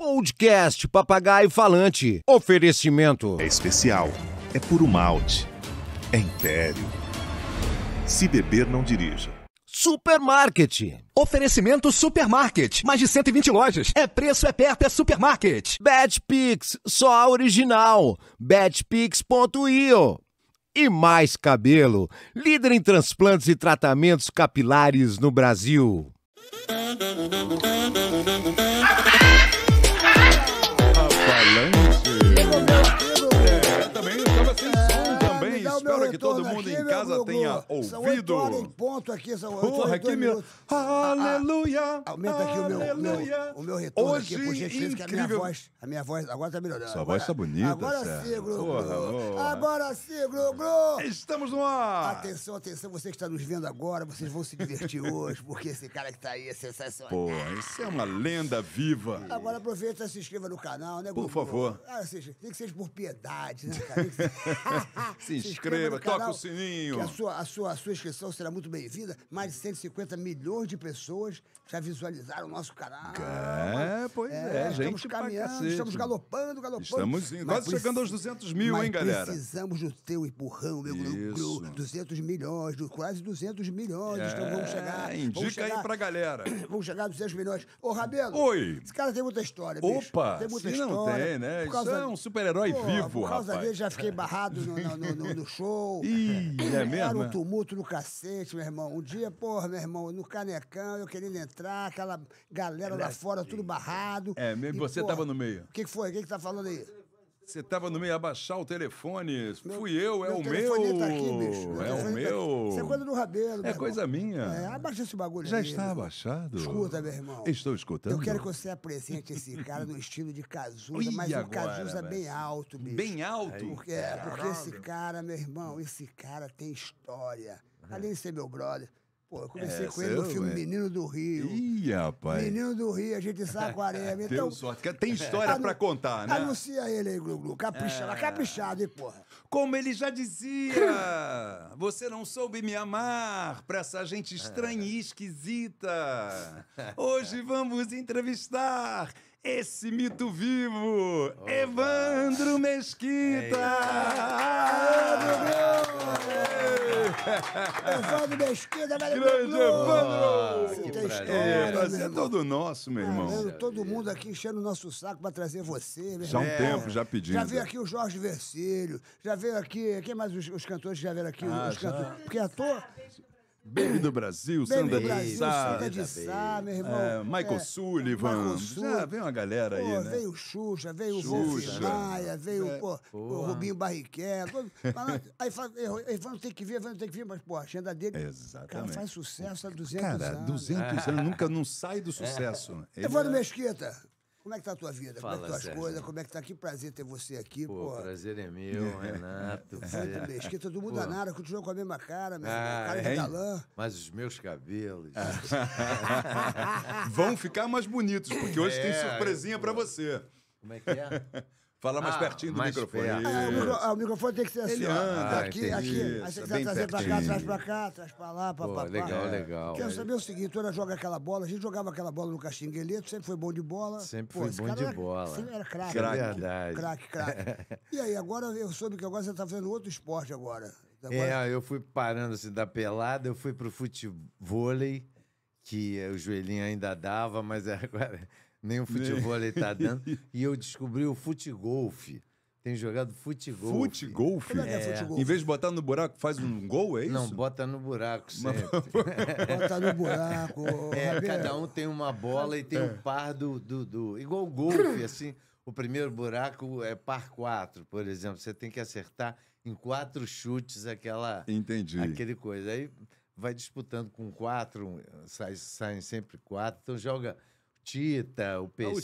Podcast Papagaio Falante. Oferecimento. É especial. É puro malte. É império. Se beber, não dirija. Supermarket. Oferecimento Supermarket. Mais de 120 lojas. É preço, é perto, é supermarket. Betpix. Só a original. Betpix.io. E mais cabelo. Líder em transplantes e tratamentos capilares no Brasil. todo mundo aqui, em casa tenha ouvido. São em ponto aqui, são 8 Porra, aqui, meu... Ah, ah, ah. Aleluia! aumenta aqui aleluia. o meu, o meu retorno Hoje, aqui, por gentileza, que a minha voz, a minha voz agora tá melhorando. Sua voz tá bonita, Agora sim, Glu Agora sim, Glu Glu Estamos no ar! Atenção, atenção, você que está nos vendo agora, vocês vão se divertir hoje, porque esse cara que tá aí é sensacional. Pô, isso é uma lenda viva. Agora aproveita e se inscreva no canal, né, Gugu? Por favor. Ah, tem que ser por piedade, né, cara? Se, se inscreva, inscreva toca o sininho. a sua, a, sua, a sua inscrição será muito bem-vinda. Mais de 150 milhões de pessoas já visualizaram o nosso canal. É, pois é, é gente. Estamos caminhando, estamos galopando, galopando. Estamos indo, quase chegando aos 200 mil, hein, galera? Precisamos do teu empurrão, meu grupo. 200 milhões, quase 200 milhões. É, então vamos é, chegar. Indica vamos chegar, aí pra galera. Vamos chegar a 200 milhões. Ô, Rabelo. Oi. Esse cara tem muita história. Bicho. Opa, tem muita história. Não tem, né? Isso é um super-herói vivo, rapaz. Por causa dele já fiquei barrado no, no, no, no show. Ih, é mesmo? Era um é? tumulto no cacete, meu irmão. Um dia, porra, meu irmão, no Canecão, eu querendo entrar, aquela galera lá fora, tudo barrado. É mesmo? E, você porra, tava no meio. O que, que foi? O que, que tá falando aí? Você estava no meio, abaixar o telefone. Meu, Fui eu, é o tá meu. Tá aqui, bicho. É o tá- meu. Tá Você coisa no rabelo. É coisa é né, irmão. minha. É, abaixa esse bagulho. Já aí, está meu. abaixado? Escuta, meu irmão. Estou escutando. Eu quero que você apresente esse cara no estilo de Cazuza, mas agora, um Cazuza bem alto, bicho. Bem alto? Porque, é, porque esse cara, meu irmão, esse cara tem história. É. Além de ser meu brother, Pô, eu comecei é, com ele no filme é. Menino do Rio. Ih, rapaz. Menino do Rio, a gente saquarema. É. então, Deu sorte. Tem história pra contar, né? Anuncia ele aí, Glu Glu. Caprichado, é... caprichado, hein, porra. Como ele já dizia, você não soube me amar pra essa gente estranha e esquisita. Hoje vamos entrevistar esse mito vivo, Evandro Mesquita! Evandro Mesquita, velho Grande Evandro! Puta é, prazer é todo nosso, meu irmão. todo mundo aqui enchendo o nosso saco pra trazer você, meu né? Já um é. tempo, já pedindo. Já veio aqui o Jorge Versilho, já veio aqui... Quem mais os, os cantores já vieram aqui? Ah, os já. cantores. Porque ator... Baby do Brasil, Baby Sandra Brasil, de Sá. Sandra de Sá, meu irmão. É, Michael é, Sullivan. Michael Sul... Já veio uma galera pô, aí, né? Veio Xuxa, veio Xuxa. Maia, veio é. pô, o Rubinho Barrichello. aí fala, Evandro tem que vir, Evandro ter que vir, mas pô, a agenda dele Exatamente. Cara, faz sucesso há 200 cara, anos. Cara, 200 anos, nunca não sai do é. sucesso. Né? É. Evandro Mesquita, como é que tá a tua vida? Fala, como é que tá as coisas? Como é que tá? Que prazer ter você aqui, pô. pô. prazer é meu, Renato. Muito bem. Esquenta todo mundo danado, continua com a mesma cara, mesmo, ah, cara de galã. Mas os meus cabelos... Ah. Vão ficar mais bonitos, porque hoje é, tem surpresinha para você. Como é que é? Fala mais ah, pertinho do mais microfone. É, o, micro, ah, o, microfone tem que ser assim. Ele anda, ah, aqui, aqui. Aí você quiser trazer pra cá, traz pra cá, traz pra lá, pra, Legal, é. legal. Quero é. saber o seguinte: toda joga aquela bola, a gente jogava aquela bola no Caxingueleto, sempre foi bom de bola. Sempre foi bom de era, bola. Sempre era craque. Verdade. Craque, craque. e aí, agora eu soube que agora você tá fazendo outro esporte agora. agora... É, eu fui parando assim da pelada, eu fui pro futevôlei, que o joelhinho ainda dava, mas agora nem o futebol ele tá dando. E eu descobri o futegolfe. Tem jogado futegolfe. Futegolfe? É, é. é. Em vez de botar no buraco, faz um gol, é isso? Não, bota no buraco sempre. bota no buraco. É, cada um tem uma bola e tem é. um par do, do, do... Igual golfe, assim. O primeiro buraco é par quatro por exemplo. Você tem que acertar em quatro chutes aquela... Entendi. Aquele coisa. Aí vai disputando com quatro, saem sai sempre quatro. Então joga Tita, o PC. É o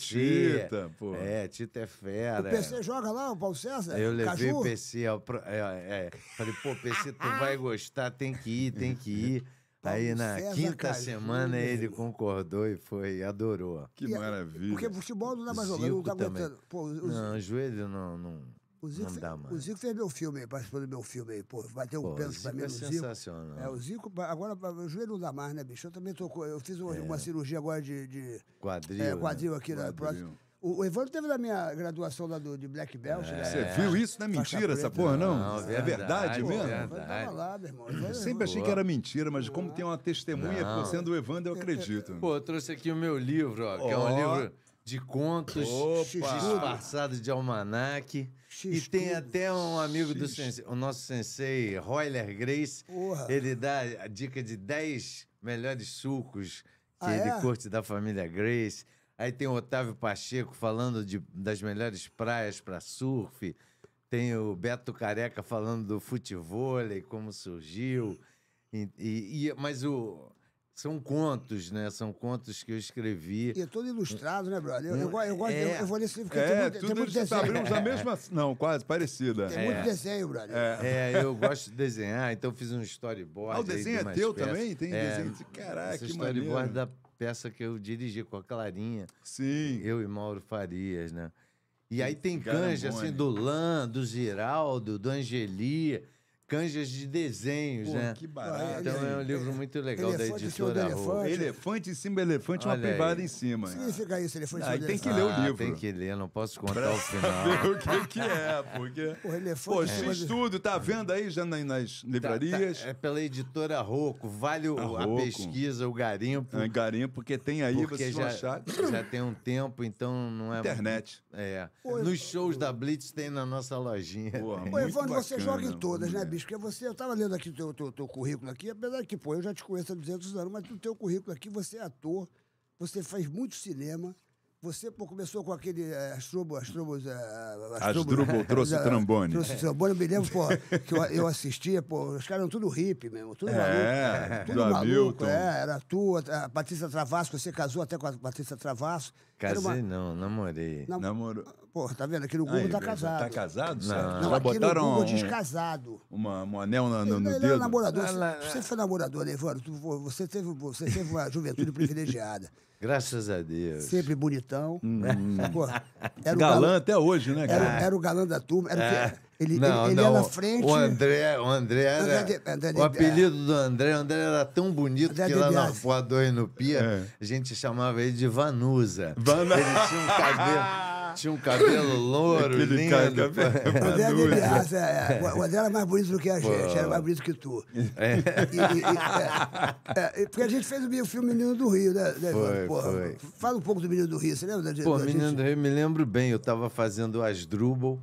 Tita, pô. É, Tita é fera. O PC joga lá, o Paulo César? Eu levei Caju? o PC. é, é, falei, pô, PC, tu ah, ah. vai gostar, tem que ir, tem que ir. Aí na César quinta Caju, semana ele concordou e foi, adorou. Que e, é, maravilha. Porque futebol não dá mais jogando, não tá aguentando. Pô, os... Não, joelho não, não. O Zico, não dá mais. O Zico fez meu filme aí, participou do meu filme aí, pô. Bateu um pênalti pra mim no é Zico. sensacional. É, o Zico, agora o joelho não dá mais, né, bicho? Eu também tô. Eu fiz uma, é. uma cirurgia agora de. de quadril. É, né? quadril aqui né, quadril. na próxima. O, o Evandro teve na minha graduação lá do, de Black Belt. É. Né? Você viu isso? Não é mentira essa porra, não? não é verdade, verdade mesmo? Verdade. Lá, meu irmão. Eu sempre achei que era mentira, mas como tem uma testemunha não. sendo o Evandro, eu acredito. Pô, eu trouxe aqui o meu livro, ó, que oh. é um livro de contos disfarçados de almanaque. e tem até um amigo do sensei, o nosso sensei, Royler Grace. Porra. Ele dá a dica de 10 melhores sucos que ah, ele é? curte da família Grace. Aí tem o Otávio Pacheco falando de, das melhores praias para surf. Tem o Beto Careca falando do futebol e como surgiu. E, e, e, mas o, são contos, né? São contos que eu escrevi. E é todo ilustrado, né, brother? Eu, eu, eu, é, eu vou ler livro porque é, tem muito, tudo tem muito desenho. Abrimos a mesma. Não, quase, parecida. Tem é. muito desenho, brother. É. é. eu gosto de desenhar, então fiz um storyboard. Ah, o desenho aí, é teu peças. também? Tem é. desenho de. Caraca, esse que storyboard da peça que eu dirigi com a Clarinha. Sim. Eu e Mauro Farias, né? E aí tem canja, assim, do Lan, do Giraldo, do Angeli canjas de desenhos, Pô, né? Que barato. Ah, então é um livro é, muito legal da editora Rua. Elefante. elefante em cima, elefante, Olha uma privada em cima. O que significa isso, elefante ah, em cima? Ah, tem que ler o ah, livro. Tem que ler, não posso contar pra o final. Saber o que, que é, porque. O elefante. Pô, é. estudo, tá vendo aí já nas, livrarias? Tá, tá, é pela editora Rocco, vale o, a, Rocco. a, pesquisa, o garimpo. É, garimpo, porque tem aí, porque vocês já, achar. Já tem um tempo, então não é. Internet. É. Pô, Nos shows pô. da Blitz tem na nossa lojinha. Pô, Evandro, você joga em todas, né, Bicho? bicho, porque você, eu estava lendo aqui o teu, teu, teu, currículo aqui, apesar que, pô, eu já te conheço há 200 anos, mas o teu currículo aqui, você é ator, você faz muito cinema, você pô, começou com aquele eh, astrobo, astrobo. Eh, Asdrubal né? trouxe trambone. Eh, trombone. Trouxe o é. trombone. Eu me lembro pô, que eu, eu, assistia, pô, os caras eram tudo hippie mesmo, tudo é, maluco. É, tudo maluco. É, era tu, a Patrícia Travasso, você casou até com a Patrícia Travasso. Casei uma... não, namorei. Nam... Namorou. Pô, tá vendo? Aqui no Google Aí, tá, tá casado. Tá casado? Não, não Já botaram no Google um, diz casado. Uma, um anel no, no ele, dedo? Ele namorador. você, você foi namorador, né, Evandro. Né, você teve, você teve uma juventude privilegiada. Graças a Deus. Sempre bonitão. Hum. Né? galã, galã, até hoje, né, cara? Era, era, o galã da turma. Era é. Ele, não, ele, ele não. na frente. O André, o André era. André de, André de, o apelido é. do André, o André era tão bonito André que lá na voador e no Pia, é. a gente chamava ele de Vanusa. Vanusa. Ele tinha um cabelo. Tinha um cabelo louro, lindo. Cara, cabelo é bebeaça, é. é. era é mais bonito do que a gente, era é mais bonito que tu. É. E, e, é. porque a gente fez o filme Menino do Rio, né, né, né? Foi, Porra, foi. Fala um pouco do Menino do Rio, você lembra da Pô, da Menino gente? do Rio, me lembro bem. Eu tava fazendo Asdrubal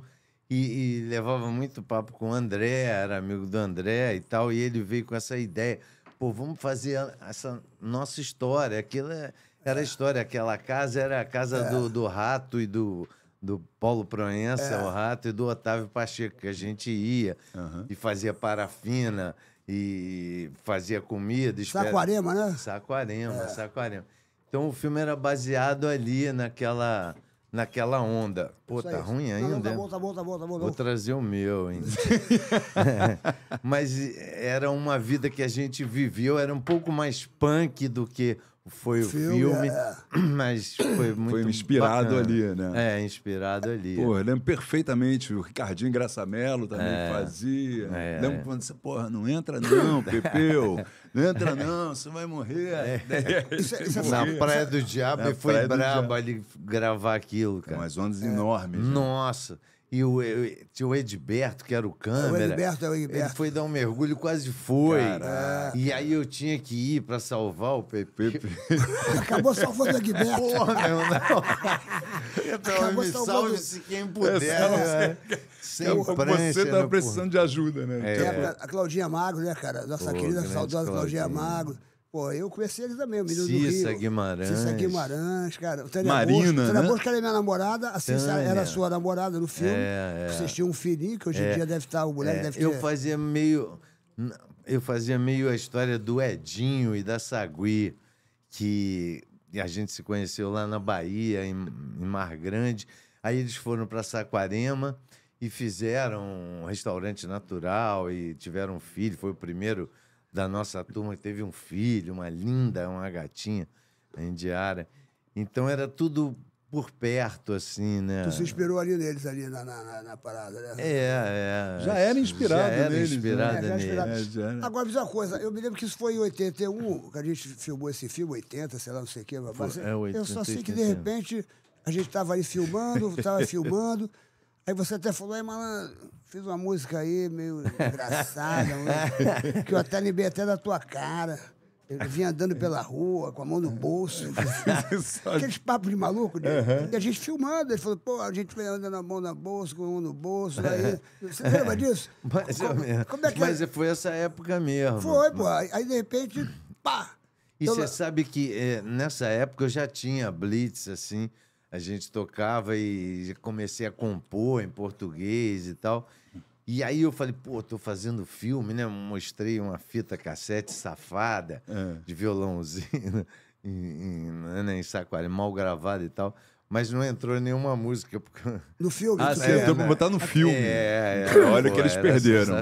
e, e levava muito papo com o André, era amigo do André e tal, e ele veio com essa ideia. Pô, vamos fazer essa nossa história. Aquilo é era a história, aquela casa era a casa é. do, do rato e do, do Paulo Proença, é. o rato, e do Otávio Pacheco, que a gente ia uhum. e fazia parafina e fazia comida. Espera... Saquarema, né? Saquarema, é. Saquarema. Então o filme era baseado ali naquela naquela onda. Pô, tá ruim tá ainda. Não, tá bom, tá bom, tá bom, tá tá Vou trazer o meu ainda. Mas era uma vida que a gente viveu, era um pouco mais punk do que foi o filme, filme é. mas foi muito Foi inspirado bacana. ali, né? É, inspirado ali. Pô, lembro perfeitamente, o Ricardinho Graçamelo também é. fazia. É, lembro quando você, porra, não entra não, Pepeu, não entra não, você vai morrer. é isso Na Praia do Diabo, foi brabo ali gravar aquilo, cara. Umas ondas é. enormes. Né? Nossa. E o, tinha o Edberto, que era o câmera. O Edberto é o Edberto. Ele foi dar um mergulho, quase foi. Caraca. E aí eu tinha que ir pra salvar o Pepe. Acabou salvando o Edberto. Porra, meu, não. Então, Acabou me salve-se quem puder. Né? É, Sem prancha, Você tá né, precisando porra. de ajuda, né? É. Então, a Claudinha Magro, né, cara? Nossa Pô, querida, saudosa Claudinha, Claudinha Magro. Pô, eu conheci eles também, o menino Cissa do Rio. Guimarães. Cissa Guimarães, cara. O Tânia Marina, Bosco, né? Bosco era é minha namorada, assim, a Cissa Tânia. era sua namorada no filme. É, é. Vocês tinham um filhinho, que hoje em é. dia deve estar, tá, o moleque é. deve ter... Eu fazia meio... Eu fazia meio a história do Edinho e da Sagui, que a gente se conheceu lá na Bahia, em, em Mar Grande. Aí eles foram para Saquarema e fizeram um restaurante natural e tiveram um filho. Foi o primeiro da nossa turma teve um filho, uma linda, uma gatinha, a Indiara. Então era tudo por perto, assim, né? Tu se inspirou ali neles, ali na, na, na parada, né? É, é. Já era inspirado já era Inspirado né? é, Neles. É, Agora, diz uma coisa, eu me lembro que isso foi em 81, que a gente filmou esse filme, 80, sei lá, não sei o quê. Mas é, 80, eu só sei que, de repente, a gente estava ali filmando, estava filmando... Aí você até falou, aí, é, malandro, fiz uma música aí meio engraçada, né? que eu até lembrei até da tua cara. Eu vinha andando pela rua, com a mão no bolso. Aqueles papos de maluco, né? Uhum. E a gente filmando. Ele falou, pô, a gente vem andando a mão na bolsa, com a mão no bolso. É. Aí, você lembra disso? Mas, como, como é que Mas é? foi essa época mesmo. Foi, pô. Aí, de repente, pá! E então, você então, sabe que é, nessa época eu já tinha Blitz, assim a gente tocava e comecei a compor em português e tal. E aí eu falei, pô, tô fazendo filme, né? Mostrei uma fita cassete safada é. de violãozinho em, em, né, em, saco, mal gravada e tal mas não entrou nenhuma música. Porque... No filme? Ah, você entrou pra botar no é, filme. É, é, olha o que eles perderam.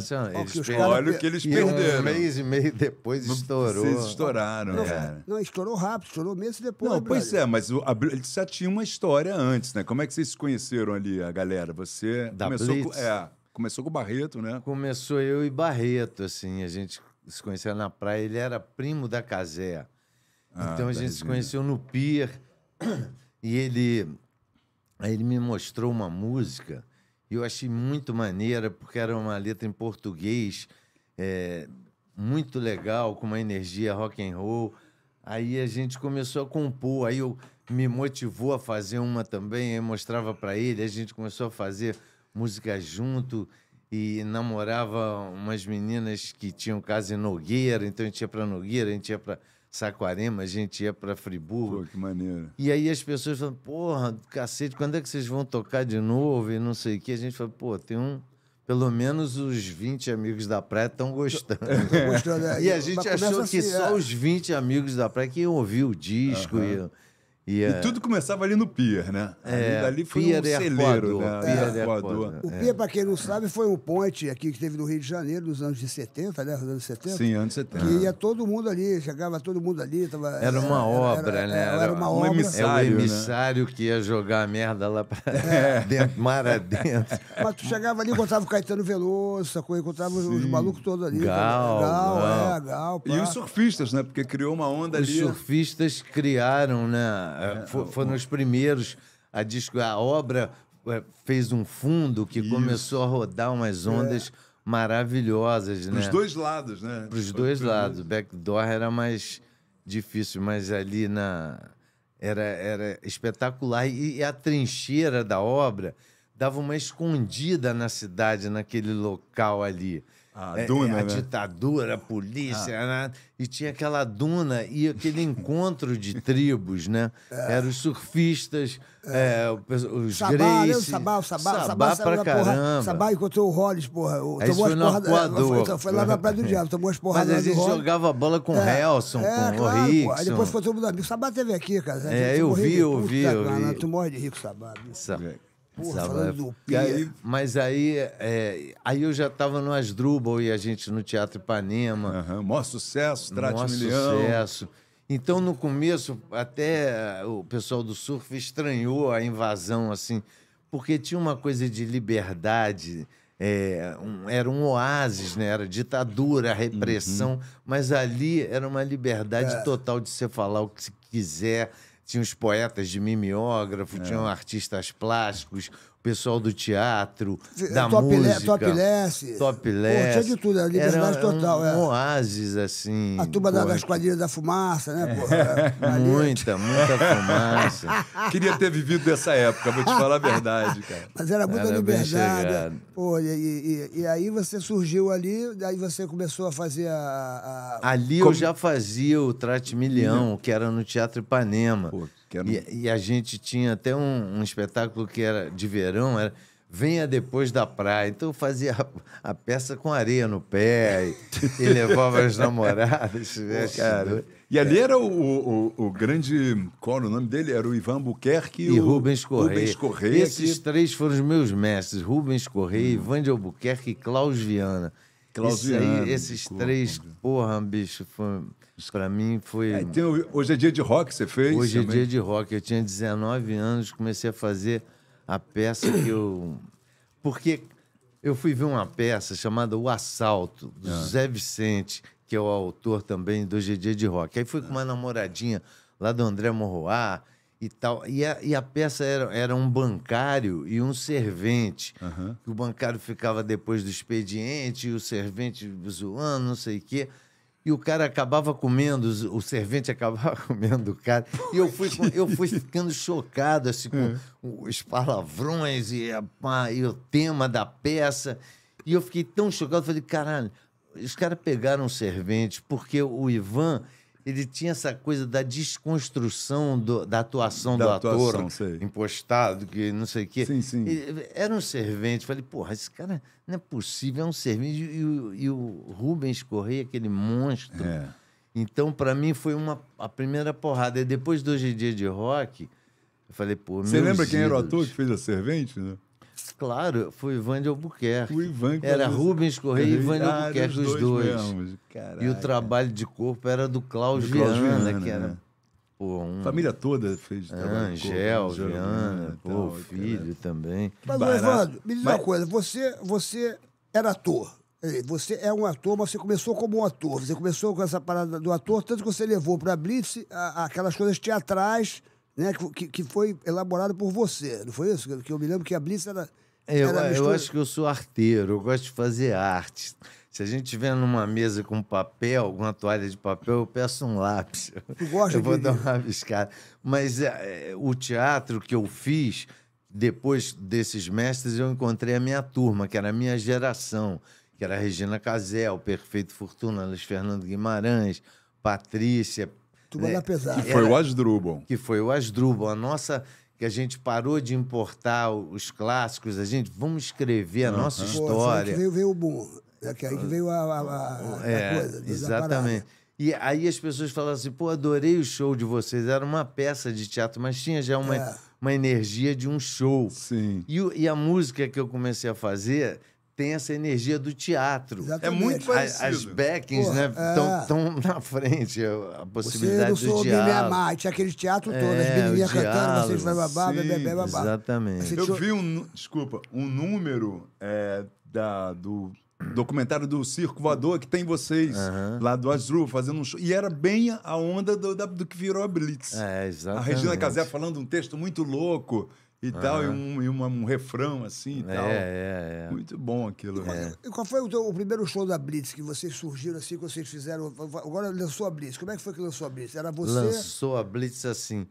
Olha o que eles perderam. Um mês e meio depois estourou. Vocês estouraram, não, cara. É. Não, estourou rápido, estourou meses depois. Não, pois é, mas o, eles já tinham uma história antes, né? Como é que vocês se conheceram ali, a galera? Você da começou com, é, começou com o Barreto, né? Começou eu e Barreto, assim. A gente se conheceu na praia. Ele era primo da Casé. Ah, então a gente se conheceu no Pier e ele, aí ele me mostrou uma música e eu achei muito maneira, porque era uma letra em português, é, muito legal, com uma energia rock and roll. Aí a gente começou a compor, aí eu me motivou a fazer uma também, eu mostrava para ele, a gente começou a fazer música junto e namorava umas meninas que tinham casa em Nogueira, então a gente ia para Nogueira, a gente ia para Saquarema, a gente ia para Friburgo. Pô, que maneiro. E aí as pessoas falam, porra, cacete, quando é que vocês vão tocar de novo? E não sei o que. A gente fala, pô, tem um. Pelo menos os 20 amigos da praia estão gostando. É. é e a gente achou que assim, só é. os 20 amigos da praia que iam ouvir o disco. Uhum. E... E, e, eh, tudo começava ali no Pier, né? É, ali, ali foi Pier um celeiro, né? Pier é, O Pier, para quem não sabe, foi um ponte aqui que teve no Rio de Janeiro nos anos de 70, né? Nos anos 70. Sim, anos 70. Que ia todo mundo ali, chegava todo mundo ali. Tava, era é, uma era, obra, era, né? Era, era uma um obra. Emissário, é o né? emissário né? que ia jogar a merda lá para é. dentro, mar adentro. Mas tu chegava ali, encontrava o Caetano Veloso, Encontrava os, os malucos todos ali. Gal, Gal, Gal. É, Gal E os surfistas, né? Porque criou uma onda os ali. Os surfistas criaram, né? É, é for, é, foram os primeiros. A, disco, a obra é, fez um fundo que Isso. começou a rodar umas ondas é. maravilhosas, né? Pros né? Para os dois lados, né? Para os dois lados. O backdoor era mais difícil, mas ali na era, era espetacular. E, e a trincheira da obra dava uma escondida na cidade, naquele local ali. A é, duna, A né? ditadura, a polícia, ah. Né? e tinha aquela duna e aquele encontro de tribos, né? É. Eram os surfistas, é. É, os sabá, né? Gracie... O sabá, sabá, sabá, sabá pra caramba. porra. Sabá encontrou o Hollis, porra. O, Aí tomou foi as foi, foi lá na Praia do Diabo, tomou as porradas Mas a gente jogava bola com o é. Helson, é, com o Rickson. Aí depois foi todo mundo amigo. Sabá teve aqui, cara. Né? É, eu vi, eu vi, eu vi. Tu morre de rico, Sabá. Sabá. Porra, falando é Aí, é. mas aí, é, aí eu já estava no Asdrubal e a gente no Teatro Ipanema. Uhum. Mó sucesso, Tratimilião. Mó sucesso. Então, no começo, até eh, o pessoal do surf estranhou a invasão, assim, porque tinha uma coisa de liberdade, é, um, era um oásis, né? Era ditadura, repressão, uhum. mas ali era uma liberdade é. total de você falar o que se quiser, tinha os poetas de mimeógrafo, é. tinham artistas plásticos, pessoal do teatro, da top música. Top topless. Topless. Less. tinha de tudo, era liberdade era total. Um, é. um oásis, assim. A turma da, das quadrilhas da fumaça, né? Pô, é. muita, muita fumaça. Queria ter vivido dessa época, vou te falar a verdade, cara. Mas era muita era liberdade. Né? Pô, e, e, e, aí você surgiu ali, daí você começou a fazer a... a... Ali Como... eu já fazia o Trate Milhão, que era no Teatro Ipanema. Era... Né? E, e, a gente tinha até um, um, espetáculo que era de verão, era Venha Depois da Praia. Então eu fazia a, a peça com areia no pé e, e levava as namoradas. Né, cara. Né? E ali era o, o, o, grande. Qual o nome dele? Era o Ivan Buquerque e, e o Rubens Correia. Rubens Correia Esses que... três foram os meus mestres: Rubens Correia, hum. Ivan de Albuquerque e Klaus Viana. Viana. Aí, esses três, porra, bicho, foi isso para mim foi. É, hoje é dia de rock, você fez? Hoje é também. é dia de rock. Eu tinha 19 anos, comecei a fazer a peça que eu. Porque eu fui ver uma peça chamada O Assalto, do ah. Zé Vicente, que é o autor também do Hoje é Dia de Rock. Aí fui com uma namoradinha lá do André Morroá e tal. E a, e a peça era, era, um bancário e um servente. Uhum. O bancário ficava depois do expediente, e o servente zoando, não sei o quê. E o cara acabava comendo, o servente acabava comendo o cara. E eu fui, eu fui ficando chocado assim, com é. os palavrões e, a, e o tema da peça. E eu fiquei tão chocado, falei, caralho, os caras pegaram o servente, porque o Ivan ele tinha essa coisa da desconstrução do, da atuação da do atuação, ator sei. impostado, que não sei o quê. Sim, sim. Ele, era um servente. Falei, porra, esse cara não é possível, é um servente. E, e, e o Rubens Correia, aquele monstro. É. Então, para mim, foi uma, a primeira porrada. E depois de hoje dia de rock, eu falei, pô, Você lembra ídolos... quem era o ator que fez a servente, né? Claro, foi Ivan de Albuquerque. O Ivan era dos... Rubens Correia e Ivan de ah, Albuquerque, os dois. dois. E o trabalho de corpo era do Cláudio Viana, que era. Né? Pô, um... Família toda fez ah, trabalho. Angel, corpo, Viana, né, pô, tal, filho cara. também. Mas, Evandro, me diz Mas... uma coisa: você, você era ator. Você é um ator, mas você começou como um ator. Você começou com essa parada do ator, tanto que você levou para a Blitz aquelas coisas teatrais né, que, que foi elaborado por você. Não foi isso? Que eu me lembro que a Blitz era é, eu, eu acho que eu sou arteiro, eu gosto de fazer arte. Se a gente tiver numa mesa com papel, alguma toalha de papel, eu peço um lápis. Tu gosta Eu vou querido. dar uma rabiscada. Mas é, é, o teatro que eu fiz, depois desses mestres, eu encontrei a minha turma, que era a minha geração, que era a Regina Casel, Perfeito Fortuna, Luiz Fernando Guimarães, Patrícia. Tu vai né, dar pesado. Que foi o Asdrubal. Que foi o Asdrubal. A nossa que a gente parou de importar os clássicos, a gente vamos escrever a uhum. nossa história. Pô, veio, veio o boom, é que aí que veio a, a, a, é, coisa. Exatamente. E aí as pessoas falavam assim, pô, adorei o show de vocês. Era uma peça de teatro, mas tinha já uma, é. uma energia de um show. Sim. E, e a música que eu comecei a fazer tem essa energia do teatro. Exatamente. É muito parecido. As, backings, né? Estão é... na frente, a possibilidade você, do diálogo. Você não soube amar, tinha aquele teatro é, todo, é, as menininhas cantando, vocês vai babá, bebê, bebê, babá. Exatamente. Você Eu vi um, desculpa, um número é, da, do documentário do Circo Voador que tem vocês lá do Azul fazendo um show. E era bem a onda do, do, do que virou a Blitz. É, exatamente. A Regina Casé falando um texto muito louco e tal, e, um, e uma, um refrão assim e é, tal. É, é. Muito bom aquilo. É. E qual foi o, teu, o, primeiro show da Blitz que vocês surgiram assim, que vocês fizeram? Agora lançou a Blitz. Como é que foi que lançou a Blitz? Era você? Lançou a Blitz assim.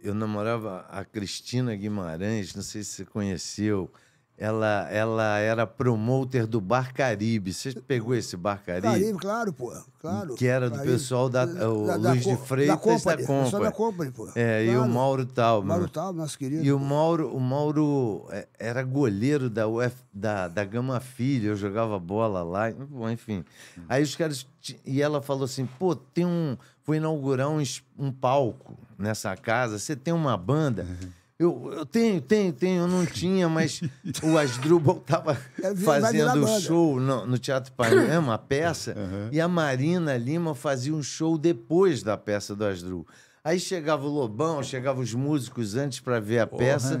Eu namorava a Cristina Guimarães, não sei se você conheceu ela, ela era promoter do Bar Caribe. Você pegou esse Bar Caribe? Caribe, claro, pô. Claro. Que era do Caribe. pessoal da, o da, Luiz da, de Freitas da Company. Da Company. Da Company pô. É, claro. e o Mauro tal Mauro Talma, nosso querido. E o Mauro, o Mauro é, era goleiro da, UF, da, da Gama Filho, eu jogava bola lá, enfim. Aí os caras... E ela falou assim, pô, tem um... Vou inaugurar um, um palco nessa casa, você tem uma banda... Uhum eu, eu tenho, tenho, tenho, eu não tinha, mas o Asdrubal tava é, fazendo show no, no Teatro Panema, a peça, uhum. e a Marina Lima fazia um show depois da peça do Asdrubal. Aí chegava o Lobão, chegava os músicos antes para ver a Porra, peça.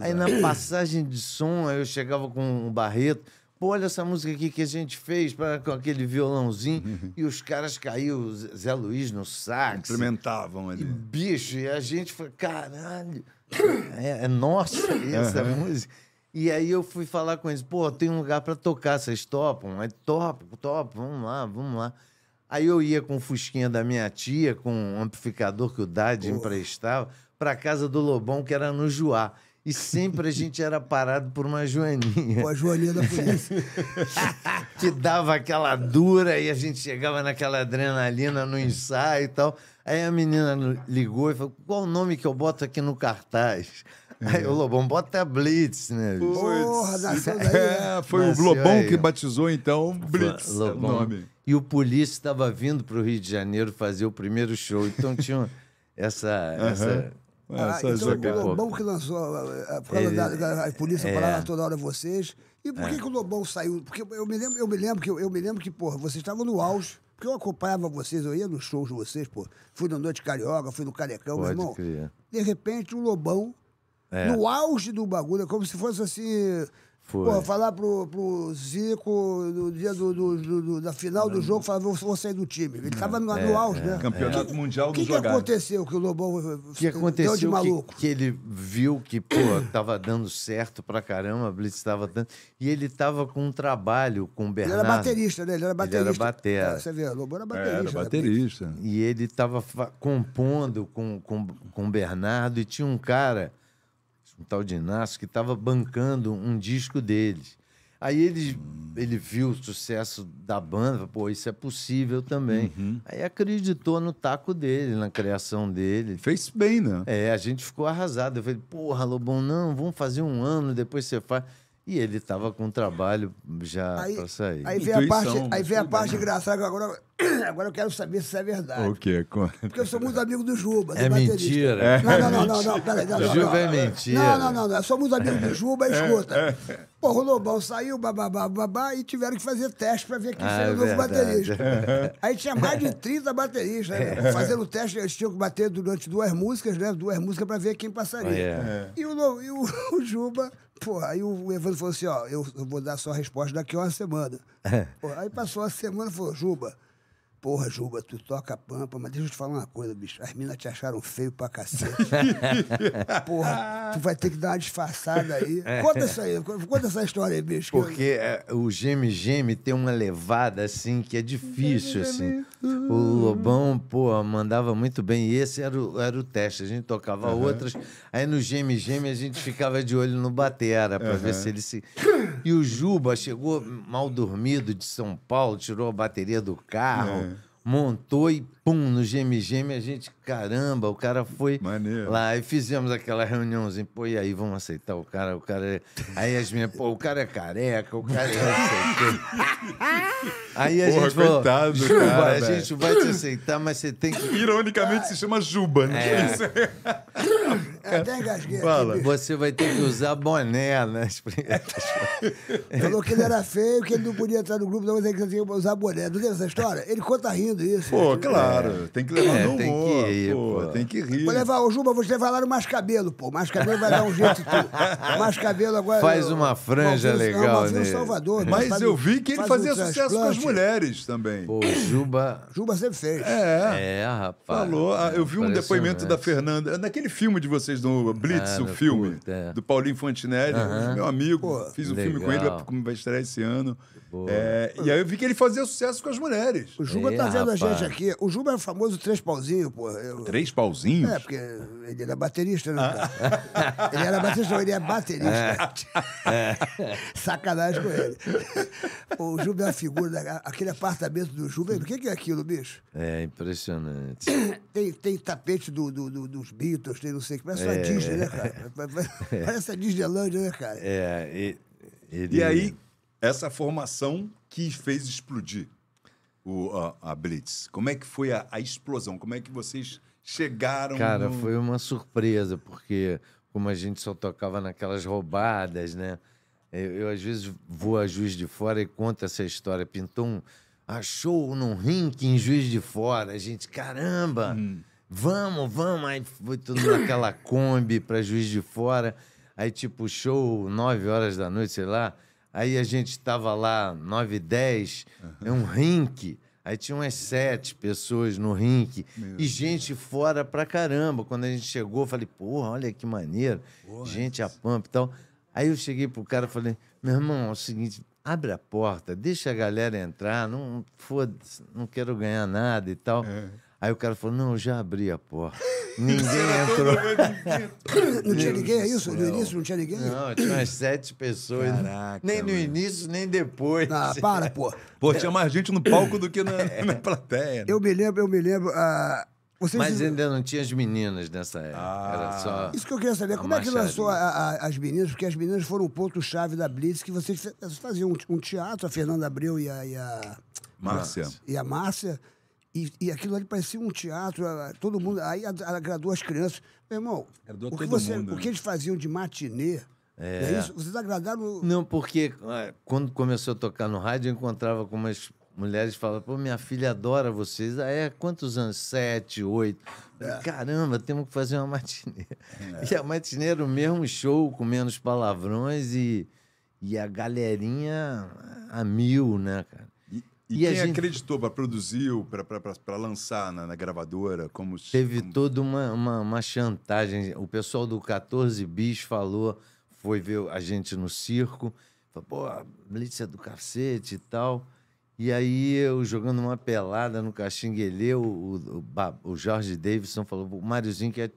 aí na passagem de som, eu chegava com um barreto. Pô, olha essa música aqui que a gente fez pra, com aquele violãozinho. Uhum. E os caras caíam, Zé Luiz no sax. implementavam ali. E, bicho, e a gente foi, caralho. É, é nossa é essa uhum. música. E aí eu fui falar com eles, pô, tem um lugar para tocar, vocês topam? Aí top, top, vamos lá, vamos lá. Aí eu ia com o fusquinha da minha tia, com um amplificador que o Dad emprestava, para casa do Lobão, que era no Juá. E sempre a gente era parado por uma joaninha. Com a joaninha da polícia. que dava aquela dura e a gente chegava naquela adrenalina no ensaio e tal. Aí a menina ligou e falou: qual o nome que eu boto aqui no cartaz? É. Aí o Lobão bota Blitz, né? Porra, é, Foi Nasceu o Lobão aí. que batizou, então, Blitz. É Lobão. o nome. E o polícia estava vindo para o Rio de Janeiro fazer o primeiro show. Então tinha essa, uhum. essa ah, ah então, o Lobão que lançou, por causa Ele, da, da, polícia é. toda hora vocês. E por é. que, que o Lobão saiu? Porque eu me lembro, eu me lembro que eu, eu me lembro que, porra, vocês estavam no auge. Porque eu acompanhava vocês, eu ia nos shows de vocês, pô. Fui na Noite Carioca, fui no Carecão, Pode meu irmão. De repente, o Lobão, é. no auge do bagulho, é como se fosse assim foi. Pô, falar pro, pro Zico no dia do, do, do da final do jogo, falar, vou, vou sair do time. Ele estava no, é, no auge, é, né? É. Campeonato é. Mundial do O que aconteceu que o Lobão que aconteceu deu de maluco? Que, que ele viu que, pô, tava dando certo pra caramba, a Blitz tava dando... E ele tava com um trabalho com o Bernardo. Ele era baterista, né? Ele era baterista. Ele era batera. É, você vê, o Lobão era baterista. É, era baterista. Né? E ele tava compondo com, com, com o Bernardo e tinha um cara um tal de Inácio, que estava bancando um disco deles. Aí ele, ele viu o sucesso da banda, pô, isso é possível também. Uhum. Aí acreditou no taco dele, na criação dele. Fez bem, né? É, a gente ficou arrasado. Eu falei, porra, Lobão, não, vamos fazer um ano, depois você faz. E ele estava com trabalho já para sair. Aí vem a parte, aí vem a parte engraçada agora, agora eu quero saber se isso é verdade. O quê? Porque eu sou muito amigo do Juba, é Mentira. não, não, não, é não, não, peraí. Não, Juba é mentira. Não, não, não, não. Eu sou muito amigo do Juba, é. escuta. É. Porra, o Lobão saiu, bababá, babá, e tiveram que fazer teste para ver quem ah, seria o novo baterista. Aí tinha mais de 30 bateristas. Né? Fazendo teste, eles tinham que bater durante duas músicas, né? Duas músicas para ver quem passaria. Ah, e, o, e o Juba Pô, aí o Evandro falou assim: ó, eu vou dar só a resposta daqui a uma semana. É. Pô, aí passou a semana e falou: Juba, Porra, Juba, tu toca pampa, mas deixa eu te falar uma coisa, bicho. As minas te acharam feio pra cacete. Porra, tu vai ter que dar uma disfarçada aí. Conta isso aí, conta essa história aí, bicho. Porque eu... É, o Geme Geme tem uma levada, assim, que é difícil, assim. O Lobão, porra, mandava muito bem. E esse era o, era o teste. A gente tocava uhum. outras. Aí no Geme Geme a gente ficava de olho no Batera pra uhum. ver se ele se. E o Juba chegou mal dormido de São Paulo, tirou a bateria do carro. É montou e pum, no GMGM a gente caramba, o cara foi Maneiro. lá e fizemos aquela reuniãozinha, pô, e aí vamos aceitar o cara, o cara é, Aí as minhas, pô, o cara é careca, o cara é não Aí a Porra, gente coitado, Juba, cara, a gente vai te aceitar, mas você tem que... Ironicamente se chama Juba, né? É. Até é engasguei. Né? Fala. Você vai ter que usar boné né? nas Falou que ele era feio, que ele não podia entrar no grupo, não, mas ele tinha que usar boné. Não tem essa história? Ele conta tá rindo isso. Pô, claro. É. Tem que levar é, no humor. Tem que aí, pô. pô. Tem que rir. Vou levar, o Juba, vou te levar lá no Mais Cabelo, pô. Mais Cabelo vai dar um jeito tu. Mais Cabelo agora. Faz é é né? eu, uma franja legal, né? Salvador. Mas eu vi que ele fazia sucesso com as mulheres também. Pô, Juba. Juba sempre fez. É. É, rapaz. Falou. Ah, eu vi um depoimento um da Fernanda. Naquele filme de vocês, do Blitz, ah, o filme, curta, é. do Paulinho Fontenelle. uh -huh. meu amigo. Pô, fiz um legal. filme com ele, como vai estrear esse ano. É, e aí eu vi que ele fazia sucesso com as mulheres. O Juba é, tá vendo rapaz. a gente aqui. O Juba é o famoso Três pauzinhos pô. Eu... Três Pauzinhos? É, porque ele era baterista, né? Ah. Ele era baterista, não, ele é baterista. É. é. Sacanagem com ele. O Juba é uma figura, aquele apartamento do Juba. O que é aquilo, bicho? É impressionante. Tem, tem tapete do, do, do dos Beatles, tem não sei o que. Parece é. uma Disney, né, cara? Parece a Disneylândia, né, cara? É, e, ele... e aí essa formação que fez explodir o, a, a Blitz. Como é que foi a, a explosão? Como é que vocês chegaram? Cara, no... foi uma surpresa, porque como a gente só tocava naquelas roubadas, né? Eu, eu, às vezes vou a Juiz de Fora e conto essa história. Pintou um achou num rink em Juiz de Fora. A gente, caramba, hum. vamos, vamos. Aí foi tudo naquela Kombi para Juiz de Fora. Aí, tipo, show, 9 horas da noite, sei lá. Aí a gente estava lá, 9 e 10, é um rink. Aí tinha umas sete pessoas no rink Meu e gente fora pra caramba. Quando a gente chegou, eu falei, porra, olha que maneiro. Porra, gente a pampa e tal. Aí eu cheguei pro cara e falei, meu irmão, é o seguinte, abre a porta, deixa a galera entrar, não foda não quero ganhar nada e tal. É. Aí o cara falou: não, eu já abri a porta. Ninguém entrou. não tinha ninguém, é isso? No início não tinha ninguém? Não, tinha umas sete pessoas. Caraca, nem no início, nem depois. Ah, para, pô. Pô, tinha mais gente no palco do que na, é. na plateia. Né? Eu me lembro, eu me lembro. Ah, vocês Mas dizem... ainda não tinha as meninas nessa época. Ah, Era só isso que eu queria saber. Como macharia. é que lançou a, a, as meninas? Porque as meninas foram o ponto-chave da Blitz, que vocês faziam um, um teatro, a Fernanda Abreu e a. E a... Márcia. E a Márcia e, e aquilo ali parecia um teatro, todo mundo. Aí agradou as crianças. Meu irmão, o que, você, mundo, o né? que eles faziam de matinê. É. é isso? Vocês agradaram. Não, porque ah, quando começou a tocar no rádio, eu encontrava com umas mulheres falavam, pô, minha filha adora vocês. Ah, é, quantos anos? Sete, oito. É. Caramba, temos que fazer uma matinê. É. E a matinê era o mesmo show, com menos palavrões e, e a galerinha a mil, né, cara? E, e quem gente... acreditou para produzir, para lançar na, na, gravadora? Como Teve como... toda uma, uma, uma, chantagem. O pessoal do 14 Bis falou, foi ver a gente no circo, falou, pô, a é do cacete e tal. E aí eu jogando uma pelada no Caxinguele, o, o, o Jorge Davidson falou, o Máriozinho quer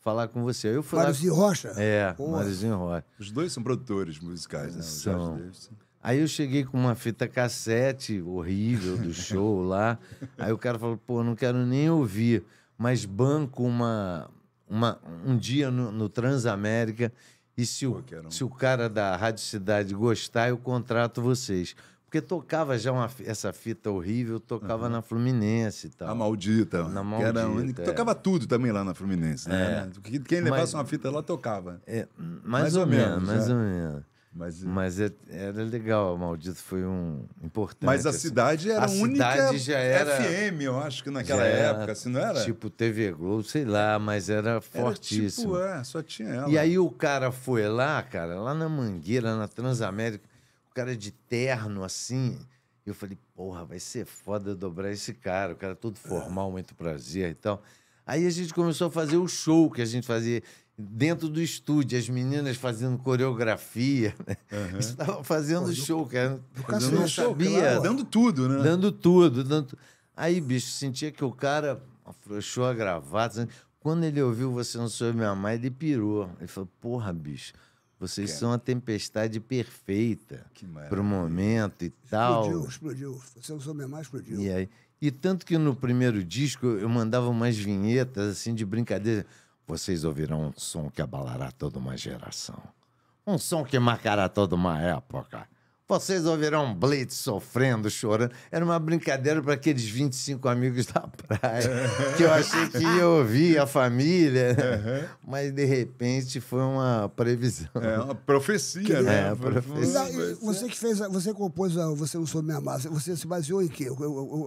falar com você. Eu fui Máriozinho lá... Rocha? É, Máriozinho Rocha. Os dois são produtores musicais, né? O são. Jorge Davidson. Aí eu cheguei com uma fita cassete horrível do show lá. Aí o cara falou, pô, não quero nem ouvir, mas banco uma, uma um dia no, no Transamérica e se o, um... se o cara da Rádio Cidade gostar, eu contrato vocês. Porque tocava já uma, essa fita horrível, tocava uhum. na Fluminense e tal. A maldita. Na maldita. Que era, é. Tocava tudo também lá na Fluminense, né? É. Quem levasse mas, uma fita lá tocava. É, mais, mais, ou, ou menos, menos, mais é. ou menos. Mas, eh, Mas é, era legal, Maldito foi um importante. Mas a assim. cidade era a única cidade já era, FM, eu acho que naquela época, assim, não era? Tipo TV Globo, sei lá, mas era tipo, fortíssimo. tipo, é, só tinha ela. E aí o cara foi lá, cara, lá na Mangueira, na Transamérica, o cara de terno assim. Eu falei, porra, vai ser foda dobrar esse cara, o cara é todo é. formal, muito prazer e tal. Aí a gente começou a fazer o show que a gente fazia dentro do estúdio, as meninas fazendo coreografia. Né? Uhum. Estava fazendo Pô, show, cara. Eu não show, sabia. Claro. Dando tudo, né? Dando tudo. Dando... Aí, bicho, sentia que o cara afrouxou a gravata. Né? Quando ele ouviu Você Não Sou Minha Mãe, ele pirou. Ele falou, porra, bicho, vocês cara. são a tempestade perfeita para o momento e tal. Explodiu, explodiu. Você Não Sou Minha Mãe explodiu. E, aí, e tanto que no primeiro disco eu mandava umas vinhetas, assim, de brincadeira vocês ouvirão um som que abalará toda uma geração. Um som que marcará toda uma época. Vocês ouvirão Blitz sofrendo, chorando. Era uma brincadeira para aqueles 25 amigos da praia, que eu achei que ia ouvir a família, uhum. mas de repente foi uma previsão. É, uma profecia, que, é, né? É, profecia. você que fez, você compôs, a, você não sou minha massa, você se baseou em quê?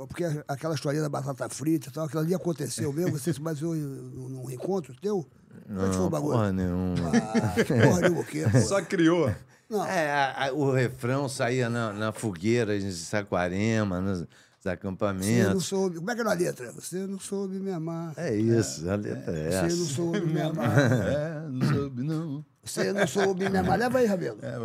porque aquela história da batata frita e tal, aquilo ali aconteceu mesmo, você se baseou em, num encontro teu? É não, porra nenhuma. Ah, porra nenhuma Só criou. Não. É, a, a, o refrão saía na, na fogueira em Saquarema, nos, nos acampamentos. Você não soube. Como é que era é a letra? Você não soube me amar. É isso, é, a letra é, é essa. Você não soube me amar. É, não soube, não. Você não soube me amar. Leva aí, Rabelo. É,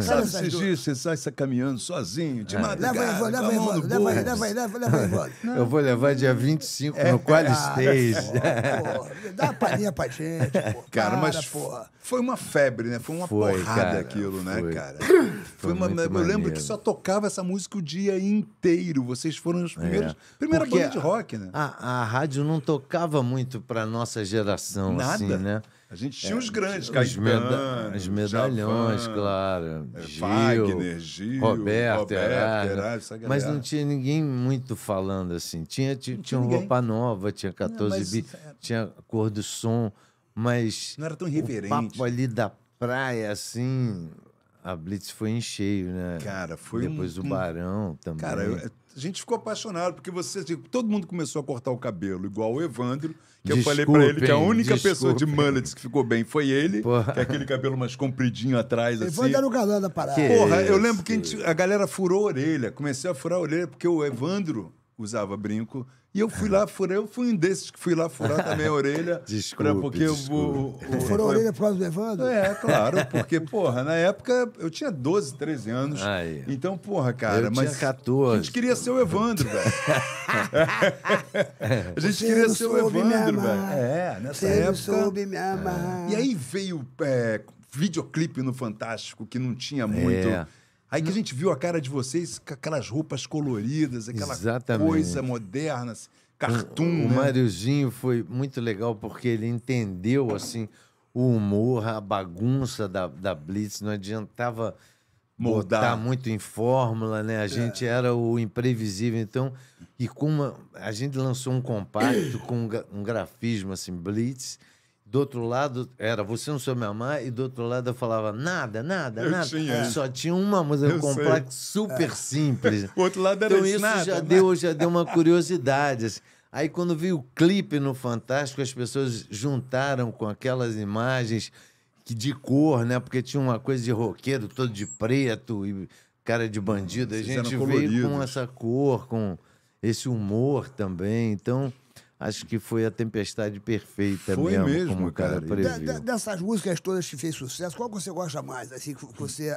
Sabe esses dias você sai caminhando sozinho, de é. madrugada. Leva aí, vou, leva aí, leva aí, leva aí, leva aí, leva aí. Eu vou levar dia 25 é, no Qualistage. Ah, dá uma palhinha pra gente, porra. Cara, cara mas porra. foi uma febre, né? Foi uma foi, porrada cara, aquilo, né, foi. né, cara? Foi, foi uma, eu maneiro. lembro que só tocava essa música o dia inteiro. Vocês foram os primeiros. É. Primeira Porque banda de rock, né? A, a rádio não tocava muito pra nossa geração, Nada. assim, né? Nada. A gente tinha é, os grandes, Caetano, meda As medalhões, Javan, claro. É, Gil, Wagner, Gil, Roberto, Roberto Herário, Herário, Mas não tinha ninguém muito falando assim. Tinha, tinha, tinha um roupa nova, tinha 14 não, tinha cor do som, mas... Não era tão irreverente O papo ali da praia, assim... A Blitz foi em cheio, né? Cara, foi Depois um... o Barão também. Cara, eu a gente ficou apaixonado, porque você, assim, todo mundo começou a cortar o cabelo, igual o Evandro, que desculpem, eu falei para ele que a única desculpem. pessoa de mullets que ficou bem foi ele, Porra. que é aquele cabelo mais compridinho atrás, assim. Evandro era o galã da parada. Que Porra, eu lembro que a, gente, a galera furou a orelha, comecei a furar a orelha, porque o Evandro usava brinco e eu fui lá, furar, eu fui um desses que fui lá furar também a orelha. desculpa. Né, porque desculpe. eu vou. Furou a orelha por causa do Evandro? É, claro, porque, porra, na época eu tinha 12, 13 anos. Ai. Então, porra, cara, eu mas. Tinha 14. A gente queria ser o Evandro, velho. a gente Você queria ser o Evandro, velho. É, nessa Você época. Soube me amar. É. E aí veio é, videoclipe no Fantástico, que não tinha é. muito. É. Aí que a gente viu a cara de vocês com aquelas roupas coloridas, aquela Exatamente. coisa moderna, assim, cartoon. O, o né? Máriozinho foi muito legal porque ele entendeu assim o humor, a bagunça da, da Blitz, não adiantava mudar botar muito em fórmula, né? A é. gente é. era o imprevisível, então, e com a gente lançou um compacto com um, grafismo assim, Blitz, do outro lado era Você Não Sou Minha Mãe, e do outro lado eu falava nada, nada, eu nada. Tinha. Só tinha uma música, um complexo super é. simples. o outro lado era então, isso nada, já nada. deu já deu uma curiosidade. Assim. Aí quando vi o clipe no Fantástico, as pessoas juntaram com aquelas imagens que de cor, né? Porque tinha uma coisa de roqueiro todo de preto e cara de bandido. a gente veio com essa cor, com esse humor também. Então, acho que foi a tempestade perfeita foi mesmo, mesmo como cara. o previu. de, dessas músicas todas que fez sucesso, qual que você gosta mais? Assim, que você,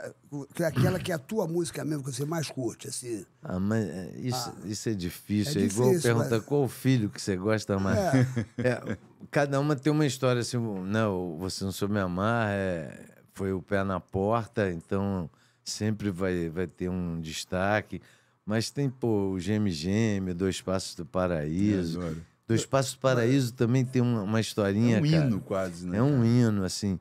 que é aquela que é a tua música mesmo que você mais curte, assim. Ah, mas é, isso, ah, isso é, é difícil. É, é igual difícil, pergunta mas... qual filho que você gosta mais. É. É, cada uma tem uma história assim, não, né, você não soube me amar, foi o pé na porta, então sempre vai, vai ter um destaque. Mas tem, pô, o Geme Geme, Dois Passos do Paraíso. Do Espaço Paraíso também tem uma, uma historinha. É um cara. hino, quase, né? É um hino, assim.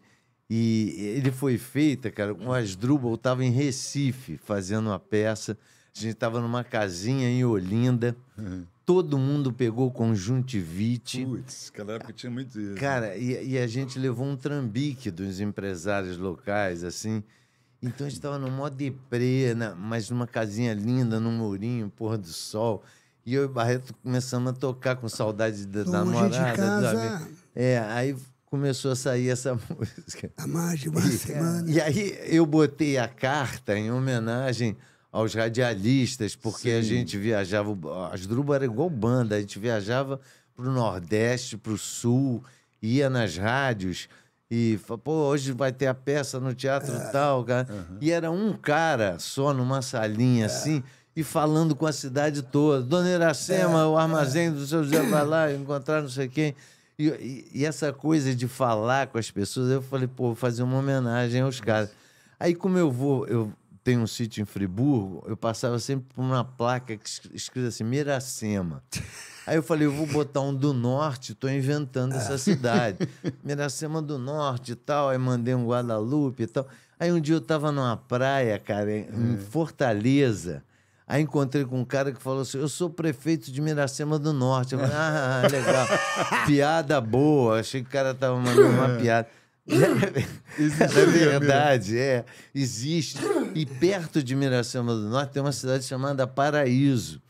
E ele foi feito, cara, o Asdrubal estava em Recife fazendo uma peça. A gente estava numa casinha em Olinda. Uhum. Todo mundo pegou conjuntivite. Putz, aquela época tinha muito isso. Né? Cara, e, e, a gente levou um trambique dos empresários locais, assim. Então a gente estava no mó deprê, mas numa casinha linda, num murinho, pôr do sol. E eu e Barreto começamos a tocar com saudade da Longe namorada. De casa. É, aí começou a sair essa música. Há mais de uma e, semana. E aí eu botei a carta em homenagem aos radialistas, porque Sim. a gente viajava, as Druba era igual banda, a gente viajava para o Nordeste, para o Sul, ia nas rádios e falou, pô, hoje vai ter a peça no teatro é. tal, cara. Uhum. E era um cara só numa salinha é. assim e falando com a cidade toda. Dona Iracema, é, o é. armazém é. do seu José vai lá, encontrar não sei quem. E, e, e, essa coisa de falar com as pessoas, eu falei, pô, vou fazer uma homenagem aos caras. Aí, como eu vou, eu tenho um sítio em Friburgo, eu passava sempre por uma placa que escrita assim, Miracema. Aí eu falei, eu vou botar um do norte, estou inventando essa é. cidade. Miracema do norte e tal, aí mandei um Guadalupe e tal. Aí um dia eu estava numa praia, cara, em hum. Fortaleza, Aí encontrei com um cara que falou assim: Eu sou prefeito de Miracema do Norte. Eu falei, ah, ah, ah legal. piada boa. Achei que o cara tava mandando uma piada. é, é, é né? verdade, é. Existe. E perto de Miracema do Norte tem uma cidade chamada Paraíso.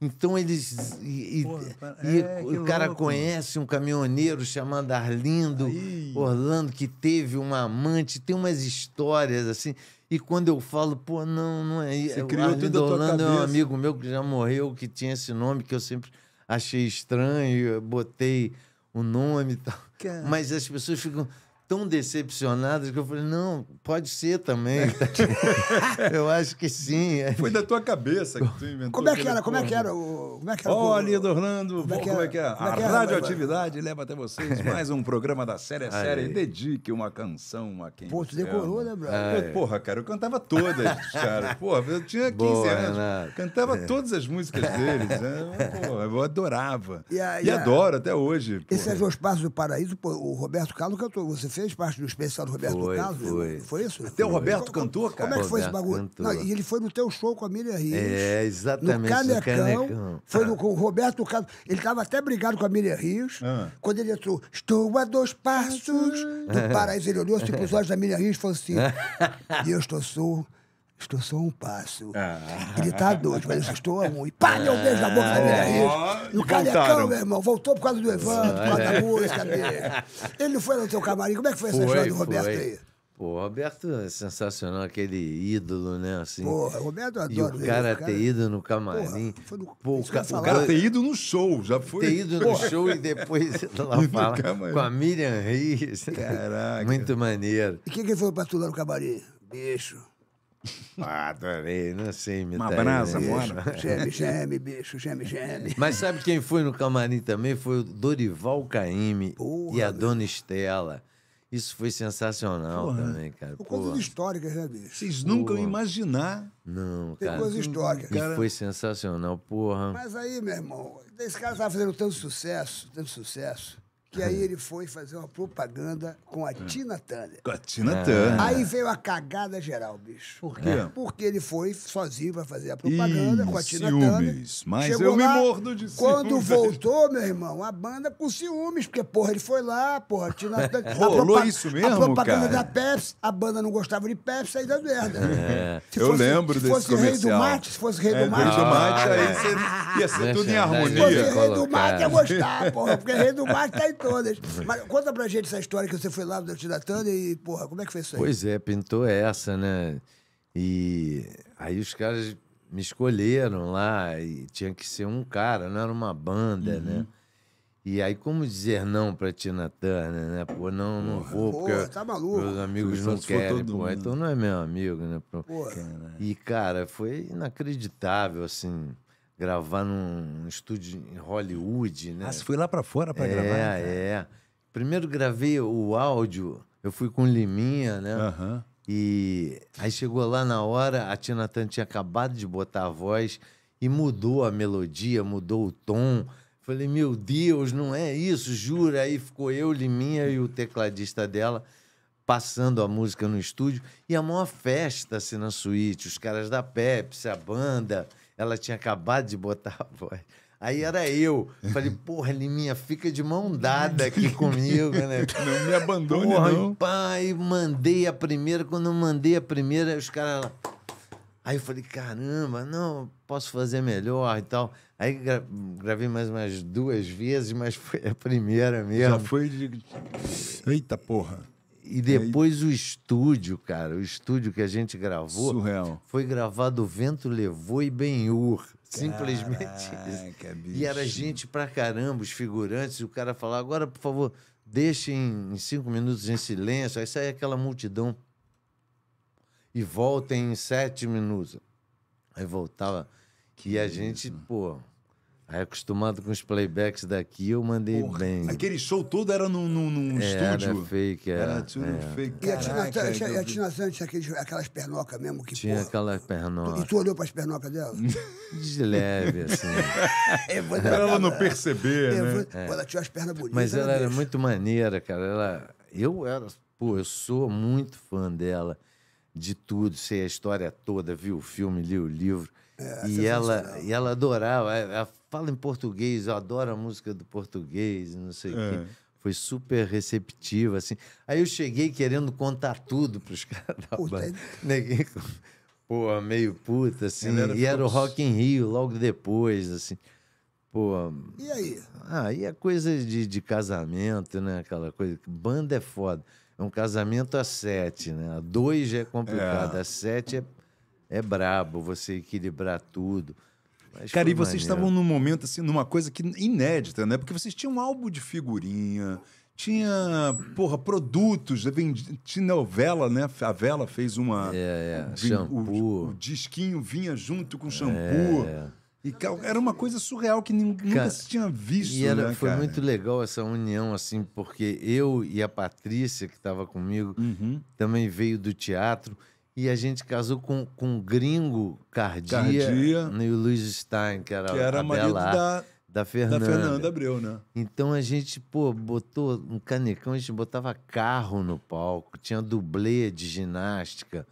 Então eles. E, Porra, é, e o cara louco. conhece um caminhoneiro chamado Arlindo Aí. Orlando, que teve uma amante, tem umas histórias assim. E quando eu falo, pô, não, não é. Você criou Arlindo tudo Orlando é um amigo meu que já morreu, que tinha esse nome, que eu sempre achei estranho, botei o nome e tal. Mas as pessoas ficam tão decepcionadas que eu falei, não, pode ser também. eu acho que sim. Foi da tua cabeça que tu inventou. Como é que era? Como é que era? como é que era Olha, Orlando, como é que, é? que é? é a radioatividade leva até vocês mais um programa da série série. Dedique uma canção a quem. Pô, tu decorou, né, brother? Porra, cara, eu cantava todas, cara. Porra, eu tinha 15 Boa, anos. Cantava é. todas as músicas deles. Né? Porra, eu adorava. E, e, adoro até hoje. Porra. Esse é os Passos do Paraíso, pô, o Roberto Carlos cantou. Você fez fez parte do especial do Roberto foi, Carlos. Foi. foi isso? Até foi. o Roberto cantou, cara. Como é que foi esse bagulho? Não, e ele foi no teu show com a Miriam Rios. É, exatamente. No Canecão. No Canecão. Foi no, com o Roberto Carlos. Ele estava até brigado com a Miriam Rios. Ah. Quando ele entrou, estou a dois passos do paraíso. Ele olhou assim para os olhos da Miriam Rios e falou assim, Deus, estou sou Estou só um passo. Ah. Gritar tá dois, mas eu estou a um. E pá, meu beijo na boca da Miriam ah. Rios. E o Calecão, é meu irmão, voltou por causa do Evandro, por causa da música dele. Ele não foi no teu camarim. Como é que foi, foi essa história do Roberto foi. aí? Pô, o Roberto é sensacional, aquele ídolo, né? Assim. Pô, o Roberto adora. E o cara, ele, cara ter ido no camarim. Porra, no... Pô, o, ca... o, cara ter ido no show, já foi. Ter ido Porra. no show e depois lá fala com a Miriam Rios. Caraca. Muito maneiro. E quem que foi pra tu lá no camarim? Bicho. Ah, adorei, não sei me Uma brasa, né? bora. Geme, geme, bicho, geme, geme. Mas sabe quem foi no camarim também? Foi o Dorival Caime e a Dona Estela. Isso foi sensacional Porra. também, cara. Por Coisas históricas, né, bicho? Vocês nunca iam imaginar. Não, cara. Tem coisas históricas. Cara... E foi sensacional. Porra. Mas aí, meu irmão, esse cara estava fazendo tanto sucesso, tanto sucesso, que aí ele foi fazer uma propaganda com a Tina Turner. Com a Tina ah. Turner. Aí veio a cagada geral, bicho. Por quê? É, porque ele foi sozinho pra fazer a propaganda com a Tina ciúmes. Turner. Mas Chegou eu lá, me mordo de Quando voltou, meu irmão, a banda com ciúmes, porque, porra, ele foi lá, porra, a Tina Turner. Rolou isso mesmo, A propaganda cara? da Pepsi, a banda não gostava de Pepsi, aí da merda. É. eu lembro desse comercial. Se fosse Rei do Mate, se fosse Rei é, do Mate... Rei do Mate, aí ah, ia ser tudo em harmonia. Se fosse Rei do Mate, ia gostar, porra, porque Rei do Mate tá em todas. Mas conta pra gente essa história que você foi lá no Dante e, porra, como é que foi isso aí? Pois é, pintou essa, né? E aí os caras me escolheram lá e tinha que ser um cara, não era uma banda, uhum. né? E aí, como dizer não pra Tina Turner, né? Pô, não, não porra, vou, porque porra, tá meus amigos não querem, pô. Então não é meu amigo, né? Porra. E, cara, foi inacreditável, assim gravar num estúdio em Hollywood, né? Ah, você foi lá para fora para é, gravar? É, é. Primeiro gravei o áudio, eu fui com Liminha, né? Uhum. E aí chegou lá na hora, a Tina Tan tinha acabado de botar a voz e mudou a melodia, mudou o tom. Falei, meu Deus, não é isso, jura? Aí ficou eu, Liminha e o tecladista dela passando a música no estúdio. E a maior festa assim na suíte, os caras da Pepsi, a banda. Ela tinha acabado de botar a voz. Aí era eu. Falei, porra, Liminha, fica de mão dada aqui comigo, né? Não me abandone, porra, não. pai, mandei a primeira. Quando eu mandei a primeira, os caras... Aí eu falei, caramba, não, posso fazer melhor e tal. Aí gra gravei mais umas duas vezes, mas foi a primeira mesmo. Já foi de... Eita porra. É, e depois aí... o estúdio, cara, o estúdio que a gente gravou Surreal. foi gravado O Vento Levou e Benhur. Simplesmente Caraca, isso. E era gente pra caramba, os figurantes, e o cara falava, agora, por favor, deixem cinco minutos em silêncio. Aí sai aquela multidão. E voltem em sete minutos. Aí voltava. Que e a gente, pô, Aí, acostumado com os playbacks daqui, eu mandei Porra, bem. Aquele show todo era num, é, estúdio? Era fake, era. Era tudo é. fake. Caraca, e a Tina Santos tinha aquelas pernocas mesmo? Que, tinha porra, aquelas pernocas. E tu olhou as pernocas dela? De leve, assim. é, ela não perceber, é, né? Foi, é. ela tinha as pernas bonitas. Mas ela era muito maneira, cara. Ela, eu era... Pô, eu sou muito fã dela. De tudo, sei a história toda, vi o filme, li o livro. É, e, ela, e ela adorava. Ela é, fala em português, eu adoro a música do português, não sei o é. quê. Foi super receptivo assim. Aí eu cheguei querendo contar tudo pros caras da Puta. banda. Né? pô, meio puta, assim. Era e era o Rock in Rio logo depois, assim. Pô. E aí? Ah, e a coisa de, de casamento, né? Aquela coisa. Banda é foda. É um casamento a sete, né? A dois já é complicado, é. a sete é, é brabo você equilibrar tudo. Mas Cara, e vocês maneiro. estavam num momento, assim, numa coisa que inédita, né? Porque vocês tinham um álbum de figurinha, tinha, porra, produtos, tinha novela, né? A Vela fez uma... É, é. shampoo. O, o, disquinho vinha junto com o é. shampoo. É. E era uma coisa surreal que nunca cara, se tinha visto, e era, né, Foi cara? muito legal essa união, assim, porque eu e a Patrícia, que estava comigo, uhum. também veio do teatro... E a gente casou com, com um gringo Cardia, Cardia né, e o Luiz Stein, que era, que era marido da, da Fernanda. Da Fernanda Abreu, né? Então a gente, pô, botou um canecão, a gente botava carro no palco, tinha dublê de ginástica.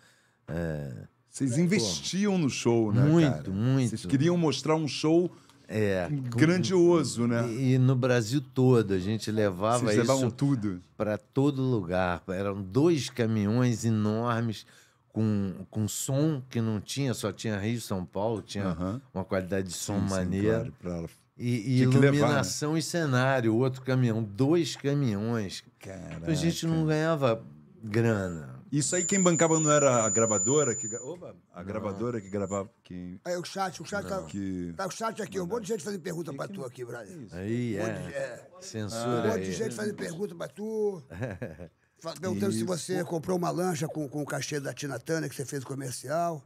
É... Vocês investiam no show, né? Muito, cara? muito. Vocês queriam mostrar um show é, grandioso, com... né? E, e, no Brasil todo, a gente levava Vocês isso tudo para todo lugar. Eram dois caminhões enormes com, com som que não tinha, só tinha Rio São Paulo, tinha uma qualidade de som sim, maneira. Sim, claro, pra... E, e iluminação levar, né? e cenário, outro caminhão, dois caminhões. Caraca. Então a gente não ganhava grana. Isso aí quem bancava não era a gravadora que a não. gravadora que gravava que Aí o chat, o chat tá, que... tá o chat aqui, um monte de gente fazendo pergunta que pra que... tu é aqui, brother. Aí um é. De, é. Censura um monte de gente fazendo pergunta pra tu. Perguntando se você comprou uma lancha com, com o cachê da Tina Turner que você fez comercial.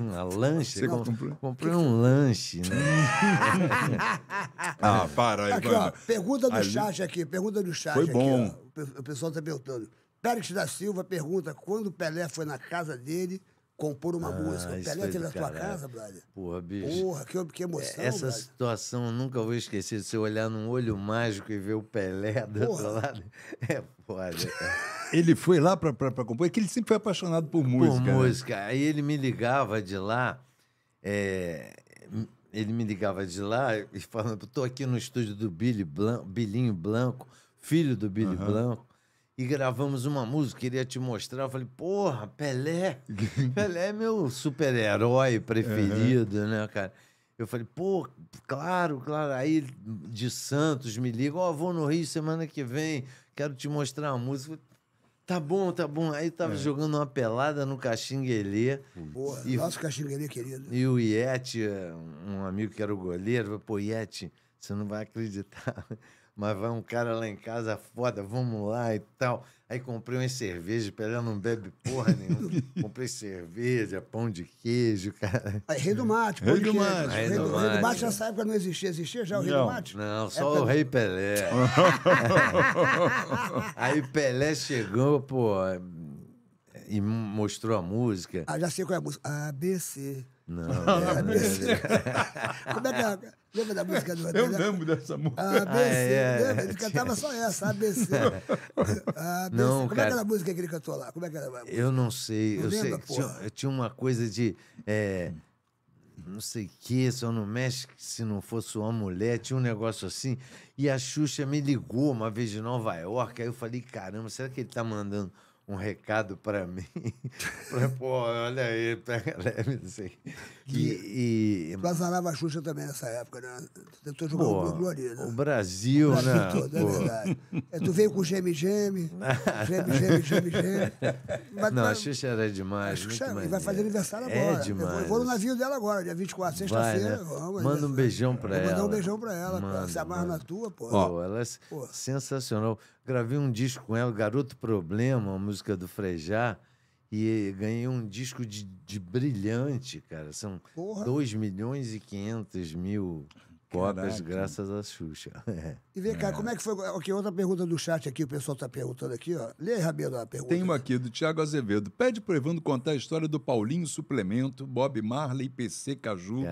Uma lanche? Você comprou? Comprei um lanche, né? ah, para aí, aqui, ó, Pergunta do Ali... chat aqui, pergunta do chat Foi aqui, bom. Ó, o pessoal tá perguntando. Pérez da Silva pergunta quando o Pelé foi na casa dele compor uma ah, música. O Pelé teve na tua casa, brother. Porra, bicho. Porra, que, que emoção, é, Essa brother. situação eu nunca vou esquecer. Se olhar num olho mágico e ver o Pelé do porra. outro lado, é foda, Ele foi lá pra, pra, pra compor, é que ele sempre foi apaixonado por música. Por música. Né? Aí ele me ligava de lá, é, ele me ligava de lá e falando, tô aqui no estúdio do Billy Blanco, Bilinho Blanco, filho do Billy uhum. Blanco e gravamos uma música, queria te mostrar. Eu falei, porra, Pelé. Pelé é meu super-herói preferido, uhum. né, cara? Eu falei, pô, claro, claro. Aí de Santos me liga, ó, oh, vou no Rio semana que vem, quero te mostrar uma música. Tá bom, tá bom. Aí tava é. jogando uma pelada no Caxinguelê. Boa, e, nosso Caxinguelê querido. E o Iete, um amigo que era o goleiro, falou, pô, Iete, você não vai acreditar mas vai um cara lá em casa foda, vamos lá e tal. Aí comprei umas cervejas, pra ela não bebe porra nenhuma. comprei cerveja, pão de queijo, cara. Aí, rei do mate, pão rei do mate. Rei, do, mate. nessa época não existia. Existia já o não. rei do mate? Não, só o rei Pelé. Aí Pelé chegou, pô, e mostrou a música. Ah, já sei qual é a música. ABC. Não, é, é, Como é que é? Lembra da música do Eu lembro dessa música. ABC, ah, é, é. Ele cantava só essa, ABC. ABC. Não, Como é cara, é aquela era a música que ele cantou lá? Como é que era Eu não sei. Não eu lembra, sei tinha, tinha uma coisa de. É, não sei o que, só não mexe se não fosse uma mulher, tinha um negócio assim. E a Xuxa me ligou uma vez de Nova York, aí eu falei, caramba, será que ele tá mandando um recado para mim. pra, pô, olha aí, pega leve, assim. E, e... Tu azarava a Xuxa também nessa época, né? Tu tentou jogar pô, o Gloria, né? O Brasil, o Brasil né? Todo, é verdade. É, tu veio com o Geme Geme, Geme Geme Geme Geme. Não, mas... a Xuxa era demais, a Xuxa, muito e vai fazer aniversário é agora. É demais. Eu vou no navio dela agora, dia 24, né? sexta-feira. Né? Manda um beijão pra ela. Manda um beijão pra ela, mano, Se amarra na tua, pô. Pô, ela é pô. sensacional. Gravei um disco com ela, Garoto Problema, uma música do Frejá, e ganhei um disco de, de brilhante, cara. São Porra. 2 milhões e 500 mil cópias graças a Xuxa. É. E vem cá, é. como é que foi? Ok, outra pergunta do chat aqui, o pessoal está perguntando aqui, ó. Lê aí, Rabelo, a pergunta. Tem uma aqui do Tiago Azevedo. Pede pro Evandro contar a história do Paulinho Suplemento, Bob Marley, PC Caju.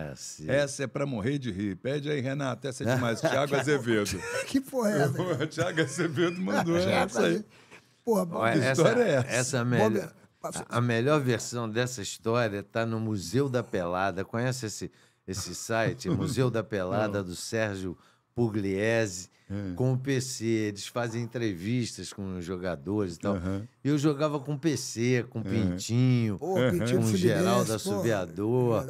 Essa é para morrer de rir. Pede aí, Renata, essa é demais. Tiago Azevedo. que porra é essa? Tiago Azevedo mandou é essa aí. Porra, Olha, que história essa, é essa? Essa melhor, é- a, a melhor versão dessa história está no Museu da Pelada. Conhece esse esse site, é Museu da Pelada do Sérgio Pugliese. Uhum. Com o PC, eles fazem entrevistas com os jogadores e tal. Uhum. Eu jogava com o PC, com o Pintinho, pô, Pintinho com o Geraldo Assobiador.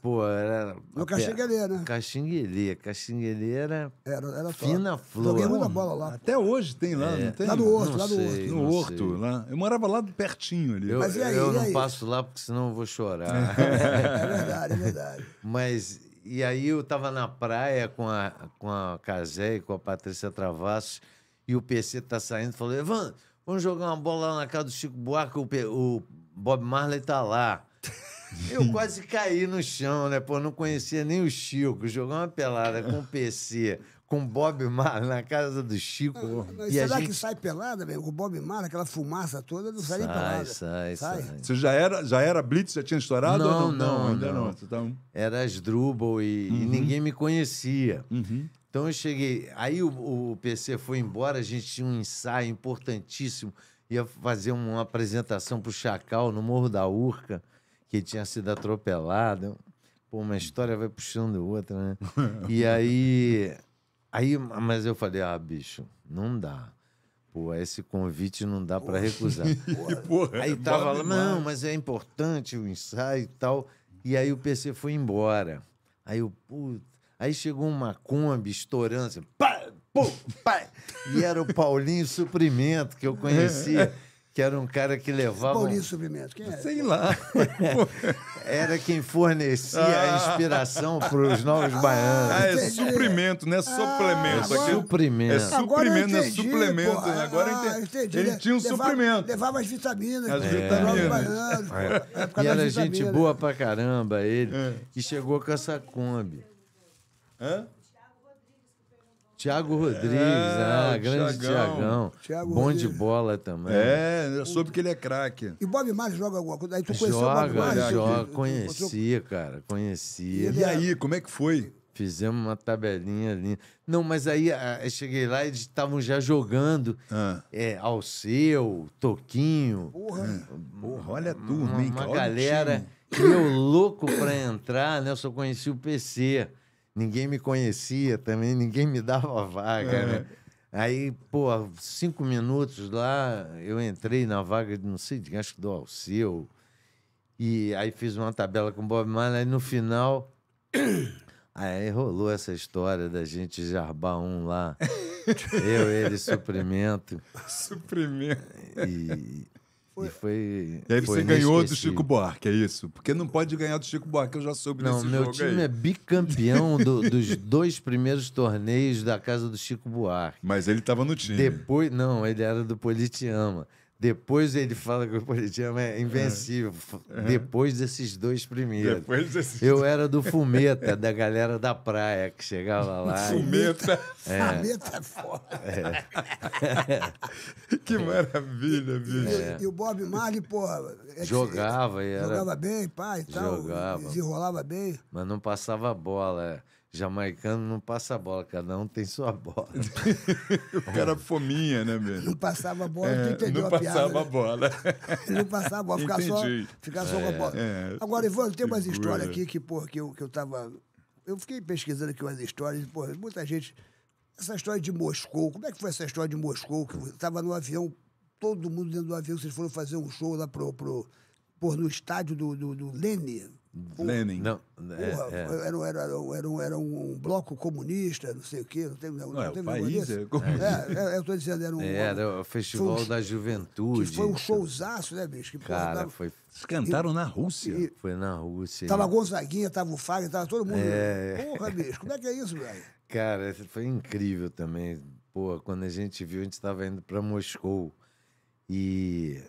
Pô, era. No Caxinguelê, né? Caxinguelê. Caxinguelê era. Era, era Fina top. flor. Joguei muita bola lá. Até hoje tem lá, é. não tem? Lá no Horto, não lá no Horto. no Horto, lá. Eu morava lá pertinho ali. Eu, Mas e aí, eu e aí? não passo lá porque senão eu vou chorar. é, é verdade, é verdade. Mas e aí eu estava na praia com a, com a Cazé e com a Patrícia Travassos, e o PC tá saindo e falou: Evan, vamos jogar uma bola lá na casa do Chico Buarque, o, P... o Bob Marley tá lá. Eu quase caí no chão, né? Pô, não conhecia nem o Chico. Jogar uma pelada com o PC com Bob Marley na casa do Chico. Ah, e será gente... que sai pelada, velho? O Bob Marley, aquela fumaça toda, não sai, sai pelada. Sai, sai, sai. Você já era, já era Blitz? Já tinha estourado? Não, não, não, não, ainda não. não. Então, então. Era Asdrubal e, uhum. e ninguém me conhecia. Uhum. Então eu cheguei. Aí o, o PC foi embora, a gente tinha um ensaio importantíssimo. Ia fazer uma apresentação pro Chacal no Morro da Urca, que tinha sido atropelado. Pô, uma história vai puxando outra, né? e aí Aí, mas eu falei, ah, bicho, não dá. Pô, esse convite não dá para recusar. Porra, é aí tava lá, não, mas é importante o ensaio e tal. E aí o PC foi embora. Aí o puto, Aí chegou uma Kombi estourando, assim, pá, pô, pá. E era o Paulinho Suprimento, que eu conhecia que era um cara que levava. Paulinho Suprimento, quem é? Sei lá. era quem fornecia ah. a inspiração para os novos baianos. Ah, é suprimento, né? Ah, suplemento. Ah, agora, é suprimento. É suprimento, é suplemento. Né? agora ah, entendi. Ele né? tinha um levava, suprimento. Levava as vitaminas. As é. vitaminas. Baianos, é. E era gente boa pra caramba ele, é. que chegou com essa Kombi. Hã? Tiago Rodrigues, é, ah, grande Tiagão. Bom Rodrigues. de bola também. É, eu soube que ele é craque. E Bob Marley joga alguma coisa? Aí tu conheceu joga, o Bob Marley? Joga, conhecia, cara, conhecia. E, e é- aí, como é que foi? Fizemos uma tabelinha ali. Não, mas aí ah, eu cheguei lá e eles estavam já jogando ah. é, Alceu, Toquinho. Porra, é. porra olha tudo, hein, Uma, uma galera. Eu louco pra entrar, né? Eu só conheci o PC ninguém me conhecia também, ninguém me dava vaga, né? é. né? Aí, pô, cinco minutos lá, eu entrei na vaga, não sei, acho que do Alceu. E aí fiz uma tabela com o Bob Marley. Aí no final, aí rolou essa história da gente jarbar um lá. eu, ele, suprimento. Suprimento. E, foi. E, foi, e aí foi você ganhou do Chico Buarque, é isso? Porque não pode ganhar do Chico Buarque, eu já soube não, nesse jogo. Não, meu time aí. é bicampeão do, dos dois primeiros torneios da casa do Chico Buarque. Mas ele estava no time. Depois, não, ele era do Politiama. Depois ele fala que o Politiama é invencível. É. É. Depois desses dois primeiros. Depois desses... Eu era do Fumeta, da galera da praia, que chegava lá. Fumeta? E... É. Fumeta é foda. É. que maravilha, bicho. É. E, o Bob Marley, porra. É jogava, era... Jogava bem, pai e tal. Jogava. Desenrolava bem. Mas não passava bola. Jamaicano não passa bola, cada um tem sua bola. o cara fominha, né, mesmo? Não passava bola, é, tu entendeu não a piada? Né? Bola. não passava bola. Ficar só, ficar só é, com a é. bola. É, Agora, Ivan, tem umas histórias aqui que, porra, que eu, que eu tava. Eu fiquei pesquisando aqui umas histórias, porra, muita gente. Essa história de Moscou, como é que foi essa história de Moscou? Que tava no avião, todo mundo dentro do avião, vocês foram fazer um show lá pro. pro porra, no estádio do, do, do Lênin Lenin. Não, é, Porra, é. Era, era, era, um, era um bloco comunista, não sei o quê, não teve, não, não, não país, é é, é, é, eu estou dizendo, era um. É, era o Festival um, da Juventude. Que foi um showzaço, né, bicho? Que, Cara, tava, foi. Eles cantaram e, na Rússia. E, foi na Rússia. Tava Gonzaguinha, tava o Fagner, tava todo mundo. É. Porra, bicho, como é que é isso, velho? Cara, foi incrível também. Pô, quando a gente viu, a gente estava indo para Moscou. E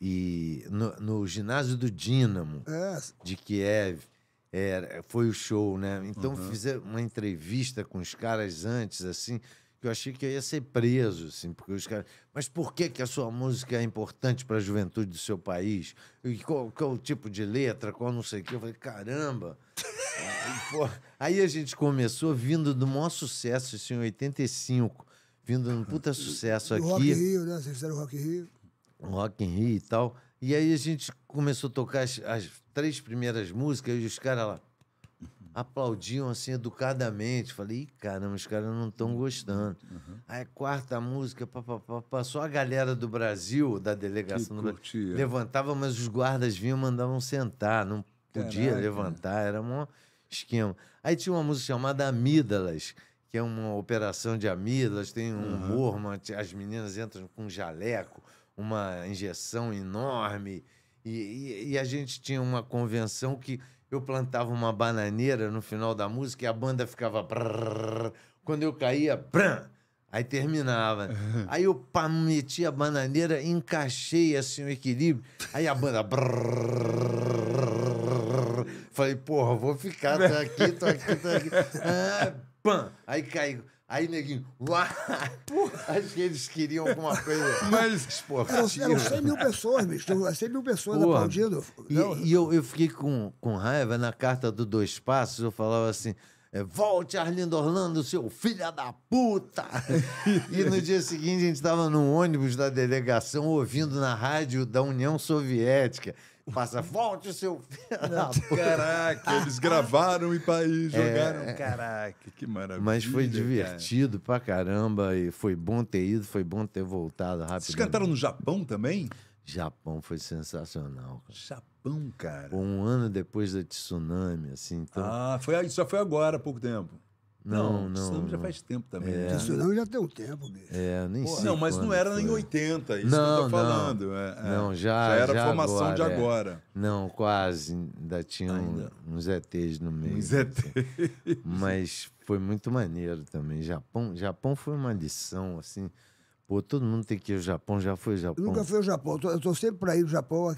e no, no ginásio do Dínamo é. de Kiev. é foi o show, né? Então uhum. uma entrevista com os caras antes, assim, que eu achei que eu ia ser preso, assim, porque os caras. Mas por que, que a sua música é importante para a juventude do seu país? E qual, qual o tipo de letra, qual não sei o quê? Eu falei, caramba! aí, pô, aí a gente começou vindo do maior sucesso, assim, em 85, vindo de um puta sucesso aqui. Rock Rio, né? Vocês fizeram Rock Rio. Rock in Rio e tal. E aí a gente começou a tocar as, as três primeiras músicas e os caras lá aplaudiam assim educadamente. Falei, Ih, caramba, os caras não estão gostando. Uhum. Aí quarta música, papapá, só a galera do Brasil, da delegação do levantava, mas os guardas vinham mandavam sentar, não podia Caraca. levantar, era um esquema. Aí tinha uma música chamada Amídalas, que é uma operação de amígdalas, tem um humor, as meninas entram com um jaleco, uma injeção enorme. E, e, e, a gente tinha uma convenção que eu plantava uma bananeira no final da música e a banda ficava. quando eu caía, aí terminava. Aí eu meti a bananeira, encaixei assim o equilíbrio. Aí a banda. falei, porra, vou ficar, tô aqui, tô aqui, tô aqui. Ah, pam! Aí caiu. Aí, neguinho, uau! Acho que eles queriam alguma coisa mas, esportiva. Eram 100 mil pessoas, bicho. 100 mil pessoas Porra. aplaudindo. E, Não. e eu, eu fiquei com, com raiva na carta do Dois Passos, eu falava assim. É, volte, Arlindo Orlando, seu filho da puta! e no dia seguinte a gente estava num ônibus da delegação ouvindo na rádio da União Soviética passa, volte, seu filho. Caraca, eles gravaram e país, é, jogaram. É. Caraca, que maravilha. Mas foi divertido cara. pra caramba e foi bom ter ido, foi bom ter voltado rápido. Vocês cantaram no Japão também? Japão foi sensacional. Cara. Japão, cara. Um ano depois da tsunami, assim. Então... Ah, foi, só foi agora, há pouco tempo. Não, não. Tsunami já faz tempo também. É. Né? Tsunami já tem um tempo, bicho. É, nem Pô, sei. Não, mas não era foi. em 80, é isso não, que eu tô falando. Não, é, é, não já. Já era já formação agora, de agora. É. Não, quase. Ainda tinha ainda. uns ETs no meio. Uns ETs. Mas foi muito maneiro também. Japão, Japão foi uma lição, assim. Pô, todo mundo tem que ir ao Japão, já foi ao Japão? Eu nunca fui ao Japão, eu estou sempre para ir ao Japão,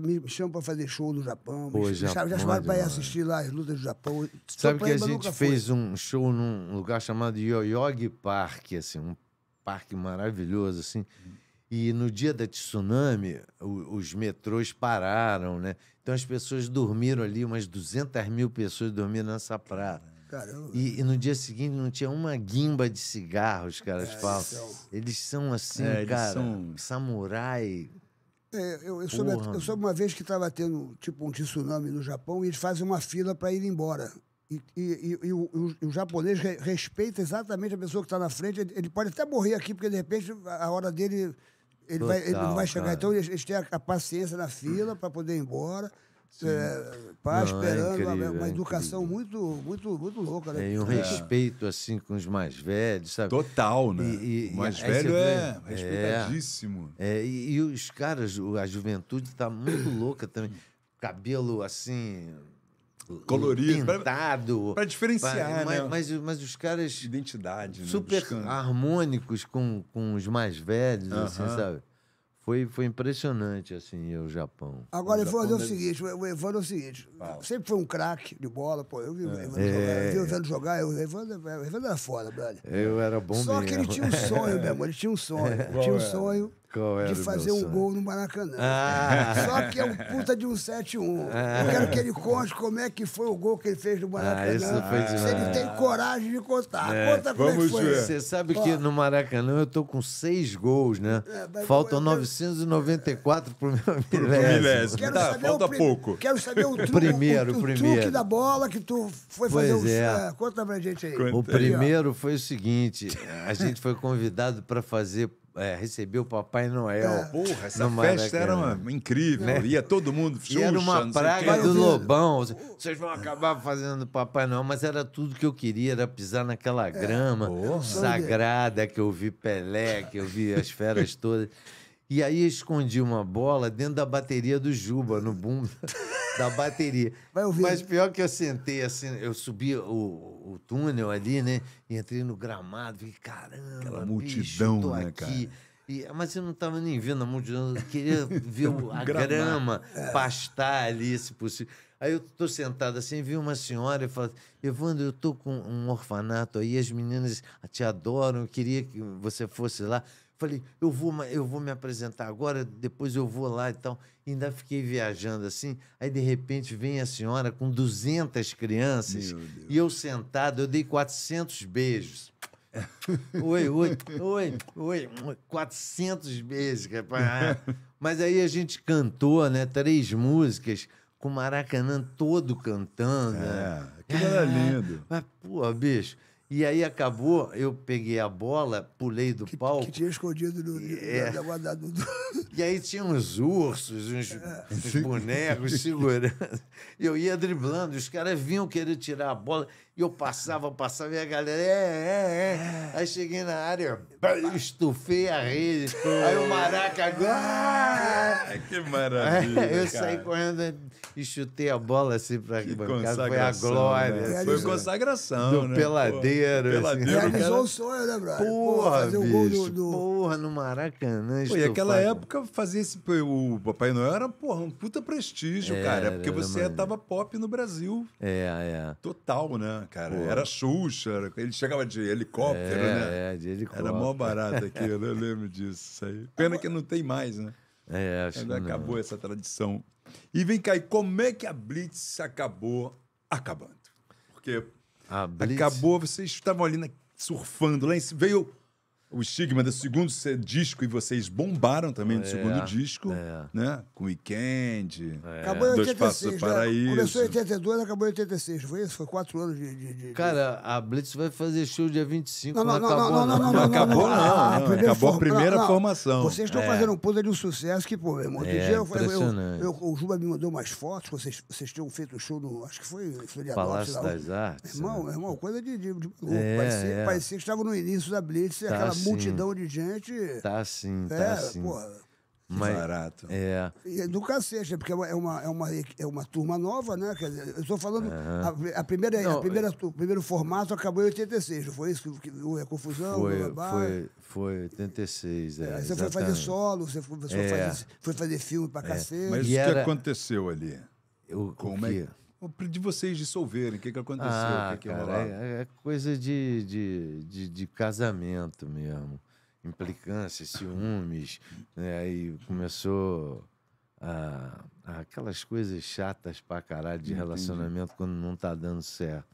me, me chamam para fazer show no Japão, Pô, me, Japão já chamaram é para ir assistir lá as lutas do Japão. Sabe que a gente fez um show num lugar chamado Yoyogi Park, assim, um parque maravilhoso, assim, e no dia da tsunami, os metrôs pararam, né? Então as pessoas dormiram ali, umas 200 mil pessoas dormiram nessa praia. Caramba. E, e, no dia seguinte não tinha uma guimba de cigarros, caras É, falam. Então... Eles são assim, é, cara, são... samurai. É, eu, eu, soube, eu, soube, uma vez que estava tendo tipo um tsunami no Japão e eles fazem uma fila para ir embora. E, e, e o, o, o, japonês re, respeita exatamente a pessoa que está na frente. Ele, ele, pode até morrer aqui, porque de repente a hora dele ele, Total, vai, ele não vai chegar. Cara. Então eles, eles têm a, a paciência na fila para poder ir embora. É, pá, Não, é esperando, é incrível, uma, uma é educação muito, muito, muito louca, né? Tem é, um é. respeito assim com os mais velhos, sabe? Total, né? E, e, o mais velho é respeitadíssimo. É, e, e, os caras, a juventude está muito louca também. Cabelo assim. Colorido, pintado. Para diferenciar, pra, mas, né? Mas, mas os caras. Identidade, né? Super né? harmônicos com, com os mais velhos, uh -huh. assim, sabe? foi, foi impressionante, assim, o Japão. Agora, eu vou fazer o seguinte, o Evandro é o seguinte, Fala. sempre foi um craque de bola, pô, eu vi o é. Evandro é. jogar, eu vi o é. Evandro jogar, eu, o, Evandro, era foda, brother. Eu era bom Só mesmo. que ele tinha um sonho, meu irmão, ele tinha um sonho, Bom, tinha um sonho de fazer um gol no Maracanã. Ah. Só que é um puta de um 7-1. Ah. Eu quero que ele conte como é que foi o gol que ele fez no ah, Maracanã. Ah, isso foi Se ele tem coragem de contar. É. Conta como é Vamos é foi. Você sabe Ó. que no Maracanã eu tô com seis gols, né? É, Faltam eu... 994 pro meu pro milésimo. Quero tá, saber falta o prim... pouco. Quero saber o, tru... primeiro, o, o, primeiro. truque da bola que tu foi fazer pois o... É. é conta pra gente aí. O primeiro foi o seguinte, a gente foi convidado para fazer é, receber o Papai Noel. É. Porra, essa festa era uma, incrível. Né? Ia todo mundo e Era uma praga do Lobão. Vocês vão acabar fazendo Papai Noel, mas era tudo que eu queria, era pisar naquela é. grama é. sagrada que eu vi Pelé, que eu vi as feras todas. E aí escondi uma bola dentro da bateria do Juba, no boom da bateria. Vai ouvir. Mas pior que eu sentei assim, eu subi o, o túnel ali, né? E entrei no gramado, fiquei, caramba, Aquela multidão, bicho, né, aqui. cara? E, mas eu não estava nem vendo a multidão, eu queria ver a grama é. pastar ali, se possível. Aí eu estou sentado assim, vi uma senhora e falou: Evandro, eu estou com um orfanato aí, as meninas te adoram, eu queria que você fosse lá. Falei, eu vou, eu vou me apresentar agora, depois eu vou lá e então, tal. Ainda fiquei viajando assim. Aí, de repente, vem a senhora com 200 crianças e eu sentado, eu dei 400 beijos. oi, oi, oi, oi, 400 beijos, rapaz. Mas aí a gente cantou, né? Três músicas com o Maracanã todo cantando. Né? É, né? aquilo era ah, lindo. Mas, pô, bicho, e aí acabou, eu peguei a bola, pulei do que, palco. Que tinha escondido no, é. no, no, no, no... E aí tinha uns ursos, uns, é. uns bonecos segurando. Eu ia driblando, os caras vinham querer tirar a bola. E eu passava, passava, e a galera, é, é, é. é. Aí cheguei na área, estufei a rede. Aí o maraca, agora. Ah, que maravilha. Aí eu saí correndo e chutei a bola assim pra que bancada. Foi a glória. Né? Assim. Foi consagração. Do né? peladeiro. Pô, assim. Realizou cara... o sonho, né, brother? Porra, fazer bicho, o gol do, do... Porra, no Maracanã. Pô, e aquela época fazer esse. O Papai Noel era, porra, um puta prestígio, é, cara. Porque você tava pop no Brasil. É, é. Total, né? cara, era Xuxa, ele chegava de helicóptero, é, né? É, de helicóptero. Era mó barato aquilo, eu lembro disso. Aí. Pena que não tem mais, né? É, acho Ainda que acabou não. essa tradição. E vem cá, e como é que a Blitz acabou acabando? Porque acabou, vocês estavam ali na, surfando lá em veio o estigma do segundo disco e vocês bombaram também é, segundo disco, é. né? Com Weekend, é. acabou em 86, Dois Passos do né? Paraíso. Começou em 82, acabou em 86. Foi isso? Foi quatro anos de, de, de... Cara, a Blitz vai fazer show dia 25, não, não, não acabou não. Não, não, não, acabou não. não. acabou a primeira não, formação. Vocês estão é. fazendo um puta de um sucesso que, pô, irmão, é, dia eu, eu, eu, o Juba me mandou umas fotos, vocês, vocês tinham feito um show no, acho que foi em Florianópolis. Palácio das Artes. Irmão, né? irmão, coisa de... É, é. parecia, que estava no início da Blitz e aquela sim. multidão de gente. Tá sim, tá é, tá sim. Pô, mas, barato. É. E é do cacete, porque é, é uma, é, uma, é uma turma nova, né? Quer dizer, eu estou falando. A, a, primeira, não, a primeira, o é primeiro formato acabou em 86, não foi isso? Que, o a confusão? Foi, foi, foi, foi 86. É, é, você foi fazer solo, você foi, é. fazer, foi fazer filme pra é. cacete. Mas o que era... aconteceu ali? eu Como o é que de vocês dissolverem, o que, que aconteceu? Ah, que que cara, é, é, coisa de, de, de, de, casamento mesmo. Implicância, ciúmes. Né? Aí começou a, a aquelas coisas chatas pra caralho de relacionamento quando não tá dando certo.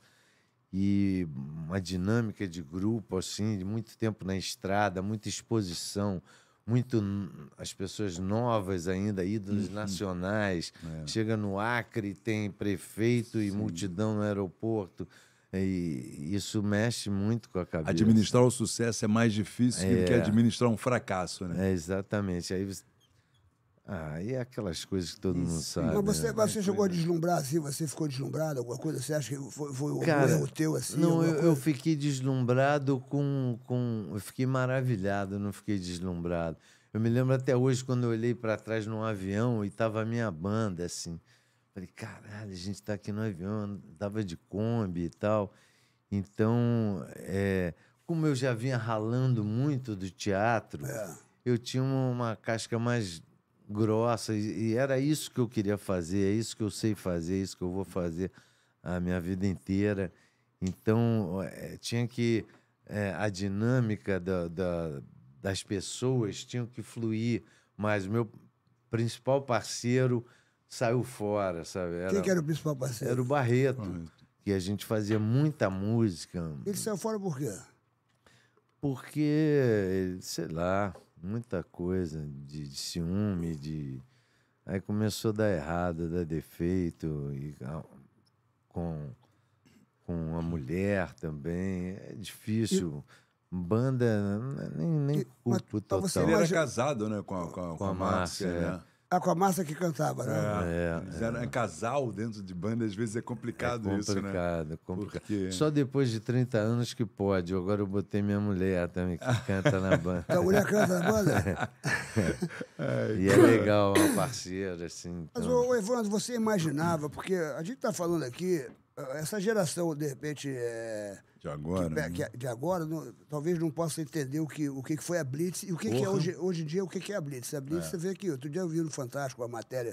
E uma dinâmica de grupo, assim, de muito tempo na estrada, muita exposição muito as pessoas novas ainda, ídolos uhum. nacionais. É. Chega no Acre, tem prefeito Sim. e multidão no aeroporto. E isso mexe muito com a cabeça. Administrar o sucesso é mais difícil é. do que é. administrar um fracasso, né? É, exatamente. Aí você ah, e é aquelas coisas que todo mundo sabe. Mas você, né? você chegou a deslumbrar assim? Você ficou deslumbrado? Alguma coisa? Você acha que foi, foi Cara, teu assim? Não, eu, eu, fiquei deslumbrado com, com. Eu fiquei maravilhado, não fiquei deslumbrado. Eu me lembro até hoje quando eu olhei para trás num avião e tava a minha banda assim. Falei, caralho, a gente está aqui no avião, tava de Kombi e tal. Então, é, como eu já vinha ralando muito do teatro, é. eu tinha uma casca mais grossa. E, era isso que eu queria fazer, é isso que eu sei fazer, é isso que eu vou fazer a minha vida inteira. Então, é, tinha que. É, a dinâmica da, da, das pessoas tinha que fluir, mas o meu principal parceiro saiu fora, sabe? Era, Quem que era o principal parceiro? Era o Barreto, Barreto. que a gente fazia muita música. Ele saiu fora por quê? Porque, sei lá, muita coisa de, de ciúme, de. Aí começou a dar errado, dar defeito, e com, com a mulher também. É difícil. E... Banda, né, nem, nem e, culpo mas, total. Mas você era casado né, com a, com a, com com a Márcia, né? É a ah, com a massa que cantava, né? É, era é. casal dentro de banda, às vezes é complicado, é complicado isso, né? Complicado, é complicado. Porque... Só depois de 30 anos que pode. Agora eu botei minha mulher também, que canta na banda. A mulher canta na banda? É. é. e é legal, é uma parceira, assim. Então... Mas, ô, Evandro, você imaginava, porque a gente está falando aqui, essa geração, de repente, é de agora. Que, é, né? que, é, de agora, não, talvez não possa entender o que, o que foi a Blitz e o que, que é hoje, hoje em dia o que, é a Blitz. A Blitz, é. você vê aqui, outro dia eu vi no Fantástico a matéria.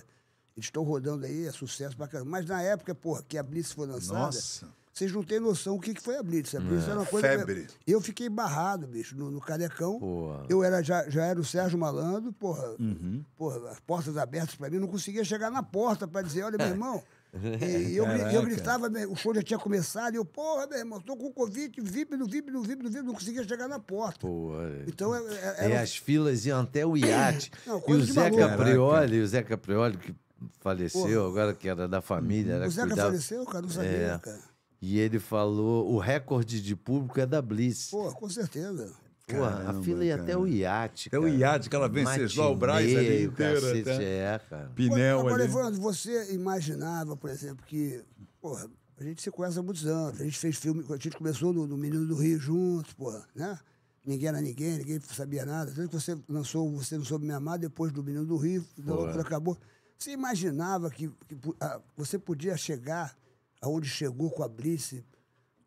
Eles estão rodando aí, é sucesso bacana. Mas na época, porra, que a Blitz foi lançada. Nossa vocês não têm noção o que, que foi a Blitz. A Blitz é. era uma coisa. Febre. Eu, eu fiquei barrado, bicho, no, no Carecão. Porra. Eu era, já, já era o Sérgio Malandro, porra, uhum. porra as portas abertas para mim, não conseguia chegar na porta para dizer: olha, meu é. irmão. E eu, eu gritava, o show já tinha começado, e eu, porra, meu irmão, tô com Covid, VIP, no VIP, no VIP, no VIP, não conseguia chegar na porta. Porra. Então, é, é, era... É, as filas iam até o iate. Não, e o Zé Caprioli, o Zé Caprioli, que faleceu, agora que era da família. Era o Zeca faleceu, cara, não sabia, é. cara. E ele falou: o recorde de público é da Blitz. Pô, com certeza. Caramba, Pô, a fila ia cara. até o iate. Até o iate, aquela Venceslau Braz a vida inteira. Cacete, até. É, cara. Pinel Agora, você imaginava, por exemplo, que. Porra, a gente se conhece há muitos anos. A gente fez filme, a gente começou no, no Menino do Rio juntos, porra, né? Ninguém era ninguém, ninguém sabia nada. Tanto que você lançou Você Não Soube Me Amar depois do Menino do Rio, da então loucura acabou. Você imaginava que, que a, ah, você podia chegar aonde chegou com a Brice?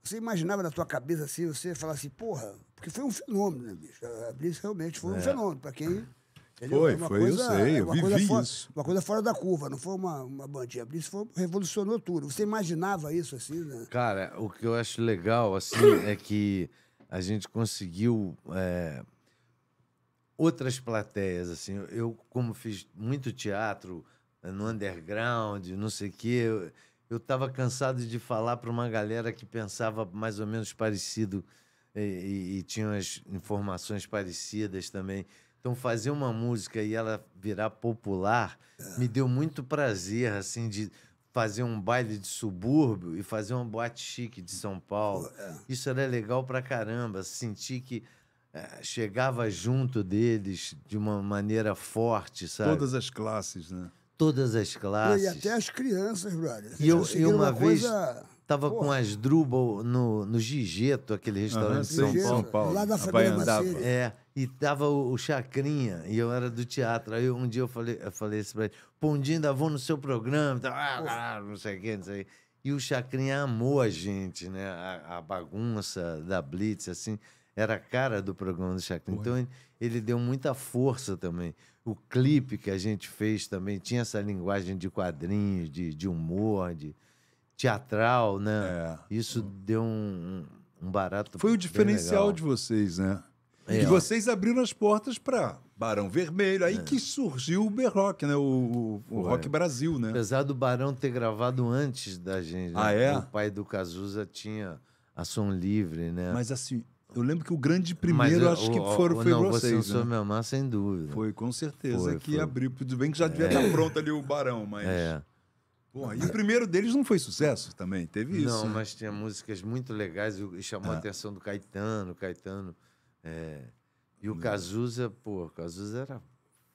Você imaginava na tua cabeça assim, você falar assim, porra, porque foi um fenômeno, né, bicho? A Blitz realmente foi é. um fenômeno. Para quem. Foi, uma foi, coisa, eu sei, é eu vivi fora, isso. Uma coisa fora da curva, não foi uma, uma bandinha. Isso foi, revolucionou tudo. Você imaginava isso assim, né? Cara, o que eu acho legal, assim, é que a gente conseguiu é, outras plateias, assim. Eu, como fiz muito teatro eh, no underground, não sei o quê, eu, eu tava cansado de falar para uma galera que pensava mais ou menos parecido e, e tinham as informações parecidas também. Então, fazer uma música e ela virar popular me deu muito prazer, assim, de fazer um baile de subúrbio e fazer uma boate chique de São Paulo. É. Isso era legal pra caramba, sentir que é, chegava junto deles de uma maneira forte, sabe? Todas as classes, né? Todas as classes. E até as crianças, brother. E, eu, uma, uma vez... Tava Porra. com as Drubal no, no Gigeto, aquele restaurante de São, Paulo. Paulo. Lá da Fabiana É, e tava o, o, Chacrinha, e eu era do teatro. Aí um dia eu falei, eu falei isso pra ele: Pondinho, ainda vou no seu programa, tá, ah, não sei o que, não sei E o Chacrinha amou a gente, né? A, a, bagunça da Blitz, assim, era a cara do programa do Chacrinha. Então ele, ele, deu muita força também. O clipe que a gente fez também tinha essa linguagem de quadrinhos, de, de humor, de teatral, né? É. Isso hum. deu um, um barato. Foi o diferencial de vocês, né? É. E vocês abriram as portas para Barão Vermelho, aí é. que surgiu o B-Rock, né? O, o, o Rock Brasil, né? Apesar do Barão ter gravado antes da gente. Né? Ah, né? é? O pai do Cazuza tinha a som livre, né? Mas assim, eu lembro que o grande primeiro, Mas, acho o, que foram, o, foi não, vocês. Você né? me amar, sem dúvida. Foi, com certeza, foi, que foi. abriu. Tudo bem que já devia é. estar tá pronto ali o Barão, mas. É. Bom, e o primeiro deles não foi sucesso também, teve isso. Não, né? mas tinha músicas muito legais e chamou a ah. atenção do Caetano, Caetano. É... E o hum. Cazuza, pô, o Cazuza era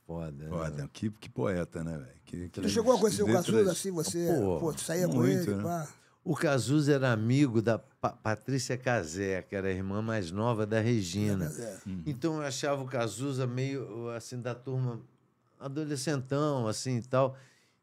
foda. Né? Foda, né? que, que poeta, né, velho? Tu chegou a conhecer o Cazuza assim, você pô, pô saía muito, com ele, né? pá. O Cazuza era amigo da pa Patrícia Casé, que era a irmã mais nova da Regina. Uhum. Então eu achava o Cazuza meio assim da turma adolescentão, assim e tal.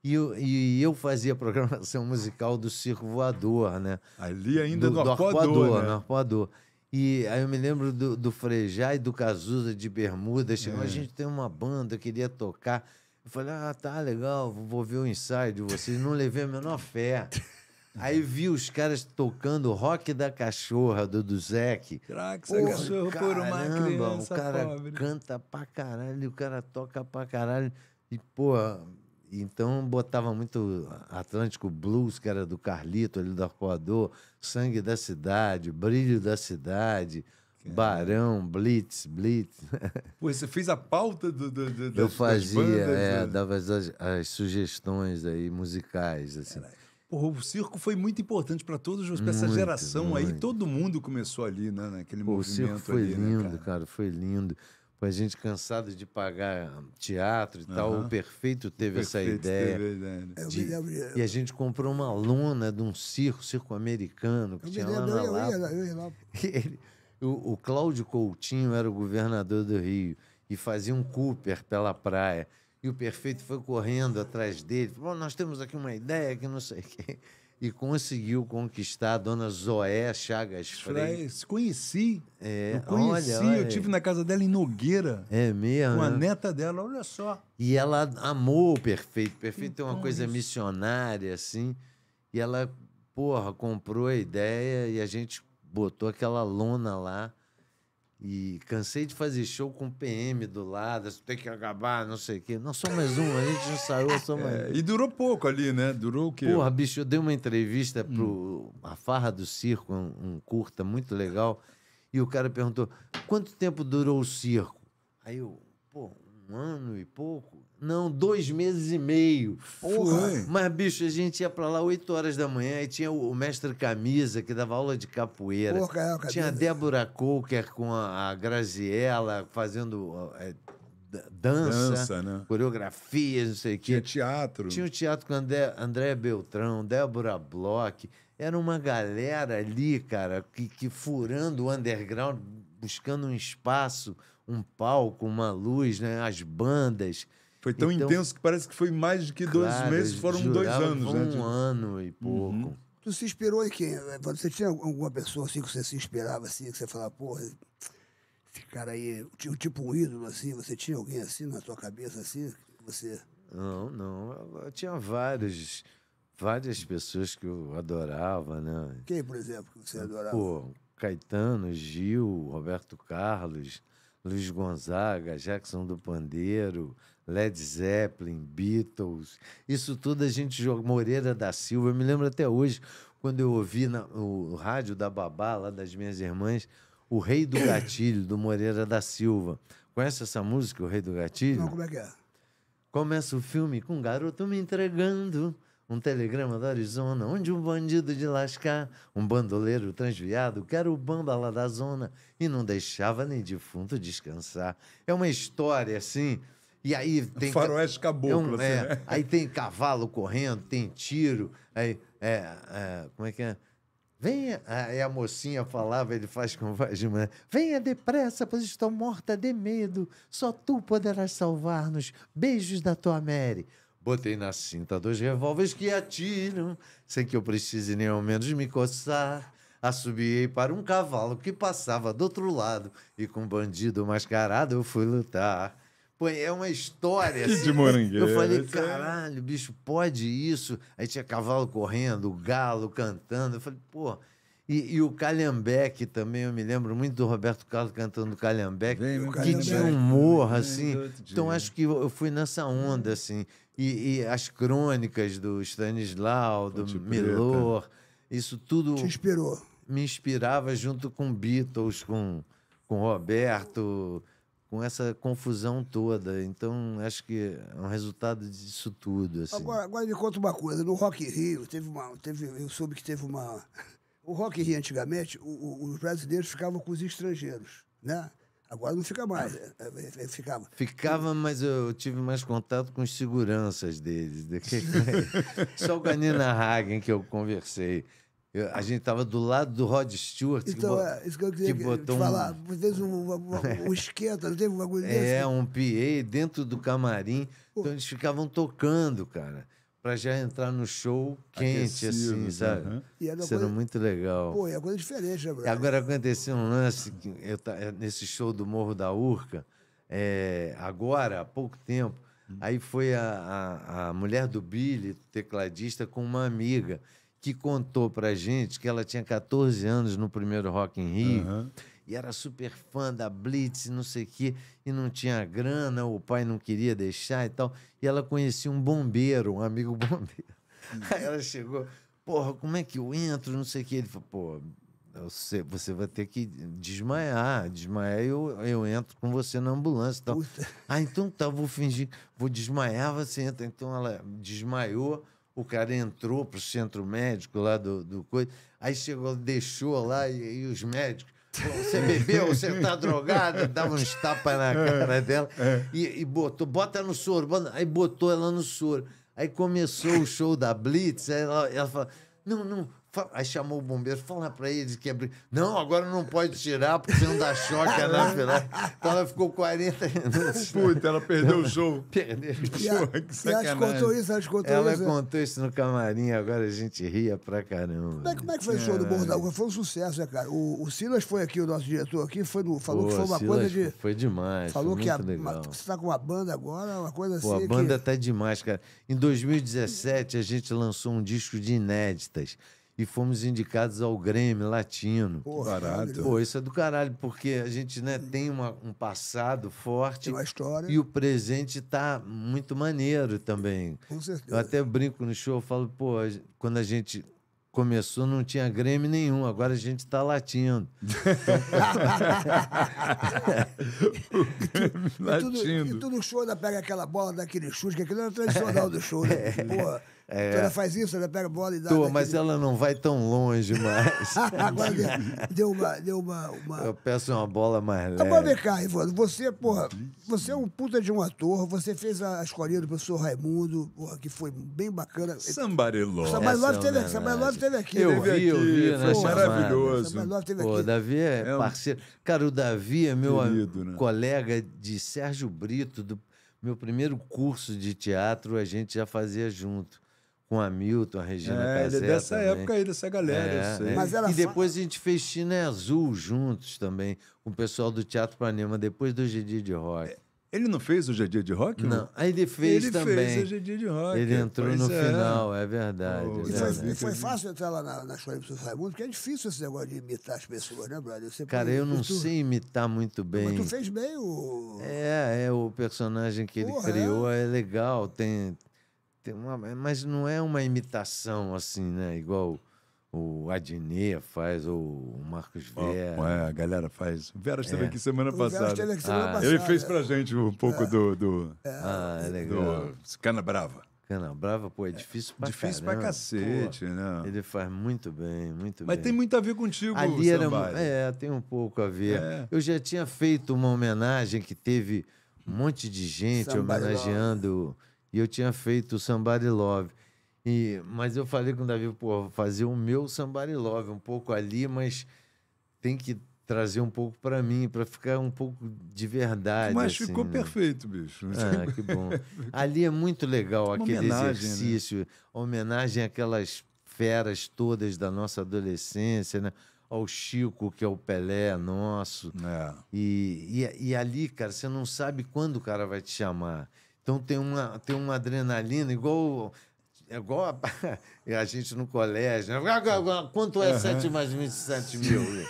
E eu, e eu fazia programação musical do Circo Voador, né? Ali ainda do, no Arpoador, né? No Arpoador. E aí eu me lembro do, do Frejá e do Cazuza de Bermuda. Chegou, é. a gente tem uma banda, queria tocar. Eu falei, ah, tá legal, vou ver o ensaio de vocês. Não levei a menor fé. Aí vi os caras tocando rock da cachorra do Duzek. Craques, a cachorra por uma criança. O cara pobre. canta pra caralho, o cara toca pra caralho. E, porra, então botava muito Atlântico Blues, que era do Carlito, ali do Arcoador, Sangue da Cidade, Brilho da Cidade, Caramba. Barão, Blitz, Blitz. Pô, você fez a pauta do, do, do, das, Eu fazia, das bandas, é, né? dava as, as, sugestões aí musicais, assim. Porra, o circo foi muito importante para todos, para essa geração muito. aí, todo mundo começou ali, né, naquele Pô, movimento. O circo foi ali, né, lindo, né, cara? cara? foi lindo com a gente cansado de pagar teatro e uhum. tal, o Perfeito teve o perfeito essa ideia. Teve ideia. Né? É de... e a gente comprou uma lona de um circo, circo americano, que eu é tinha lá. na lapa. o, o Cláudio Coutinho era o governador do Rio e fazia um Cooper pela praia. E o Perfeito foi correndo atrás dele, falou: nós temos aqui uma ideia que não sei o quê e conseguiu conquistar a dona Zoé Chagas Freitas. Conheci. É, eu conheci, olha, olha. eu tive na casa dela em Nogueira. É mesmo? Com a né? neta dela, olha só. E ela amou o Perfeito. Perfeito então, é uma coisa isso. missionária, assim. E ela, porra, comprou a ideia e a gente botou aquela lona lá e cansei de fazer show com PM do lado, tem que acabar, não sei o quê. Não, só mais um, a gente já saiu, só é, mais é, E durou pouco ali, né? Durou o quê? Porra, bicho, eu dei uma entrevista hum. pro A Farra do Circo, um, um, curta muito legal, e o cara perguntou, quanto tempo durou o circo? Aí eu, pô, um ano e pouco. Não, dois meses e meio. Porra. Mas, bicho, a gente ia pra lá oito horas da manhã e tinha o, mestre Camisa, que dava aula de capoeira. Porra, é, tinha a Débora Coker com a, Graziella fazendo é, dança, dança né? não sei o quê. Tinha teatro. Tinha o teatro com André, André Beltrão, Débora Bloch. Era uma galera ali, cara, que, que furando o underground, buscando um espaço, um palco, uma luz, né? as bandas. Foi tão então, intenso que parece que foi mais de que dois meses, foram dois anos, né? Um tipo. ano e uhum. pouco. Uhum. Tu se inspirou em quem? Você tinha alguma pessoa assim que você se inspirava, assim, que você falava, porra, esse cara aí, tipo um ídolo, assim, você tinha alguém assim na sua cabeça, assim, que você. Não, não. Eu tinha vários. Várias pessoas que eu adorava, né? Quem, por exemplo, que você adorava? Pô, Caetano, Gil, Roberto Carlos, Luiz Gonzaga, Jackson do Pandeiro, Led Zeppelin, Beatles, isso tudo a gente jogou. Moreira da Silva, eu me lembro até hoje, quando eu ouvi na, o rádio da Babá, lá das minhas irmãs, O Rei do Gatilho, do Moreira da Silva. Conhece essa música, O Rei do Gatilho? Não, como é que é? Começa o filme com um garoto me entregando. Um telegrama da Arizona, onde um bandido de lascar, um bandoleiro transviado, que era o bamba lá da zona, e não deixava nem defunto descansar. É uma história assim, e aí tem. Faroeste caboclo, é um, assim, é, né? Aí tem cavalo correndo, tem tiro. Aí, é, é como é que é? Venha, aí a mocinha falava, ele faz com voz de mulher. Venha depressa, pois estou morta de medo. Só tu poderás salvar-nos. Beijos da tua Mary. Botei na cinta dois revólveres que atiram, sem que eu precise nem ao menos me coçar. Assobiei para um cavalo que passava do outro lado, e com um bandido mascarado eu fui lutar. Pô, é uma história. Que assim, de morangueira. Eu falei, é caralho, bicho, pode isso? Aí tinha cavalo correndo, galo cantando. Eu falei, pô. E, e o Calhambeck também, eu me lembro muito do Roberto Carlos cantando Calhambeck, que Calhambeck, tinha humor, assim. Então acho que eu fui nessa onda, assim. E, e as crônicas do Stanislau, do Ponte Milor, Preta. isso tudo. Te inspirou. Me inspirava junto com Beatles, com, com Roberto com essa confusão toda. Então, acho que é um resultado disso tudo. Assim. Agora, agora me conta uma coisa. No Rock Rio, teve uma, teve, eu soube que teve uma... O Rock Rio, antigamente, o, o, os brasileiros ficavam com os estrangeiros, né? Agora não fica mais, né? é, é, é, ficava. Ficava, mas eu tive mais contato com os seguranças deles. Só o Ganina Hagen que eu conversei. Eu, a gente estava do lado do Rod Stewart. Então, que, é, isso que eu queria que botou falar. Um... Fez um, um, um esquenta, não teve um bagulho é, desse? É, um PA dentro do camarim. Pô. Então eles ficavam tocando, cara. para já entrar no show quente, Aquecido, assim, assim sabe? E era Sendo coisa... muito legal. Pô, é coisa diferente, né, Agora aconteceu um lance, que eu tá, nesse show do Morro da Urca, é, agora, há pouco tempo, hum. aí foi a, a, a mulher do Billy, tecladista, com uma amiga. Hum que contou pra gente que ela tinha 14 anos no primeiro Rock in Rio uhum. e era super fã da Blitz, não sei o quê, e não tinha grana, o pai não queria deixar e tal. E ela conhecia um bombeiro, um amigo bombeiro. Aí ela chegou, porra, como é que eu entro, não sei o quê. Ele falou, pô, você, você vai ter que desmaiar. Desmaiar, eu, eu entro com você na ambulância então Ah, então tá, vou fingir, vou desmaiar, você entra. Então ela desmaiou o cara entrou pro centro médico lá do, do coisa, aí chegou, deixou lá e, e os médicos. Você bebeu, você tá drogada, dava uns tapas na é, cara dela é. e, e, botou, bota no soro, bota, aí botou ela no soro. Aí começou o show da Blitz, aí ela, ela falou: não, não, Aí chamou o bombeiro, fala para ele que abriu. É não, agora não pode tirar, porque você não dá choque né, anafilático. Então ela ficou 40 minutos. Né? Puta, ela perdeu o show. Perdeu o show. A, que Ela contou isso, ela contou ela isso. Ela é. contou isso no camarim, agora a gente ria pra caramba. Como é, como é que foi o show do Bordo Foi um sucesso, né, cara? O, o, Silas foi aqui, o nosso diretor aqui, foi no, falou Pô, que foi uma Silas coisa de. Foi demais. Falou foi que a, legal. você tá com uma banda agora, uma coisa Pô, assim. A banda que... tá demais, cara. Em 2017, a gente lançou um disco de inéditas e fomos indicados ao Grêmio Latino. Porra, Pô, isso é do caralho, porque a gente né, tem uma, um passado forte. Tem uma história. E o presente está muito maneiro também. Com certeza. Eu até brinco no show, falo, pô, quando a gente começou não tinha Grêmio nenhum, agora a gente está latindo. latindo. E tu no show ainda pega aquela bola daquele chute, que aquilo é tradicional do show, né? Pô, é... Então ela faz isso, ela pega a bola e dá. Tô, mas ela não vai tão longe mais. Agora deu, deu, uma, deu uma, uma, Eu peço uma bola mais tá leve. Agora vem cá, Ivano. Você, porra, você é um puta de um ator. Você fez a escolinha do professor Raimundo, porra, que foi bem bacana. Sambareló. Sambareló é teve, é Sambareló teve aqui. Eu né? vi, eu vi. Né? maravilhoso. Sambareló teve aqui. Pô, Davi é, é um... parceiro. Cara, o Davi é meu Querido, né? colega de Sérgio Brito, do meu primeiro curso de teatro, a gente já fazia junto com a Milton, a Regina é, Casé. Ele é dessa também. época aí, dessa galera, é, eu sei. Né? Mas ela e depois a gente fez China Azul juntos também, com o pessoal do Teatro Panema, depois do GD de Rock. É. Ele não fez o GD de Rock? Não, aí ele fez ele também. Ele fez o GD de Rock. Ele entrou no é. final, é verdade. Oh, é verdade. Foi, foi, fácil entrar lá na, na escola de Raimundo, porque é difícil esse negócio de imitar as pessoas, né, brother? Você Cara, pode, eu não tu... sei imitar muito bem. Mas tu fez bem o... É, é o personagem que Porra, ele criou é, é legal, tem tem uma, mas não é uma imitação assim, né? Igual o Adnet faz, ou o Marcos Vera. Oh, é, a galera faz. O Vera esteve é. aqui semana passada. Aqui semana ah. passada. Ele fez pra gente um pouco é. do, do, é. Ah, é legal. Do Cana Brava. Cana Brava, pô, é difícil pra Difícil caramba. pra cacete, pô, né? Ele faz muito bem, muito Mas bem. Mas tem muito a ver contigo, Ali era, É, tem um pouco a ver. É. Eu já tinha feito uma homenagem que teve um monte de gente homenageando... E eu tinha feito o Somebody Love. E, mas eu falei com o Davi, pô, vou fazer o meu Somebody Love, um pouco ali, mas tem que trazer um pouco para mim, para ficar um pouco de verdade. Mas assim, ficou né? perfeito, bicho. Ah, que bom. Ali é muito legal Uma aquele homenagem, né? exercício, né? homenagem àquelas feras todas da nossa adolescência, né? Ao Chico, que é o Pelé nosso. É. E, e, e ali, cara, você não sabe quando o cara vai te chamar. Então tem uma, tem uma adrenalina igual. igual a, a gente no colégio. Né? Quanto é uhum. 7 mais 27 mil?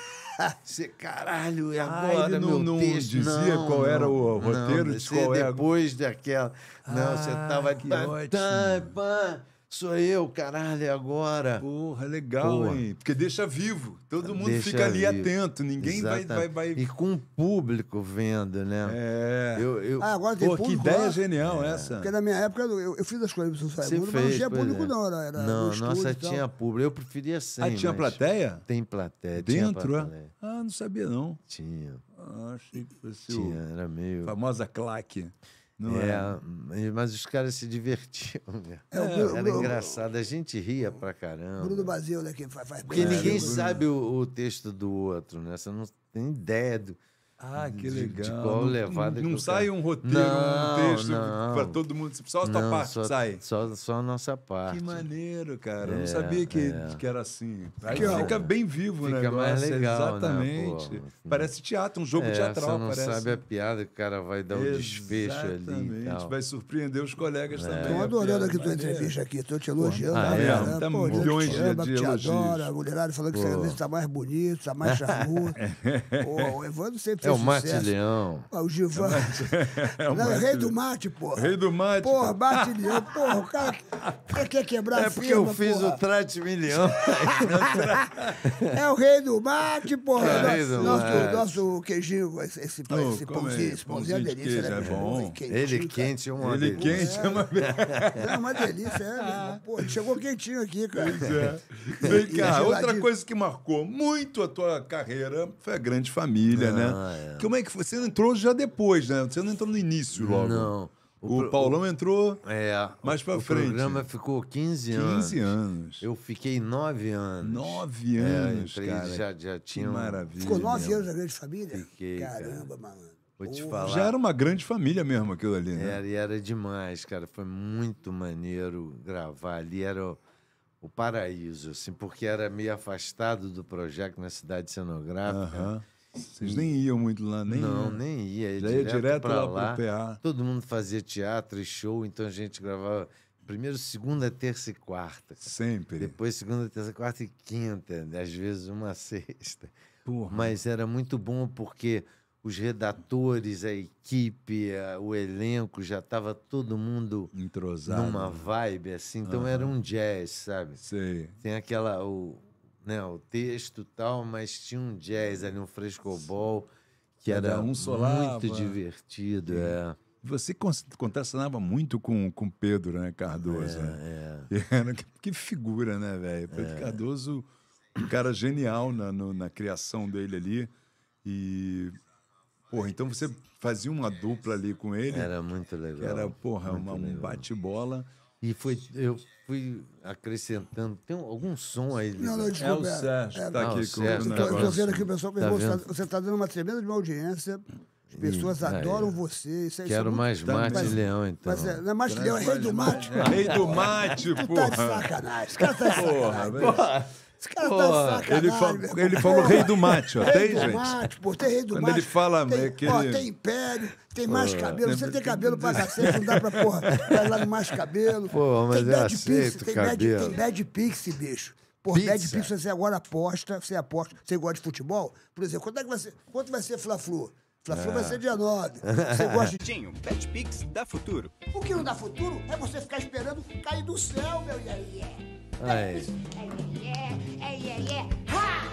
Você, caralho, é agora, ah, ele não, não dizia não, qual era o roteiro não, de qual depois era... daquela. Não, ah, você tava... Tá, Sou eu, caralho, é agora. Porra, legal, Porra. hein? Porque deixa vivo. Todo mundo deixa fica ali vivo. atento. Ninguém vai, vai, vai, E com o público vendo, né? É. Eu, eu... Ah, agora tem Pô, público. Que ideia lá. Né? genial é. essa. Porque na minha época eu, eu fiz as coisas pro Sai Mundo, mas não tinha público, é. não. Era, não, no nossa, tinha público. Eu preferia sem. Ah, tinha plateia? Tem plateia. Dentro? É? Plateia. Ah, não sabia, não. Tinha. Ah, achei que fosse. Tinha, o... era meio. Famosa claque. Não é, é, mas os caras se divertiam. É, o Bruno, era Bruno, engraçado, a gente ria pra caramba. Bruno Basílio, é quem faz, faz Porque ninguém sabe o, o, texto do outro, né? Você não tem ideia do. Ah, que legal. De, qual levada não, não sai um roteiro, não, um texto para todo mundo. Tipo, só a tua não, parte só, sai. Só, só a nossa parte. Que maneiro, cara. É, eu não é, sabia que, é. que era assim. Aí é. fica bem vivo, né? Fica negócio. mais legal. Exatamente. Né, Parece teatro, um jogo teatral. É, você não parece. sabe a piada que o cara vai dar um desfecho ali. Exatamente. Vai surpreender os colegas é. também. Estou adorando aqui tua entrevista aqui. Estou te elogiando. Ah, é. Né, ah, tá Pô, milhões de elogios. Te adora. A mulherada falou que você está mais bonito, está mais charmoso. O Evandro sempre é o Mate Leão. o Givan. É o Mate, é o é rei do Mate, porra. Rei do Mate. Porra, Mate Leão, porra, o cara que quer quebrar é a É porque eu fiz porra. o Trate Milhão. é o rei do Mate, porra. É nosso, rei do nosso, mate. nosso queijinho, esse, esse, oh, esse pãozinho, é? esse pãozinho é delícia, né? É bom. ele tá- quente é uma delícia. Ele quente é, é uma delícia. É uma delícia, é, mesmo. Pô, chegou quentinho aqui, cara. Pois é. Vem cá, outra coisa que marcou muito a tua carreira foi a grande família, ah, né? É. Como é que foi? Você entrou já depois, né? Você não entrou no início logo. Não. O, o pro... Paulão entrou é, mais pra o frente. O programa ficou 15 anos. 15 anos. Eu fiquei 9 anos. 9 é, anos, é, entrei, cara. Já, já tinha. Que maravilha. Ficou 9 anos na grande família? Fiquei. Caramba, cara. mano. Vou te falar. Já era uma grande família mesmo aquilo ali, né? Era, e era demais, cara. Foi muito maneiro gravar ali. Era o, o paraíso, assim, porque era meio afastado do projeto na cidade cenográfica. Uh -huh. Vocês nem iam muito lá, nem Não, ia. nem ia. Já ia direto, direto lá, lá pro PA. Todo mundo fazia teatro e show, então a gente gravava primeiro segunda, terça e quarta. Sempre. Depois segunda, terça, quarta e quinta, às vezes uma sexta. Porra. Mas era muito bom porque os redatores, a equipe, a, o elenco, já estava todo mundo entrosado, numa vibe assim, então uhum. era um jazz, sabe? Sei. Tem aquela o, né, o texto e tal, mas tinha um jazz ali, um frescobol, que era um muito divertido. É. Você contacionava muito com o Pedro, né, Cardoso? É, né? é. Que, que figura, né, velho? Pedro é. Cardoso, um cara genial na, no, na criação dele ali. E Porra, então você fazia uma dupla ali com ele. Era muito legal. Era, porra, uma, um bate-bola. E foi, eu fui acrescentando. Tem algum som aí? Não, não, desculpa. É o Sérgio é, está é, aqui ah, Sérgio, com o tá Estou vendo aqui o pessoal. Tá você está dando uma tremenda de uma audiência. As pessoas e, adoram aí, você. Isso Quero isso é mais mate, mas, Leão, então. Mas é, não é mate, Leão, é rei do mate. rei do mate, porra. Tá de sacanagem. Tá de sacanagem. Porra, porra. Esse cara pô, tá ele, falou, ele fala o rei do mate, ó. Rei tem, do gente? mate, pô, tem rei do Quando mate. ele fala... Tem, é que ó, ele... tem império, tem mais cabelo. Você tem cabelo pra cacete, não dá pra, porra, vai lá no mais cabelo. Pô, mas tem eu bad pix, tem Bad, tem bad pix, bicho. Por bad pix você agora aposta, você aposta, você gosta de futebol. Por exemplo, quanto, é que vai ser, quanto vai ser Fla-Flu? Fla-Flu vai ah. ser dia 9. Você gosta de... Tinho, pix dá futuro. O que não dá futuro é você ficar esperando cair do céu, meu iê -ia. Aí.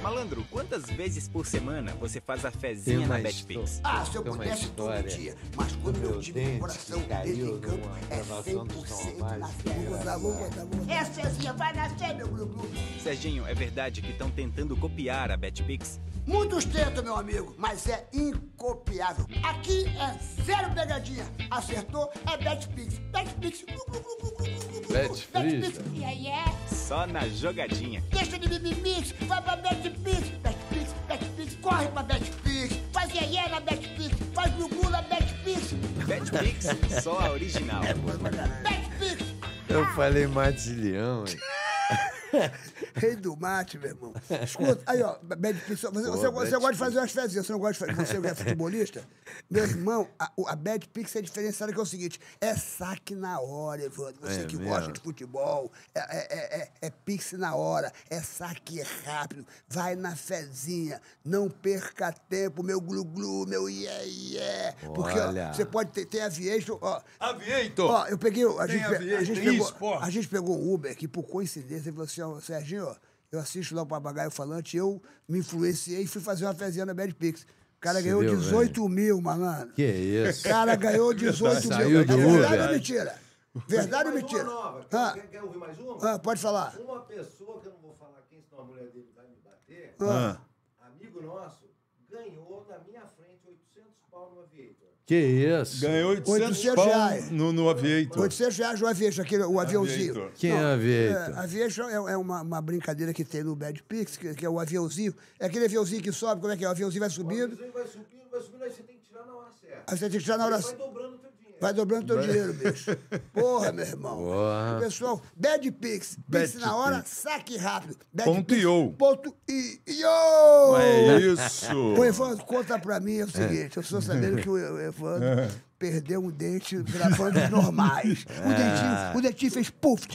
Malandro, quantas vezes por semana você faz a fezinha na Betfix? Ah, se eu pudesse todo dia, mas quando meu eu tive o coração dele em campo, é 100% na fezinha. Essa fezinha vai nascer, meu glu Serginho, é verdade que estão tentando copiar a Betpix? Muito sustento, meu amigo, mas é incopiável. Aqui é zero pegadinha. Acertou é Betpix. Betpix. Betpix. Pix. E aí é? Só na jogadinha. Deixa de mimimix, vai pra Betpix. Betpix, Betpix, corre pra Betpix. Faz iê, iê na Betpix, faz gugu na Betpix. Betpix, só a original. É Pix. Betpix. Eu falei Matilhão, velho. Rei do mate, meu irmão. Escuta, aí, ó, bad pizza. Você, Pô, você, você gosta de fazer umas fezinhas, você não gosta de fazer. Você é futebolista? Meu irmão, a, a bad pizza é diferenciada que é o seguinte: é saque na hora, Evandro. Você é, que mesmo. gosta de futebol, é, é, é, é pix na hora, é saque rápido, vai na fezinha, não perca tempo, meu glu-glu, meu iê, iê. Porque ó, você pode ter, ter aviation, ó. Aviator! Ó, eu peguei. A gente, a, gente pegou, a gente pegou um Uber que, por coincidência, ele falou assim: ó, Serginho, eu assisto lá o Papagaio Falante, eu me influenciei e fui fazer uma fezinha na Bad Pix. O cara Se ganhou deu, 18 velho. mil, malandro. Que isso? O cara ganhou 18 Saiu mil. Do é verdade ou mentira? Verdade ou mentira? Nova, ah. quer, quer, ouvir mais uma? Ah, pode falar. Uma pessoa que eu não vou falar quem, senão a mulher dele vai me bater. Ah. ah Que isso? Ganhou 800, 800 reais. No, no Aviator. 800 reais no Aviator, aquele, o aviãozinho. Aviator. Quem é Aviator? É, aviator é, é uma, uma, brincadeira que tem no Bad Pix, que, que, é o aviãozinho. É aquele aviãozinho que sobe, como é que é? O aviãozinho vai subindo. O aviãozinho vai subindo, vai subindo, aí você tem que tirar na hora certa. Aí você tem que tirar na hora certa. vai dobrando Vai dobrando teu dinheiro, bicho. Porra, meu irmão. Pessoal, Dead Pix. Pix na hora, saque rápido. Dead ponto Pix, .io. Ponto É isso. O Evandro, conta pra mim é o é. seguinte. Eu estou sabendo que o Evandro é. perdeu um dente gravando normais. O, é. dentinho, o dentinho fez puff.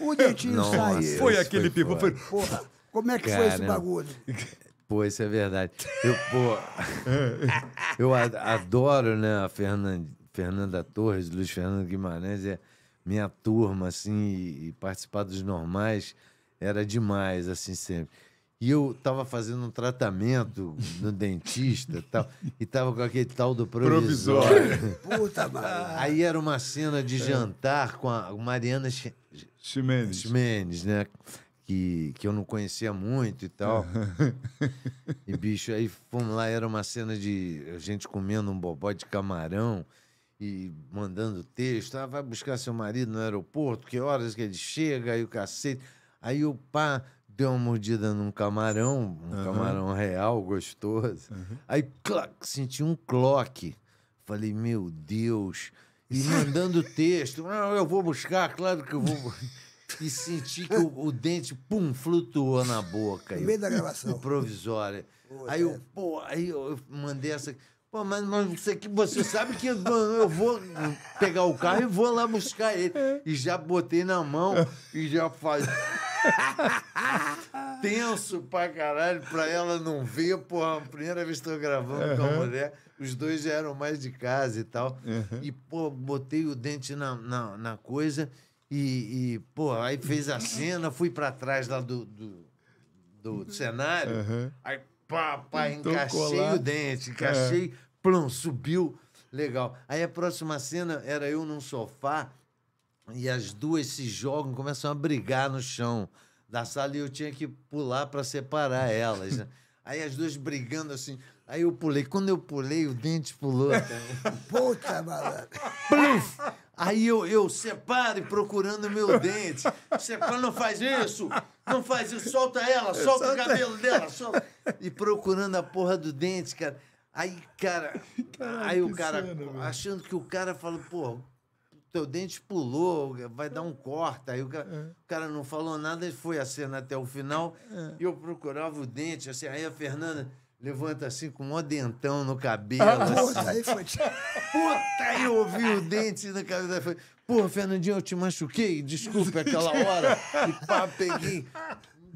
O dentinho Nossa, saiu. Foi aquele pivô. Foi... Porra, como é que Caramba. foi esse bagulho? Pô, isso é verdade. Eu, pô, eu adoro, né, a Fernandinha Fernanda Torres, Luiz Fernando Guimarães, é minha turma, assim, e, participar dos normais era demais, assim, sempre. E eu tava fazendo um tratamento no dentista tal, e tava com aquele tal do provisório. provisório. Puta Aí era uma cena de jantar com a Mariana Ximenes, Ximenes né? Que, que eu não conhecia muito e tal. e, bicho, aí fomos lá, era uma cena de a gente comendo um bobó de camarão e mandando texto, ah, vai buscar seu marido no aeroporto, que horas que ele chega, aí o cacete. Aí o pá deu uma mordida num camarão, um uhum. camarão real, gostoso. Uhum. Aí clac, senti um cloque. Falei, meu Deus. E mandando texto, não ah, eu vou buscar, claro que eu vou. E senti que o, o dente, pum, flutuou na boca. No meio da gravação. Provisória. Pô, aí, eu, é. pô, aí eu mandei essa Pô, mas, mas você, você sabe que eu, eu, vou pegar o carro e vou lá buscar ele. E já botei na mão e já faz. Tenso pra caralho, pra ela não ver, porra, a primeira vez que eu gravando uhum. com a mulher, os dois já eram mais de casa e tal. Uhum. E, pô, botei o dente na, na, na coisa e, e, pô, aí fez a cena, fui pra trás lá do, do, do cenário, uhum. aí, pá, pá, encaixei o dente, encaixei. É plum, subiu, legal. Aí a próxima cena era eu num sofá e as duas se jogam, começam a brigar no chão da sala e eu tinha que pular para separar elas. Né? Aí as duas brigando assim. Aí eu pulei. Quando eu pulei, o dente pulou. Puta, malandro. Aí eu, eu e procurando meu dente. Separe, não faz isso, não faz isso, solta ela, solta, solta o cabelo dela, solta. E procurando a porra do dente, cara. Aí, cara, Caraca, aí o cara achando que o cara fala, pô, teu dente pulou, vai dar um corte. Aí o cara, é. o cara não falou nada, foi a cena até o final. É. E eu procurava o dente, assim, aí a Fernanda levanta assim com um dentão no cabelo. Ah, assim. Aí foi. Puta, aí eu ouvi o dente cabeça e Foi, Pô, Fernandinho, eu te machuquei, desculpa é aquela hora. E pá, peguei.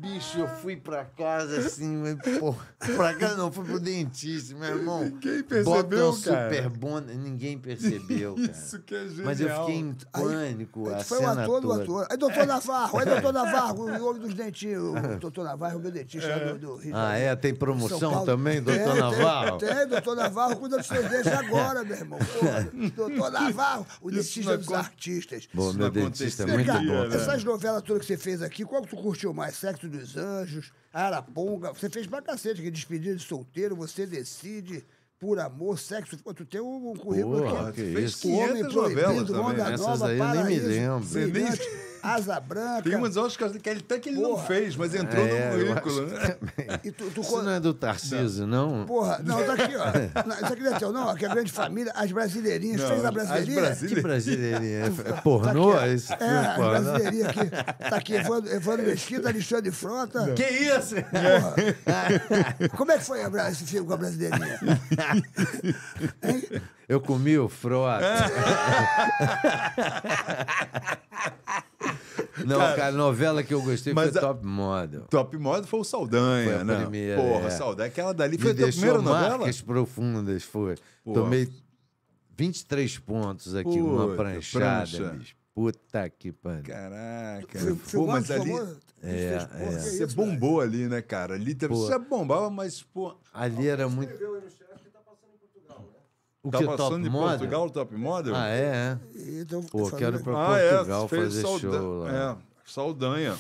Bicho, eu fui pra casa assim, pô, pra casa não, fui pro dentista, meu irmão. Ninguém percebeu, um cara. super bonde ninguém percebeu, cara. Isso que é genial. Mas eu fiquei em pânico, aí, a foi cena o ator, toda. ator. Aí, doutor é. Navarro, aí, é. doutor Navarro, o olho dos dentinhos, o doutor Navarro, é o meu dentista é. do, do Rio Ah, é? Tem promoção também, doutor tem, Navarro? Tem, tem, doutor Navarro, cuida dos seus dentes agora, meu irmão. doutor Navarro, o dentista dos artistas. Bom, meu dentista é muito bom. Essas novelas todas que você fez aqui, qual que tu curtiu mais? Sexo dos Anjos, Araponga. Você fez pra cacete, que despedida de solteiro, você decide por amor, sexo. Tu tem um, um currículo Porra, que, que é isso. O homem proibido, né? Essas aí eu nem me lembro. Asa Branca. Tem uns Oscars que ele, até que ele não fez, mas entrou é, no currículo. Né? tu, tu Isso co... não é do Tarcísio, não. não? Porra, não, tá aqui, ó. Não, isso aqui não é teu, não. Aqui é a grande família, as brasileirinhas. Não, fez a brasileirinha? Brasile... Que brasileirinha? Tá é pornô? Tá aqui, é, é a brasileirinha aqui. Tá aqui, Evandro, Evandro Mesquita, Alexandre Frota. Não. Que isso? Porra. Como é que foi esse filme com a brasileirinha? Hein? Eu comi o frota. É. Não, cara, cara, novela que eu gostei foi a, Top Model. Top Model foi o Saldanha, foi a né? Primeira, Porra, é. Saldanha. Aquela dali Me foi a tua primeira novela? Marcas profundas, foi. Porra. Tomei 23 pontos aqui, Puta, uma pranchada, prancha. bicho. Puta que pariu. Caraca. Você, você Pô, mas ali... É, é. é. Você bombou ali, né, cara? Ali Você bombava, mas, pô... Ali era muito... O tá que, é top Portugal model? Portugal, top model? Ah, é? é. Então, Pô, quero ir pra ah, é, Portugal é, fazer Saldanha, show lá. É, Saldanha.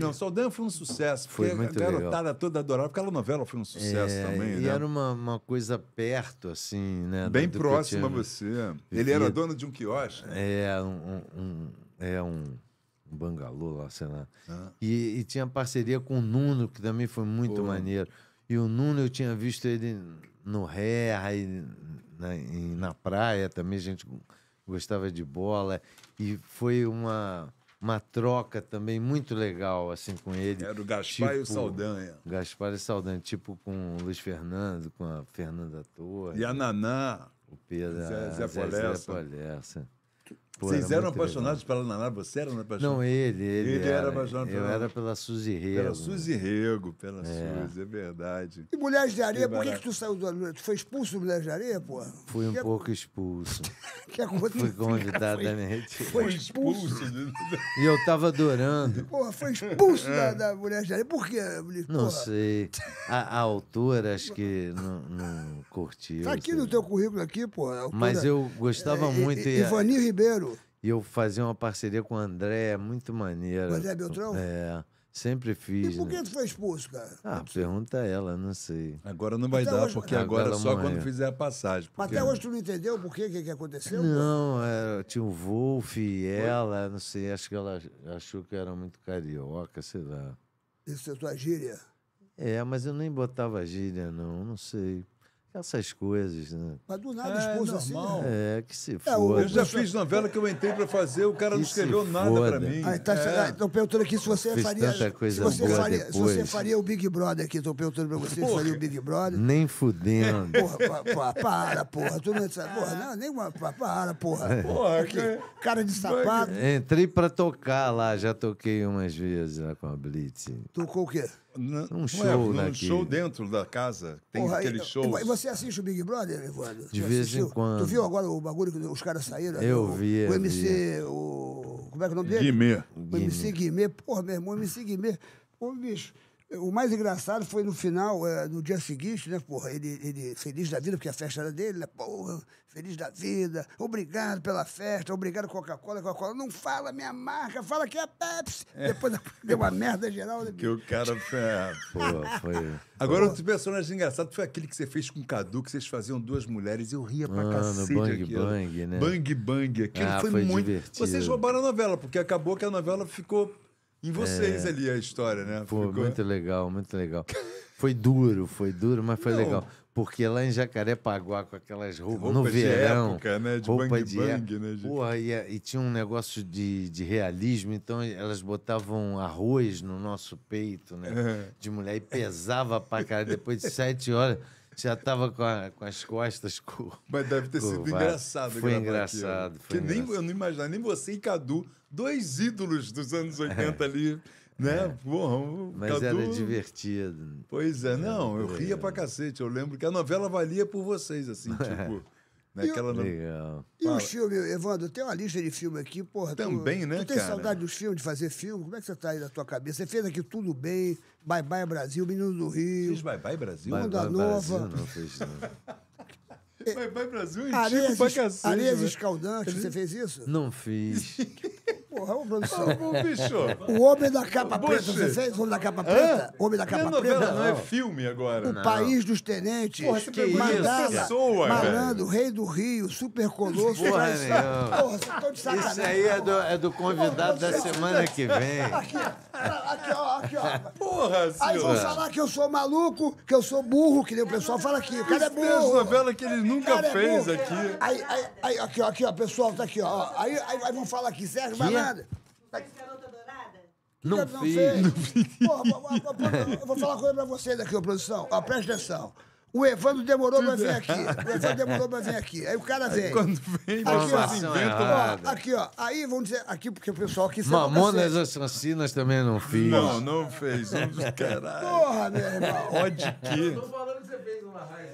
Não, Saldanha foi um sucesso. Foi muito a garotada legal. toda adorava. Aquela novela foi um sucesso é, também, e né? era uma, uma coisa perto, assim, né? Bem do, a você. Vivido. Ele era dono de um quiosque. É, um, um, é um bangalô lá, sei lá. Ah. E, e, tinha parceria com o Nuno, que também foi muito Pô. maneiro. E o Nuno, eu tinha visto ele no Ré, na, né, em, na praia também, a gente gostava de bola. E foi uma, uma troca também muito legal, assim, com ele. Era o Gaspar tipo, e o tipo, Saldanha. Gaspar e Saldanha, tipo com o Luiz Fernando, com a Fernanda Torres. E a Naná. O Pedro, Zé, Zé, Zé Zé vocês era eram apaixonados legal. pela Naná? Você era um apaixonado? Não, ele. Ele, ele era, era, apaixonado pela Eu era pela Suzy Rego. Pela né? Suzy Rego, pela é. Suzy, é verdade. E Mulheres de Areia, que por que, que tu saiu do Tu foi expulso do Mulheres de Areia, pô? Fui um, é- pouco expulso. que aconteceu? É Fui minha Foi, foi expulso. e eu tava adorando. Porra, foi expulso da, é. da Mulheres de Areia. Por quê? Não porra? sei. A, a autora, acho que não, não curtiu. Tá aqui no teu currículo, aqui, pô. Mas eu gostava muito. Ivani Ivanil Ribeiro. E eu fazia uma parceria com o André, é muito maneira. O André Beltrão? É. Sempre fiz. E por que né? tu foi expulso, cara? Ah, pergunta ela, não sei. Agora não vai até dar, hoje... porque agora, agora só morreu. quando fizer a passagem. Porque... Até hoje tu não entendeu por que que, que aconteceu? Não, era, tinha o Wolf e foi? ela, não sei, acho que ela achou que era muito carioca, sei lá. Isso é tua gíria? É, mas eu nem botava gíria, não, não sei. Essas coisas, né? Mas do nada é, expôs assim. Né? É, que se é, foda. Eu já fiz novela que eu entrei pra fazer, o cara que não escreveu nada pra mim. Ah, tá, é. Ah, Estou perguntando aqui se você Fiz faria. Tanta coisa se, você boa faria depois. se você faria o Big Brother aqui, tô então, perguntando pra você se faria o Big Brother. Nem fudendo. Porra, porra para, porra. Tu não é sabe, porra, não, nem uma. Para, porra. É. Porra, que... cara de sapato. Entrei pra tocar lá, já toquei umas vezes lá com a Blitz. Tocou o quê? É um é, show, é, né, show dentro da casa. Tem Porra, aquele show. E você assiste o Big Brother, Evandro? De vez assistiu? em quando. Tu viu agora o bagulho que os caras saíram? Eu o, vi. O MC. Vi. O, como é que é o nome dele? Guimê. O MC Guimê. Porra, meu irmão, o MC Guimê. Ô, bicho. O mais engraçado foi no final, eh, no dia seguinte, né, porra, ele, ele feliz da vida, porque a festa era dele, né, porra, feliz da vida, obrigado pela festa, obrigado Coca-Cola, Coca-Cola, não fala minha marca, fala que é Pepsi. É. Depois deu uma merda geral. Né? Que o cara foi, ah, pô, foi... Agora, outro personagem engraçado foi aquele que você fez com o Cadu, que vocês faziam duas mulheres, eu ria pra ah, cacete bang, aquilo. Bang, né? Bang, bang, aquilo ah, foi, foi muito... Divertido. Vocês roubaram a novela, porque acabou que a novela ficou em vocês é... ali a história, né? Foi Ficou... muito legal, muito legal. Foi duro, foi duro, mas foi Não. legal. Porque lá em Jacarepaguá, com aquelas roupas, roupa no verão. Época, né? De roupa bang de bang, é- né? De... Porra, e, é- e, tinha um negócio de, de realismo, então elas botavam arroz no nosso peito, né? É. De mulher, e pesava pra caralho. Depois de sete horas já estava com, a, com as costas. Com, Mas deve ter sido engraçado, Foi engraçado. foi engraçado. Nem, eu não imaginava, nem você e Cadu, dois ídolos dos anos 80 é. ali. Né? É. Mas Cadu... era divertido. Pois é, não, eu ria pra cacete. Eu lembro que a novela valia por vocês, assim, é. tipo. Aquela né, não... E o os filmes, Evandro, tem uma lista de filme aqui, porra. Também, tu, né, tu tem cara? saudade dos filmes, de fazer filme? Como é que você tá aí na tua cabeça? Você fez aqui Tudo Bem, Bye Bye Brasil, Menino do Rio. Fiz Bye Bye Brasil? Onda bye, bye, Nova. Brasil não fez, não. bye Bye Brasil e é Areias, pra cacete, Areias né? Escaldantes, você fez isso? Não fiz. Porra, ô produção. Ô, bicho. O Homem da Capa Preta, você fez? O Homem da Capa Preta? O Homem da Capa não é Preta? Novela, não é filme agora. O não. País dos Tenentes. Porra, você pegou Mandala, pessoa, Malandro, velho. Rei do Rio, Super Colosso. Porra, faz... Assim, porra, vocês estão de sacanagem. Isso aí é do, é do convidado da semana que vem. Aqui, aqui, ó, aqui, ó. Porra, senhor. Aí vão falar que eu sou maluco, que eu sou burro, que nem o pessoal fala aqui. O cara é burro. novela que ele nunca é fez aqui. Aí, aí, aqui, ó, aqui, ó, pessoal, tá aqui, ó. Aí, aí, vão falar que serve, vai lá nada. Fez garota dourada? Não, não fiz. Não fiz. Porra, eu vou falar uma coisa pra vocês aqui, produção. Ó, presta atenção. O Evandro demorou pra vir aqui. O Evandro demorou pra vir aqui. Aí o cara vem. Aí quando vem, aqui, ó, assim, ó, aqui, ó. Aí vamos dizer, aqui, porque o pessoal aqui Mamonas Assassinas também não fez. Não, não fez. Um dos caralho. Porra, meu irmão. de que. Eu tô falando que você fez uma raiz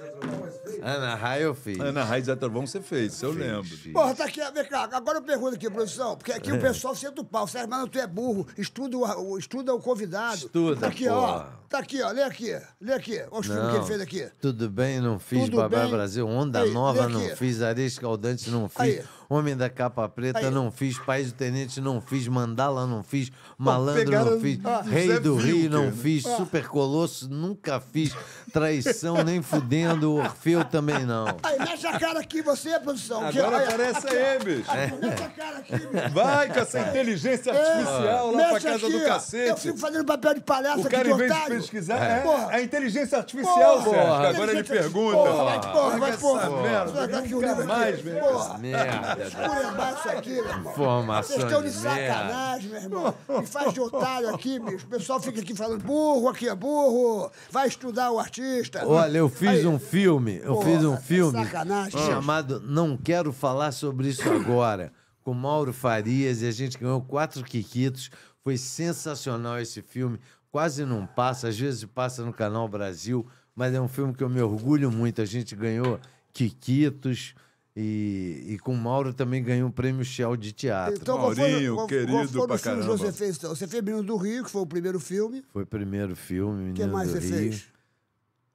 Ana Rai eu fiz. Ana Rai Zé Trovão você fez, se eu fiz, lembro. Fiz. Porra, tá aqui, vem cá. Agora eu pergunto aqui, produção, porque aqui o é. pessoal senta o pau. Sérgio, mano, tu é burro. Estuda o, estuda o convidado. Estuda, Tá aqui, porra. ó. Tá aqui, ó, lê aqui, lê aqui. Olha os filmes que ele fez aqui. Tudo bem, não fiz Tudo Babá bem. Brasil, Onda Nova, não fiz Areia Escaldante, não fiz Aí. Homem da Capa Preta, Aí. não fiz País do Tenente, não fiz Mandala, não fiz Malandro não fiz. Rei do Rio não fiz. Ah. Super Colosso nunca fiz. Traição nem fudendo. Orfeu também não. Aí, mexe a cara aqui, você é produção. Agora aparece aí, bicho. É. a cara aqui, Vai com essa inteligência é. artificial é. lá pra casa do cacete. Eu fico fazendo papel de palhaça o aqui, em vez de pesquisar, é, a inteligência artificial, porra. Sérgio. Agora ele pergunta. Porra, porra, vai, porra. Merda, nunca mais, velho. Merda. Escurebar isso aqui, meu irmão. Informação Vocês estão de sacanagem, meu irmão faz de otário aqui, bicho. O pessoal fica aqui falando, burro, aqui é burro, vai estudar o artista. Olha, eu fiz Aí, um filme, eu porra, fiz um é filme é chamado Não Quero Falar Sobre Isso Agora, com Mauro Farias, e a gente ganhou quatro quiquitos. Foi sensacional esse filme. Quase não passa, às vezes passa no Canal Brasil, mas é um filme que eu me orgulho muito. A gente ganhou quiquitos... E, e com o Mauro também ganhou um prêmio Shell de teatro. Então, Maurinho, qual foi, qual, querido qual foi pra caramba. Você fez, então, você fez Menino do Rio, que foi o primeiro filme. Foi o primeiro filme, Menino que mais do você Rio. Fez?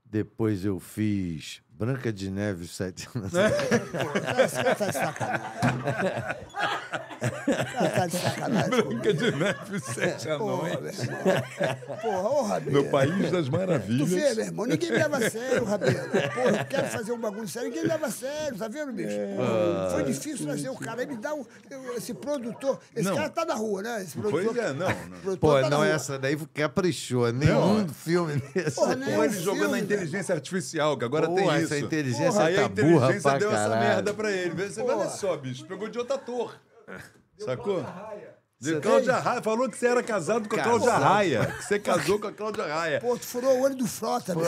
Depois eu fiz Branca de Neve, os sete anos. Você tá de sacanagem. Você tá de sacanagem. Branca de Neve, os sete anões. Porra, ô Rabelo. No País das Maravilhas. Tu vê, meu irmão, ninguém leva a sério, Rabelo. Porra, eu quero fazer um bagulho sério, ninguém leva a sério, tá vendo, bicho? É. Foi difícil nascer o cara. Aí me dá um, esse produtor. Esse não. cara tá na rua, né? Esse produtor. Pois é, não. não. Pô, tá não, essa daí caprichou. Nenhum não. filme desse. Porra, Pô, ele filme, jogando na inteligência artificial, que agora Pô, tem isso essa inteligência Porra, tá a inteligência deu essa merda pra ele. Você olha só, bicho, pegou de outro ator. Sacou? De você Cláudia tem? Raia. Falou que você era casado com a Cláudia Raia. Que você casou com a Cláudia Raia. Pô, tu furou o olho do Frota, né?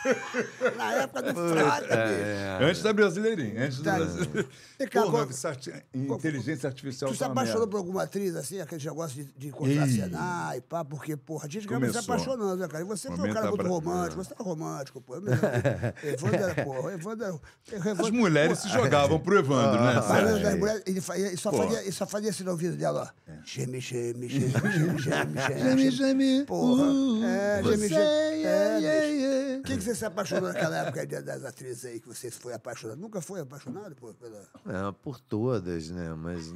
Na época do Frota, é, é, Antes da brasileirinha. Antes tá. do... É. Cá, Porra, qual... inteligência artificial. Tu tá se apaixonou por alguma atriz, assim, aquele negócio de, de contracenar e... e pá, porque, porra, a gente acaba se apaixonando, né, cara? E você Comenta foi um cara muito pra... romântico, você tá romântico, pô. Eu me Evandro porra, Evandro, Evandro As mulheres porra. se jogavam pro Evandro, né, ah, né? As mulheres, ele, fazia, ele, só fazia, ele só fazia assim no ouvido dela, ó. É. Geme, geme, geme, geme, geme, geme. Geme, geme. Porra. Uh, é, geme, geme. É, é, o que você você se apaixonou naquela época das atrizes aí que você foi apaixonado? Nunca foi apaixonado por, pela. Não, por todas, né? Mas.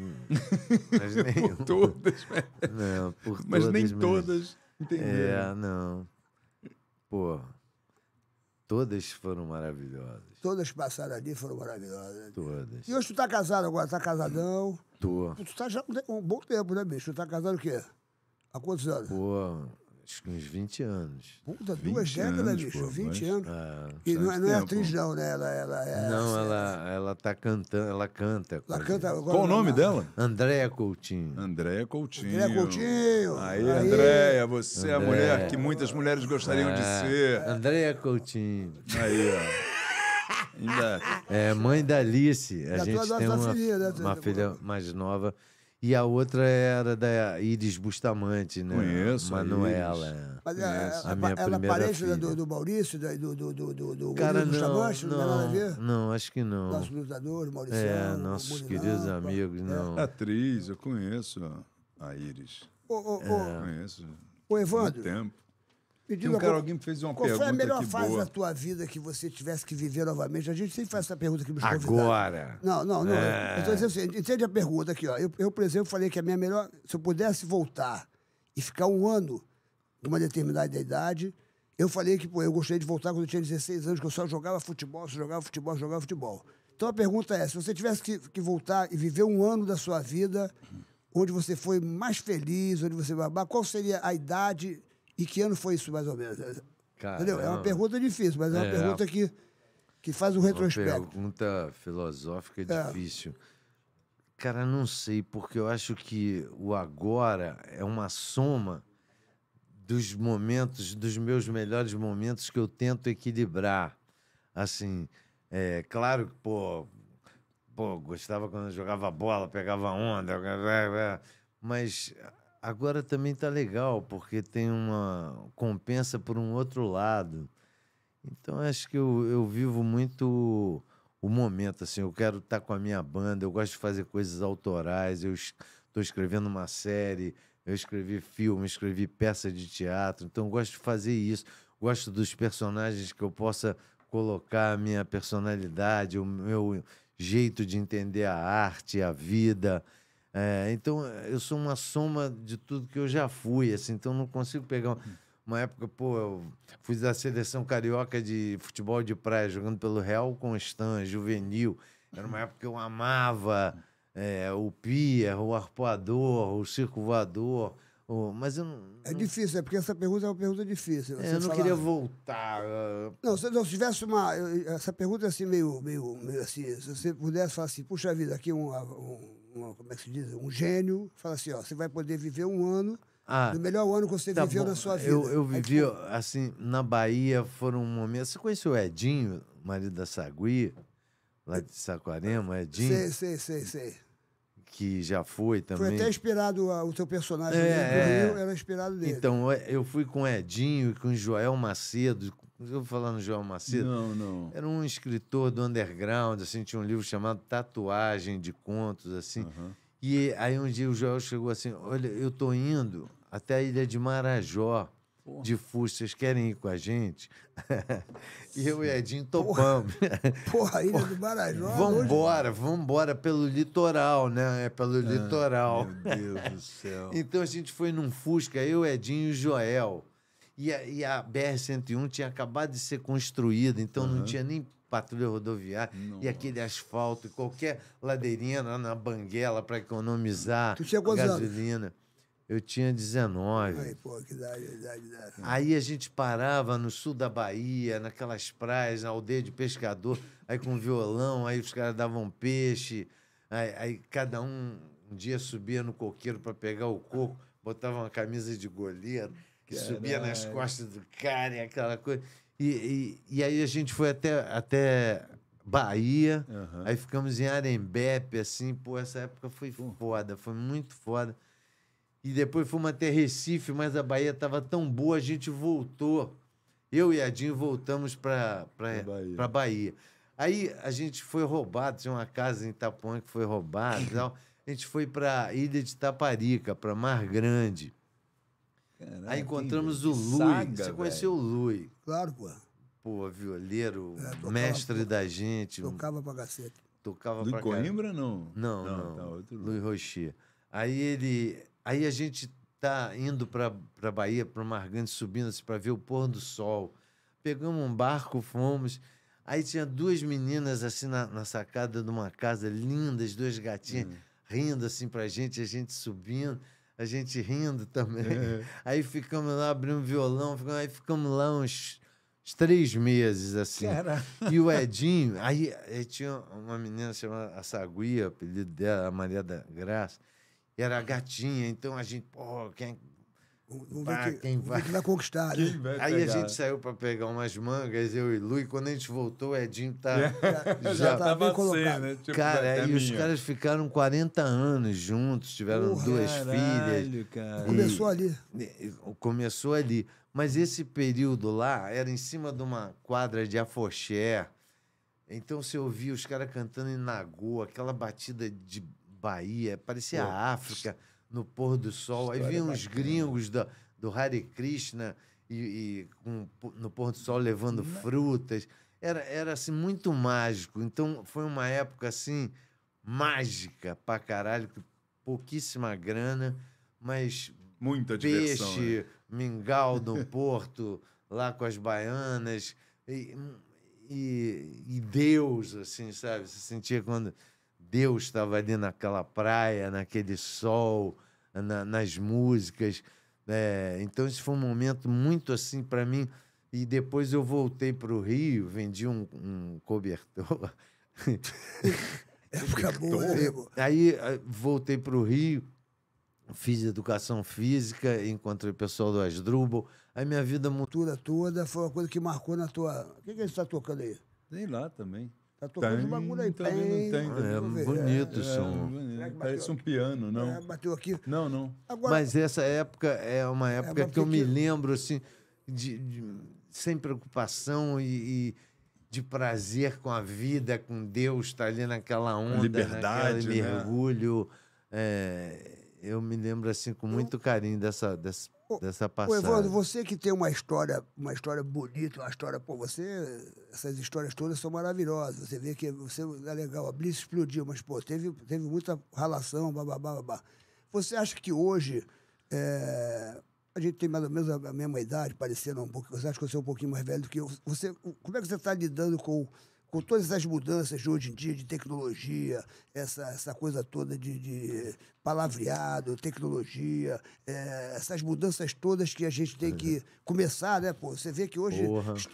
mas por todas, mas... Né? Não, por mas todas. Mas nem todas. entendeu? É, não. Pô. Todas foram maravilhosas. Todas que passaram ali foram maravilhosas. Todas. E hoje tu tá casado agora? Tá casadão? Tô. Tu tá já um bom tempo, né, bicho? Tu tá casado o quê? Há quantos anos? Pô, acho que uns 20 anos. Puta, 20 duas décadas, bicho, pô, 20 mas, anos. É, e não, não é, é atriz, não, né? Ela, ela, é, não, assim, ela, né? ela tá cantando, ela canta. Ela canta agora, Qual o nome não, dela? Andréa Coutinho. Andréa Coutinho. Andréa Coutinho. Aí, Aí. Andréa, você é a mulher que muitas mulheres gostariam ah, de é, ser. Andréa Coutinho. Aí, ó. Ainda... É mãe da Alice. A da gente tem uma, filha, né? uma filha mais nova e a outra era da Iris Bustamante, né? Conheço. Manuela. Mas é, é, a, é, minha ela primeira filha. Do, do Maurício, do, do, do, do, do Cara, Bustamante, não, não, tem nada não, acho que não. Nossos lutadores, Maurício. É, nossos queridos amigos, não. Atriz, eu conheço a Iris. Ô, ô, ô. Conheço. Ô, Evandro. Muito tempo. Pedindo um cara, qual, alguém fez uma qual pergunta. Qual foi a melhor fase boa. da tua vida que você tivesse que viver novamente? A gente sempre faz essa pergunta aqui nos Agora. convidados. Agora! Não, não, não. É. Eu tô dizendo assim, entende a pergunta aqui, ó. Eu, eu, por exemplo, falei que a minha melhor. Se eu pudesse voltar e ficar um ano numa determinada idade, eu falei que pô, eu gostaria de voltar quando eu tinha 16 anos, que eu só jogava futebol, só jogava futebol, jogava futebol. Então a pergunta é: se você tivesse que, que voltar e viver um ano da sua vida, onde você foi mais feliz, onde você babá, qual seria a idade e que ano foi isso, mais ou menos? Caramba. Entendeu? É uma pergunta difícil, mas é uma é, pergunta que, que faz um retrospecto. Uma pergunta filosófica é. difícil. Cara, não sei, porque eu acho que o agora é uma soma dos momentos, dos meus melhores momentos que eu tento equilibrar. Assim, é claro que, pô, pô, gostava quando eu jogava bola, pegava onda, mas Agora também está legal, porque tem uma compensa por um outro lado. Então acho que eu, eu vivo muito o momento, assim, eu quero estar tá com a minha banda, eu gosto de fazer coisas autorais, eu estou escrevendo uma série, eu escrevi filme, escrevi peça de teatro, então eu gosto de fazer isso, gosto dos personagens que eu possa colocar a minha personalidade, o meu jeito de entender a arte, a vida. É, então, eu sou uma soma de tudo que eu já fui, assim, então não consigo pegar. Uma época, pô, eu fui da seleção carioca de futebol de praia, jogando pelo Real Constant, juvenil. Era uma época que eu amava é, o Pia, o Arpoador, o Circo Voador. Mas eu não, É difícil, é porque essa pergunta é uma pergunta difícil. Né? É, eu não falar... queria voltar. Não, se não tivesse uma. Essa pergunta é assim, meio, meio, meio assim. Se você pudesse falar assim, puxa vida, aqui um, um como é que se diz? Um gênio, fala assim, ó, você vai poder viver um ano ah, do melhor ano que você tá viveu bom. na sua vida. Eu, eu vivi, Aí, assim, na Bahia foram momentos... Você conheceu o Edinho, marido da Sagui, lá de Saquarema, Edinho? Sei, sei, sei, sei. Que já foi também. Foi até inspirado, o seu personagem é, do Rio é. era inspirado dele. Então, é, eu fui com o Edinho e com o Joel Macedo, vou falar falando João Macedo. Não, não. Era um escritor do underground, assim, tinha um livro chamado Tatuagem de Contos, assim. Uhum. E aí um dia o Joel chegou assim: Olha, eu tô indo até a ilha de Marajó. Porra. de Fusca, vocês querem ir com a gente? e eu e Edinho topamos. Porra, Ilha do Marajó. É vambora, hoje... vambora, pelo litoral, né? É pelo ah, litoral. Meu Deus do céu. então a gente foi num Fusca, eu, Edinho e o Joel. E a, e a BR-101 tinha acabado de ser construída, então uhum. não tinha nem patrulha rodoviária Nossa. e aquele asfalto, qualquer ladeirinha lá na banguela para economizar tu tinha gasolina. Anos? Eu tinha 19. Ai, pô, que idade, que idade. É. Aí a gente parava no sul da Bahia, naquelas praias, na aldeia de pescador, aí com violão, aí os caras davam peixe, aí, aí cada um um dia subia no coqueiro para pegar o coco, botava uma camisa de goleiro que subia nas costas do cara e aquela coisa. E, e, e aí a gente foi até, até Bahia, uhum. aí ficamos em Arembepe, assim, pô, essa época foi foda, foi muito foda. E depois fomos até Recife, mas a Bahia tava tão boa, a gente voltou. Eu e Adinho voltamos para pra, Bahia. Bahia. Aí a gente foi roubado, tinha uma casa em Itapuã que foi roubada e tal. A gente foi para Ilha de Taparica, para Mar Grande. Caraca, Aí encontramos o Lui. Saga, você conheceu o Lui? Claro, pô. Pô, violeiro, é, tocava, mestre da gente. Tocava pra cacete. Tocava Lui pra Coimbra, não? Não, não. não. Tá, Lui Rocher. Aí ele... Aí a gente tá indo pra, pra Bahia, Mar Margante, subindo assim, pra ver o pôr do sol. Pegamos um barco, fomos... Aí tinha duas meninas assim na, na, sacada de uma casa, lindas, duas gatinhas, hum. rindo assim pra gente, a gente subindo a gente rindo também. É. Aí ficamos lá, abrimos violão, ficamos, aí ficamos lá uns, uns três meses, assim. E o Edinho, aí, aí, eh, tinha uma menina chamada Saguia, apelido dela, a Maria da Graça, e era gatinha, então a gente, pô, quem Vamos ver, que, quem vai... ver vai conquistar. Né? Vai Aí a gente saiu para pegar umas mangas, eu e Lu, e quando a gente voltou, o Edinho tá, já, já tá bem colocado. Né? Tipo, cara, e é os caras ficaram 40 anos juntos, tiveram Porra, duas caralho, filhas. Cara. E, começou ali. E, começou ali. Mas esse período lá era em cima de uma quadra de afoxé. Então você ouvia os caras cantando em Nagô, aquela batida de Bahia, parecia Pô. África no pôr do sol. História Aí vinham uns os gringos da, do Hare Krishna e, e com, no pôr do sol levando frutas. Era, era assim, muito mágico. Então foi uma época assim, mágica pra caralho, pouquíssima grana, mas. Muita diversão, peixe, né? mingau no porto, lá com as baianas. E, e, e, Deus, assim, sabe? Você sentia quando Deus estava ali naquela praia, naquele sol, na, nas músicas. Né? então, esse foi um momento muito assim para mim. E depois eu voltei para o Rio, vendi um, um cobertor. Época boa. Né? aí ah, voltei para o Rio, fiz educação física, encontrei o pessoal do Asdrubal. Aí minha vida mudou. toda foi uma coisa que marcou na tua. O que, que você está tocando aí? Tem lá também. Tá tocando tem, um bagulho aí. Tá tem, tem, É, bonito é, o som. É Parece um piano, não? É, bateu aqui. Não, não. Agora, Mas essa época é uma é, época é, que eu me lembro, assim, de, de sem preocupação e, e, de prazer com a vida, com Deus, estar tá ali naquela onda, liberdade, naquele né? mergulho. É, eu me lembro, assim, com muito carinho dessa, dessa dessa passagem. Evandro, você que tem uma história, uma história bonita, uma história, pô, você, essas histórias todas são maravilhosas. Você vê que você é legal, a Blitz explodiu, mas pô, teve, teve muita ralação, babá, babá. Você acha que hoje é, a gente tem mais ou menos a, mesma idade, parecendo um pouco, você acha que você é um pouquinho mais velho do que eu. Você, como é que você está lidando com com todas essas mudanças de hoje em dia, de tecnologia, essa, essa coisa toda de, de palavreado, tecnologia, é, essas mudanças todas que a gente tem que uhum. começar, né, pô? Você vê que hoje.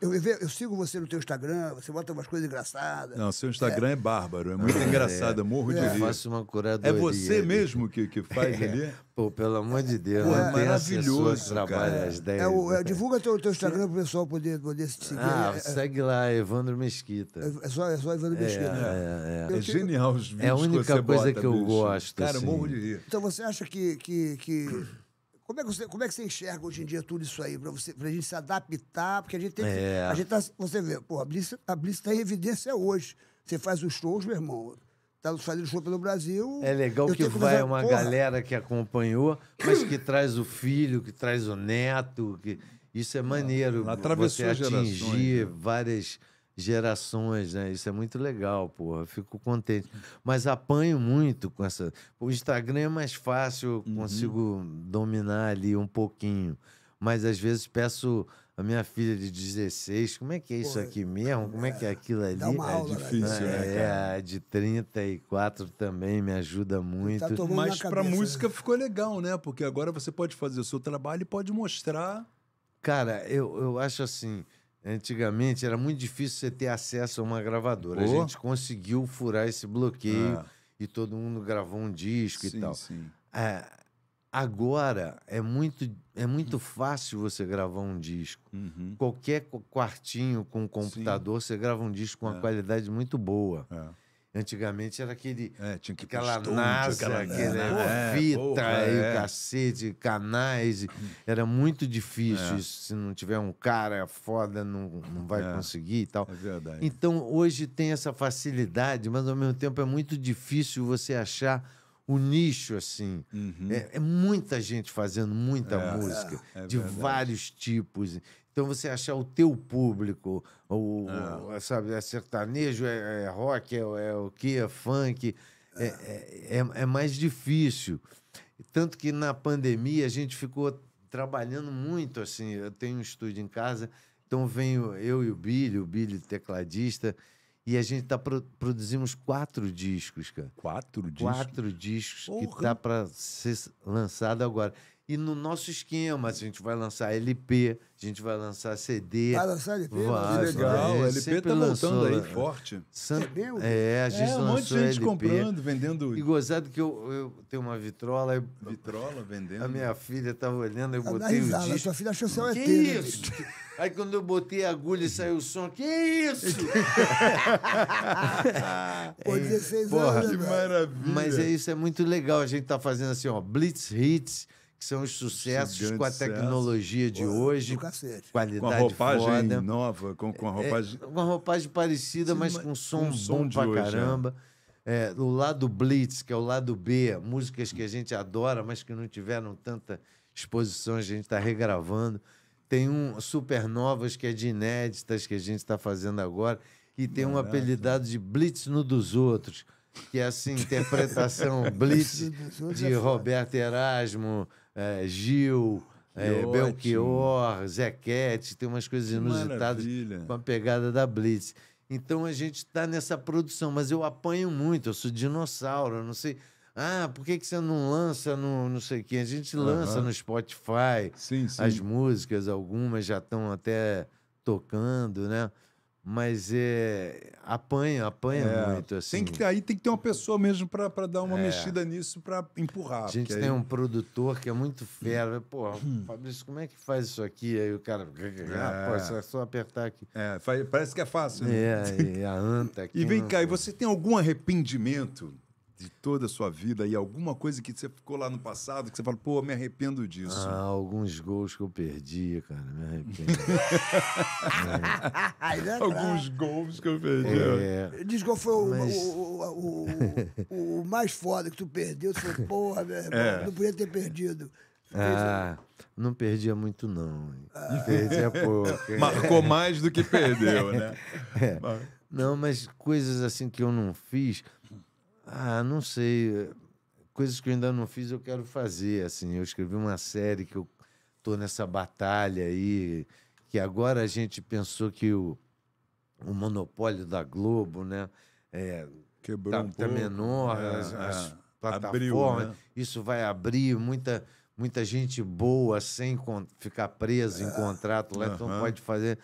Eu, eu, sigo você no teu Instagram, você bota umas coisas engraçadas. Não, seu Instagram é, é bárbaro, é muito é, engraçado, morro de é. rir. faço uma curadoria. É você mesmo que, que faz é. ali? Pô, pelo amor de Deus, pô, é maravilhoso. Trabalha às 10. É, é, o, é, né, divulga teu, teu Instagram pro pessoal poder, poder te seguir. Ah, é, segue lá, Evandro Mesquita. É, só, é só Evandro Mesquita. Né? É, é, é. genial os vídeos. É a única que coisa bota, que eu bicho. gosto. Cara, assim. morro de então você acha que. que, que... Como é, que você, como é que você enxerga hoje em dia tudo isso aí, para você, pra gente se adaptar? Porque a gente tem é. a gente tá, Você vê, pô, a Blitz, a Blitz tá em evidência hoje. Você faz os shows, meu irmão tá fazendo show pelo Brasil. É legal que vai uma Porra. galera que acompanhou, mas que traz o filho, que traz o neto, que isso é maneiro. Ah, atravessou você atingir gerações, né? várias gerações, né? Isso é muito legal, porra. Fico contente. Mas apanho muito com essa. O Instagram é mais fácil, uhum. consigo dominar ali um pouquinho. Mas às vezes peço a minha filha de 16, como é que é isso aqui mesmo? Como é, é que é aquilo ali? É aula, né? é difícil, né? É, é, de 34 também me ajuda tá muito. Tá Mas para música né? ficou legal, né? Porque agora você pode fazer o seu trabalho e pode mostrar. Cara, eu, eu acho assim. Antigamente era muito difícil você ter acesso a uma gravadora. A gente conseguiu furar esse bloqueio ah. e todo mundo gravou um disco sim, e tal. Sim. É, agora é muito, é muito fácil você gravar um disco. Uhum. Qualquer quartinho com um computador, sim. você grava um disco com uma é. qualidade muito boa. É. Antigamente era aquele. É, tinha que aquela estúdio, NASA, aquela aquele, é, fita porra, e é. cacete, canais. Era muito difícil é. isso. Se não tiver um cara foda, não, não vai é, conseguir e tal. É verdade. Então, hoje tem essa facilidade, mas ao mesmo tempo é muito difícil você achar o nicho, assim. Uhum. É, é muita gente fazendo muita música, de vários tipos. Então você achar o teu público, o, ah. sabe, é sertanejo, é, é rock, é, é, o que, é funk, é é, é, é, mais difícil. Tanto que na pandemia a gente ficou trabalhando muito assim. Eu tenho um estúdio em casa, então venho eu e o Billy, o Billy tecladista, e a gente está pro, produzimos quatro discos, cara. Quatro discos? Quatro discos Porra. que tá para ser lançado agora. E no nosso esquema, a gente vai lançar LP, a gente vai lançar CD. Vai lançar LP? Vai, legal, vai. LP tá montando aí né? forte. San... CD? É, é, a é, gente é, um monte de gente LP. comprando, vendendo. E gozado que eu, eu tenho uma vitrola. Eu... Vitrola vendendo. A minha filha tava olhando, eu botei risada, o disco. sua filha achou seu ET. Que é isso? Aí quando eu botei a agulha e saiu o som, que isso? Pô, 16 Porra, anos. Que maravilha. Mas é isso, é muito legal. A gente tá fazendo assim, ó, Blitz Hits que são os sucessos Gigante com a tecnologia de hoje. Qualidade com a roupagem foda. nova, com, com a é, é, roupagem. É, roupagem parecida, Sim, mas com som um som bom pra hoje, é. caramba. É. É, o lado Blitz, que é o lado B, músicas que a gente adora, mas que não tiveram tanta exposição, a gente está regravando. Tem um Supernovas, que é de inéditas, que a gente está fazendo agora. E tem Caraca. um apelidado de Blitz no dos outros, que é essa interpretação Blitz de Roberto Erasmo, é, Gil, é, Belchior, Zequete, tem umas coisas inusitadas Maravilha. com a pegada da Blitz. Então a gente está nessa produção, mas eu apanho muito, eu sou dinossauro, eu não sei. Ah, por que, que você não lança no não sei quem? A gente lança uhum. no Spotify sim, sim. as músicas, algumas já estão até tocando, né? Mas é, apanha, apanha é, muito. Assim. Tem que assim. ter, aí tem que ter uma pessoa mesmo para dar uma é. mexida nisso, para empurrar. A gente tem aí... um produtor que é muito fera. Pô, hum. Fabrício, como é que faz isso aqui? Aí o cara. Ah, pô, é. é só apertar aqui. É, faz, parece que é fácil. Né? É, e a anta aqui. E vem cá, e você tem algum arrependimento de toda a sua vida e alguma coisa que você ficou lá no passado que você fala, pô, me arrependo disso? Ah, alguns gols que eu perdi, cara, me arrependo. é. Alguns gols que eu perdi. É. Diz qual foi o, o, o, o, mais foda que tu perdeu. Tu falou, porra, meu irmão, é. não podia ter perdido. Ah, não perdia muito, não. Ah. Perdia pouco. Marcou mais do que perdeu, né? É. Não, mas coisas assim que eu não fiz ah, não sei. Eh, coisas que eu ainda não fiz, eu quero fazer. Assim, eu escrevi uma série que eu tô nessa batalha aí, que agora a gente pensou que o, o monopólio da Globo, né? É, Quebrou tá, um tá pouco, menor, é, as, as é, plataformas. Né? Isso vai abrir muita muita gente boa sem ficar presa em é, contrato lá, uhum. então pode fazer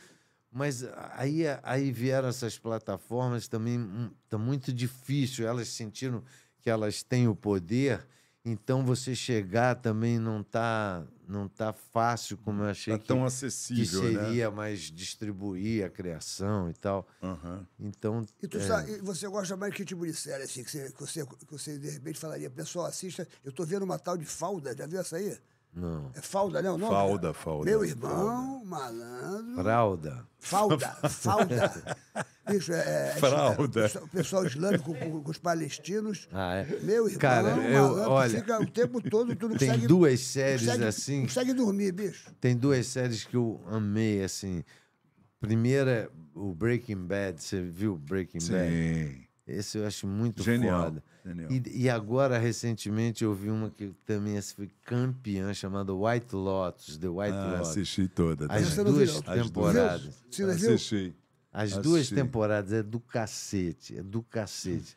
mas aí, aí vieram essas plataformas também, hum, tá muito difícil, elas sentindo que elas têm o poder, então você chegar também não tá não tá fácil como eu achei tá que, tão acessível, que né? seria, né? mas distribuir a criação e tal. Uhum. Então e tu é... sabe, você gosta mais de que tipo de série assim que você, que você que você de repente falaria pessoal assista, eu tô vendo uma tal de Falda, já viu essa aí? Não. É Falda, não? Né, nome? Falda, Falda. Meu irmão, Falda. malandro. Fralda. Falda, Falda. Isso é. é, é Fralda. É, o pessoal islâmico com, com, os palestinos. Ah, é? Meu irmão, Cara, eu, malandro, olha, fica o tempo todo, tudo. Tem consegue, duas séries consegue, assim. consegue dormir, bicho. Tem duas séries que eu amei, assim. Primeira, o Breaking Bad. Você viu Breaking Sim. Bad? Esse eu acho muito Genial. foda. Genial Entendeu? E, e, agora, recentemente, eu vi uma que também é, foi campeã, chamada White Lotus, The White ah, Lotus. Assisti toda. As também. Tá duas as temporadas. Duas. Viu? assisti. As assisti. duas temporadas, é do cacete, é do cacete.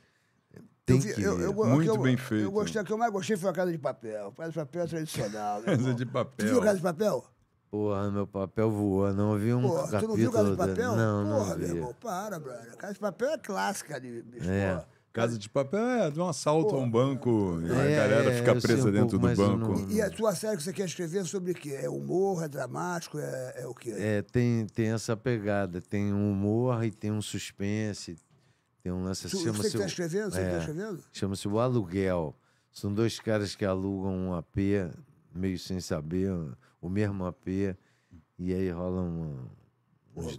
Tem que eu, eu, eu, Muito eu, bem feito. Eu gostei, o que eu mais gostei foi a Casa de Papel. A Casa de Papel é tradicional. Né, Casa de Papel. Tu viu a Casa de Papel? Porra, meu papel voou, não vi um Porra, capítulo. Tu não viu Casa de Papel? Não, Porra, não vi. meu irmão, para, brother. Casa de Papel é clássica de, de é. Casa de Papel é de um assalto Pô, a um banco e é, a galera fica presa um dentro pouco, do banco. Não... E a tua série que você quer escrever é sobre o quê? É humor, é dramático, é, é o quê? É, tem, tem essa pegada. Tem um humor e tem um suspense. Tem um lance... você está escrevendo? Você é, tá escrevendo? Chama-se O Aluguel. São dois caras que alugam um AP, meio sem saber, o mesmo AP. E aí rola um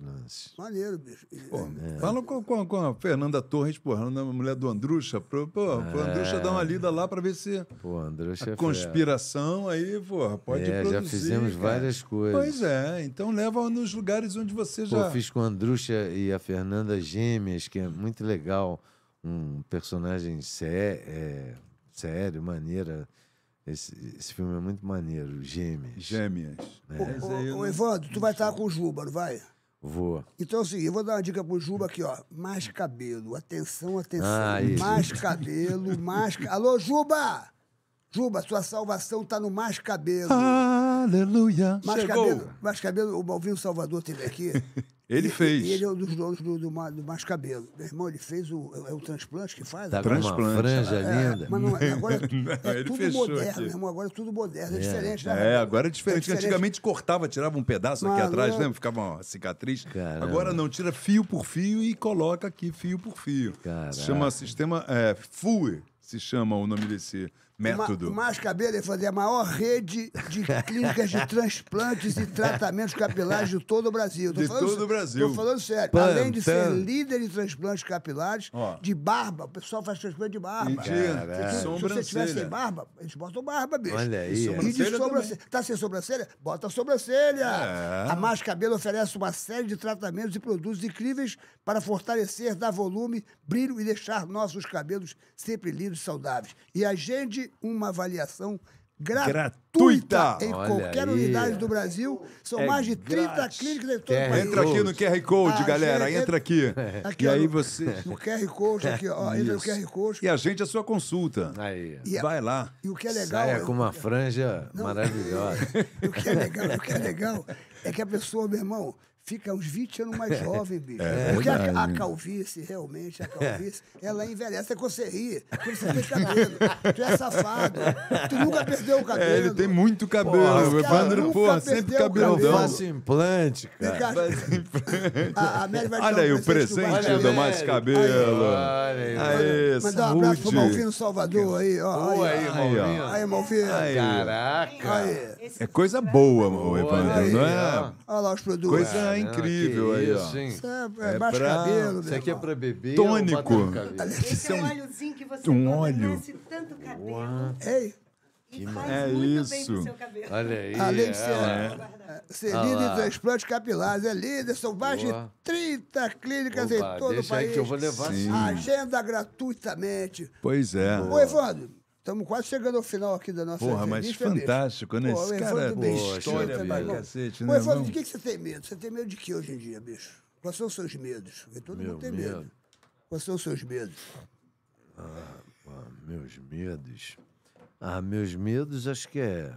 lances. Maneiro, bicho. Pô, é. Né? Fala com, com, com, a Fernanda Torres, porra, a é mulher do Andrucha. Pô, é. Andrucha dá uma lida lá para ver se. Pô, Andrucha a é conspiração é aí, porra, pode é, produzir. Já fizemos cara. várias coisas. Pois é, então leva nos lugares onde você já. Eu fiz com a Andrucha e a Fernanda Gêmeas, que é muito legal. Um personagem sé, é, sério, maneira. Esse, esse, filme é muito maneiro, Gêmeas. Gêmeas. Né? Ô, ô, Evandro, tu vai estar com o Juba, não vai? Vou. Então, é seguinte, eu vou dar uma dica pro Juba aqui, ó. Mais cabelo. Atenção, atenção. Ah, mais cabelo, mais. Alô, Juba! Juba, sua salvação tá no mais cabelo. Aleluia! Mais Chegou. cabelo. Mais cabelo. O Malvinho Salvador teve aqui. Ele e, fez. E ele é um dos donos do, do, do, Mais Cabelo. Meu irmão, ele fez o, é, é o transplante que faz? Tá transplante. uma franja é, linda. Mas não, é, agora é, não, é tudo moderno, meu irmão. Agora é tudo moderno, é, é diferente. Né? É, agora é diferente. É diferente. Antigamente cortava, tirava um pedaço mas, aqui atrás, né, Ficava uma cicatriz. Caramba. Agora não, tira fio por fio e coloca aqui fio por fio. Caramba. Se chama sistema é, FUE, se chama o nome desse Método. Ma Mascabeira é fazer a maior rede de clínicas de transplantes e tratamentos capilares de todo o Brasil. Tô de todo o Brasil. Estou falando sério. Além de ser líder de transplantes capilares, de barba. O pessoal faz transplante de barba. Mentira. Se é, é. você tiver sem barba, eles botam barba, bicho. Olha aí. E, de sobrancelha. Tá sem sobrancelha? Bota a sobrancelha. É. A Cabelo oferece uma série de tratamentos e produtos incríveis para fortalecer, dar volume, brilho e deixar nossos cabelos sempre lindos e saudáveis. E agende uma avaliação gratuita, gratuita. em Olha qualquer aí. unidade do Brasil. São é mais de 30 grátis. clínicas todo o país. Entra aqui no QR Code, ah, galera. Entra aqui. aqui e ó, é aí você... No QR Code, aqui, ó. Entra no QR Code. E a gente é sua consulta. Aí. A... É- Vai lá. E o que é legal... Saia é... com uma franja Não. maravilhosa. o, que é legal, o que é legal é que a pessoa, meu irmão fica uns 20 anos mais jovem, bicho. É, Porque a, a, calvície, realmente, a calvície, ela envelhece. É quando você ri, quando você tem cabelo. tu é safado. Tu nunca perdeu o é, cabelo. É, ele tem muito cabelo. Pô, o Evandro, pô, sempre cabeludão. Eu faço implante, cara. Faz implante. A, a Olha aí o presente do Olha mais Cabelo. Olha aí. Aê, Mandar um abraço pro Malvino Salvador aí, ó. Boa aí, Malvino. Aí, Malvino. Caraca. É coisa boa, Evandro, não é? Olha lá os produtos. Coisa ah, incrível aí, isso, ó. Hein? Isso é, é baixo pra... cabelo. Isso aqui é pra beber. Tônico. Esse é um óleozinho que você um óleo. tanto cabelo. Uau. É que é isso. Olha aí. Além de ser, é. ser ah, líder do explante capilares, é líder, são mais Boa. de 30 clínicas Opa, em todo o país. Aí que eu vou levar sim. Agenda gratuitamente. Pois é. Oi, Evandro, Estamos quase chegando ao final aqui da nossa Porra, entrevista. Porra, mas fantástico, né? Esse cara pô, história, bicho. Tá cacete, né? Mas, de que você tem medo? Você tem medo de que hoje em dia, bicho? Quais são os seus medos? Porque todo Meu mundo tem medo. medo. Quais são os seus medos? Ah, ah, meus medos. Ah, meus medos acho que é,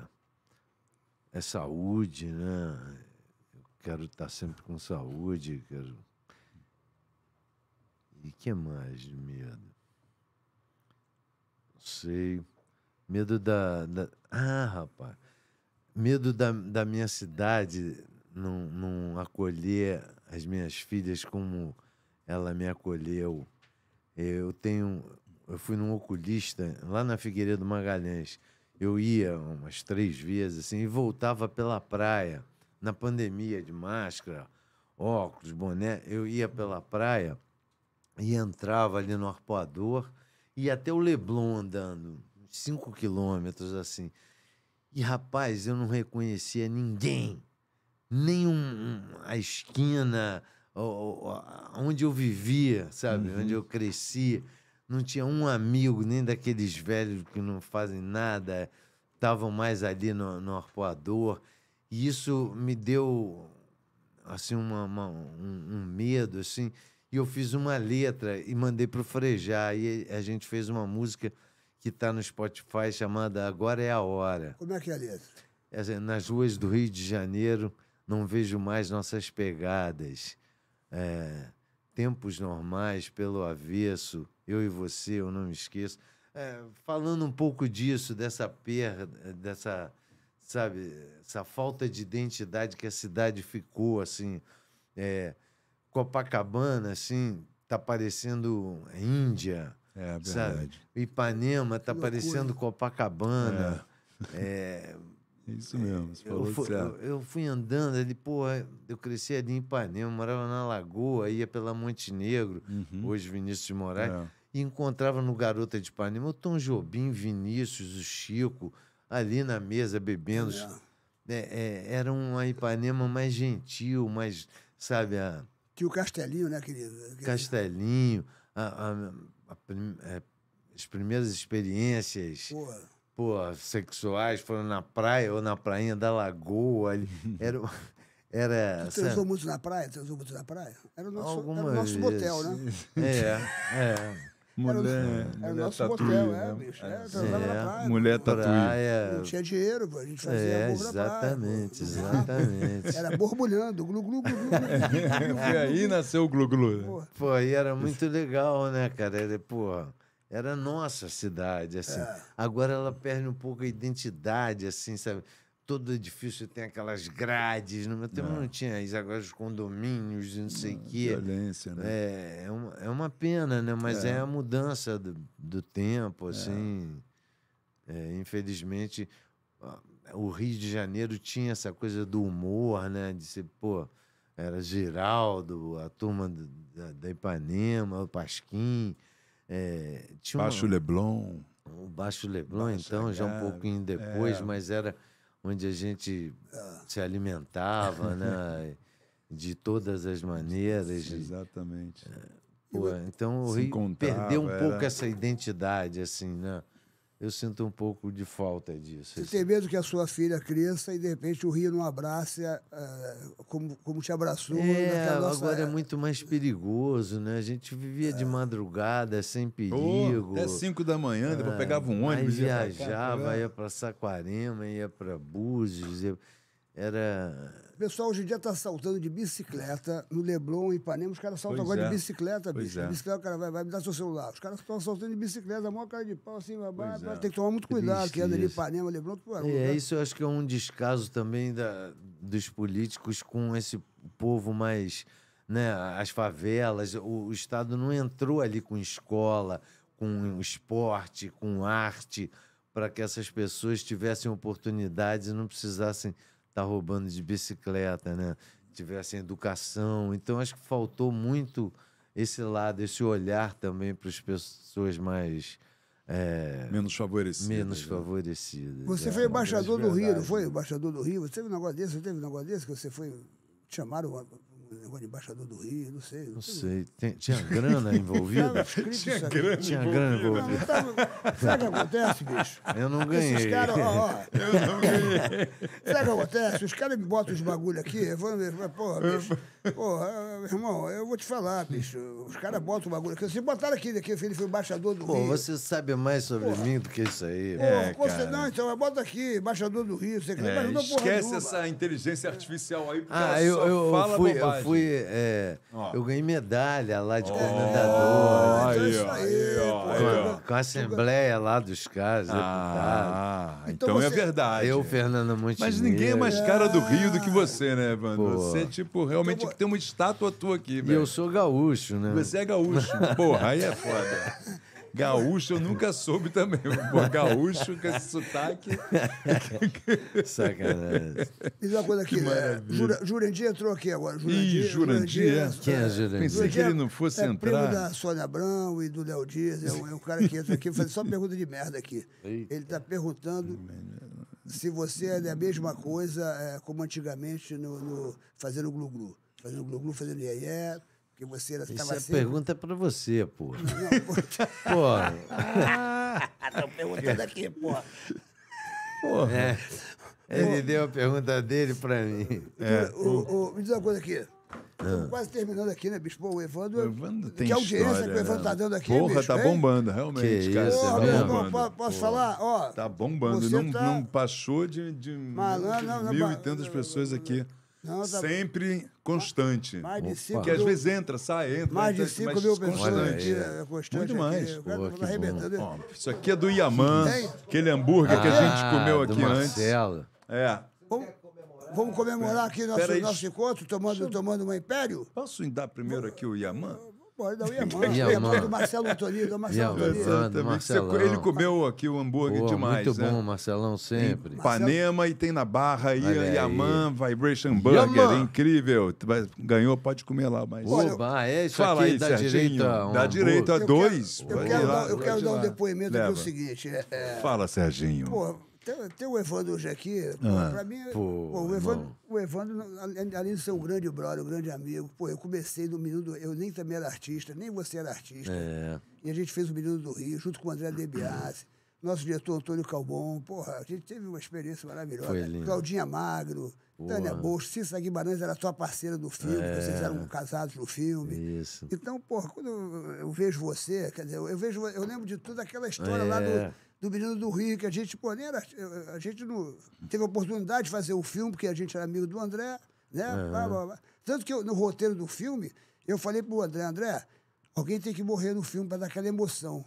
é saúde, né? Eu quero estar sempre com saúde, quero. E que mais de medo? sei. Medo da, da. Ah, rapaz. Medo da, da minha cidade não, não acolher as minhas filhas como ela me acolheu. Eu tenho. Eu fui num oculista lá na Figueiredo Magalhães. Eu ia umas três vezes assim e voltava pela praia, na pandemia, de máscara, óculos, boné. Eu ia pela praia e entrava ali no arpoador e até o Leblon andando, cinco quilômetros assim. E rapaz, eu não reconhecia ninguém, nem a esquina onde eu vivia, sabe? Uhum. Onde eu cresci Não tinha um amigo, nem daqueles velhos que não fazem nada, estavam mais ali no, no arpoador. E isso me deu assim uma, uma um, um medo assim e eu fiz uma letra e mandei para o Frejar. E a gente fez uma música que está no Spotify chamada Agora é a Hora. Como é que é a letra? É, assim, nas ruas do Rio de Janeiro, não vejo mais nossas pegadas. É, tempos normais, pelo avesso, eu e você, eu não me esqueço. É, falando um pouco disso, dessa perda, dessa, sabe, essa falta de identidade que a cidade ficou, assim, é, Copacabana, assim, tá parecendo é, Índia. É, verdade. Sabe? Ipanema tá parecendo Copacabana. É. é... Isso mesmo, você falou eu, fui, eu, eu fui andando ali, porra, eu cresci ali em Ipanema, morava na Lagoa, ia pela Montenegro, uhum. hoje Vinícius de Moraes, é. e encontrava no Garota de Ipanema o Tom Jobim, Vinícius, o Chico, ali na mesa bebendo. É. É, é era uma Ipanema mais gentil, mais, sabe, a, tinha o Castelinho, né, querido? Castelinho, a, a, a prim... É, as primeiras experiências. Porra pô, sexuais, foram na praia ou na prainha da Lagoa. Era. era tu transou muito na praia? Transou muito na praia? Era o nosso, era o nosso motel, né? É, é. Mulher, era, era mulher nosso tatuí, motel, é, né? é, bicho. É, é, na é. praia. Mulher tatuí. Praia. Não tinha dinheiro, a gente fazia é, Exatamente, praia, né? exatamente. Era borbulhando, glu, glu, glu, glu. Foi aí nasceu o glu, glu. Né? Pô, aí era muito legal, né, cara? Era, porra, era nossa cidade, assim. É. Agora ela perde um pouco a identidade, assim, sabe? todo edifício tem aquelas grades. No meu tempo não, é. não tinha isso, agora os condomínios e não sei o é, quê. Violência, né? É, é, uma, é uma pena, né? Mas é, é a mudança do, do tempo, é. assim. É, infelizmente, o Rio de Janeiro tinha essa coisa do humor, né? De ser, pô, era Geraldo, a turma do, da, da, Ipanema, o Pasquim. É, Baixo uma... Leblon. O Baixo Leblon, Baixo então, já um pouquinho depois, mas era onde a gente se alimentava, né? De todas as maneiras. Exatamente. Pô, então o Rio perdeu um pouco era... essa identidade, assim, né? eu sinto um pouco de falta disso. Você tem medo que a sua filha cresça e de repente o Rio não abrace uh, como, como te abraçou? É, nossa... agora é muito mais perigoso, né? A gente vivia é. de madrugada, sem perigo. Oh, até cinco da manhã, é. depois pegava um ônibus. Aí viajava, ia para Saquarema, ia para Búzios, ia... Era. O pessoal hoje em dia está saltando de bicicleta no Leblon, em Ipanema. Os caras saltam pois agora é. de bicicleta, bicho. É. Bicicleta, o cara vai, vai me dar seu celular. Os caras estão saltando de bicicleta, a maior cara de pau, assim, babá, é. tem que tomar muito cuidado, Triste que anda de Ipanema, Leblon, tu é, é né? isso eu acho que é um descaso também da, dos políticos com esse povo mais. Né, as favelas, o, o Estado não entrou ali com escola, com esporte, com arte, para que essas pessoas tivessem oportunidades e não precisassem tá roubando de bicicleta, né? Tivessem educação. Então, acho que faltou muito esse lado, esse olhar também para as pessoas mais. É, menos favorecidas. Menos né? favorecidas. Você é, foi embaixador do Rio, não foi? Embaixador do Rio. Você teve um negócio desse? Você teve um negócio desse que você foi. chamaram negócio embaixador do Rio, não sei. Não, não sei. Tem, tinha grana envolvida? tinha grana tinha envolvida. envolvida. Não, sabe o que acontece, bicho? Eu não ganhei. Esses caras, ó, ó. Eu não ganhei. sabe o que acontece? Os caras me botam os bagulho aqui, eu vou, porra, bicho. Porra, meu irmão, eu vou te falar, bicho. Os caras botam o bagulho aqui. Se botaram aqui, daqui, ele foi embaixador do Pô, Rio. Pô, você sabe mais sobre porra. mim do que isso aí. Pô, é, né, você, não, então bota aqui, embaixador do Rio, você é, Esquece essa inteligência artificial aí, porque ah, ela eu, eu fala fui, bobagem. Eu fui. É, eu ganhei medalha lá de oh, comendador. Então é aí, ó, aí, ó, com, a assembleia lá dos caras, ah, Então, então é você... é verdade. Eu, Fernando Montenegro. Mas ninguém é mais cara do Rio do que é. você, né, Evandro? Você, tipo, realmente então, tem uma estátua tua aqui, velho. E eu sou gaúcho, né? Você é gaúcho. Porra, aí é foda. Gaúcho eu nunca soube também. Pô, gaúcho com esse sotaque. Sacanagem. Me uma coisa aqui. É, Jura, Jurandir entrou aqui agora. Jurandir. Ih, Jurandir. Jurandir é. Quem é Jurandir? Pensei que ele não fosse é entrar. primo da Sônia Abrão e do Léo Dias. É um, é cara que entra aqui e faz só pergunta de merda aqui. Ele está perguntando se você é a mesma coisa é, como antigamente no, no fazendo glu-glu. Fazendo glu-glu, fazendo ié, -ié porque você Essa é sempre... pergunta é para você, pô. Não, porque... porra. Estão perguntando aqui, porra. Porra. É. é. Ele deu a pergunta dele para mim. É. O, o, me diz uma coisa aqui. Estamos ah. quase terminando aqui, né, bicho? Pô, o Evandro. O Evandro tem que audiência história, que o Evandro né? tá dando aqui. Porra, bicho, tá hein? bombando, realmente, que cara. Isso, tá bombando. posso Porra. falar? Ó, tá bombando. Não, tá... não, passou de, de, Malandro, de não, mil não, e tantas pessoas aqui. Não, tá Sempre constante. Mais de cinco Porque mil... às vezes entra, sai, entra. Mais de 5 mil pessoas aqui, é constante. Muito mais. Pô, tá que arrebentando. Ó, isso aqui é do Iaman, aquele hambúrguer ah, que a ah, gente comeu aqui Marcelo. antes. É. Vamos, vamos comemorar aqui nosso, nosso encontro, tomando, tomando um império? Posso dar primeiro aqui o Iaman? Pode dar o Yaman. Yaman do Marcelo Antonido. Marcelo Antonido. Marcelão. Ele comeu aqui o hambúrguer Pô, demais. Muito né? bom, Marcelão, sempre. Panema e tem na Barra aí, aí. Yaman Vibration Burger. Yaman. Incrível. Ganhou, pode comer lá. Mas... Oba, é isso Fala aqui, aí, dá direito a um Dá direito a dois. Eu quero, eu quero dar um depoimento aqui, o seguinte. É, é- Fala, Serginho. Pô tem, tem o Evandro hoje aqui. Ah, para mim, pô, pô, o, Evandro, o, Evandro, além de ser um grande brother, um grande amigo, pô, eu comecei no Minuto. Eu nem também era artista, nem você era artista. É. E a gente fez o Minuto do Rio, junto com o André Debiase. Uhum. Nosso diretor Antônio Calbon, porra, a gente teve uma experiência maravilhosa. Foi lindo. Claudinha Magro, Boa. Tânia Bolso, Cícero Guimarães era tua parceira do filme, é. vocês eram casados no filme. Isso. Então, porra, quando eu vejo você, quer dizer, eu vejo, eu lembro de toda aquela história é. lá do é do Menino do Rio, que a gente, pô, nem era, a gente não teve a oportunidade de fazer o filme, porque a gente era amigo do André, né? Uhum. Blá, blá, blá. Tanto que eu, no roteiro do filme, eu falei pro André, André, alguém tem que morrer no filme para dar aquela emoção.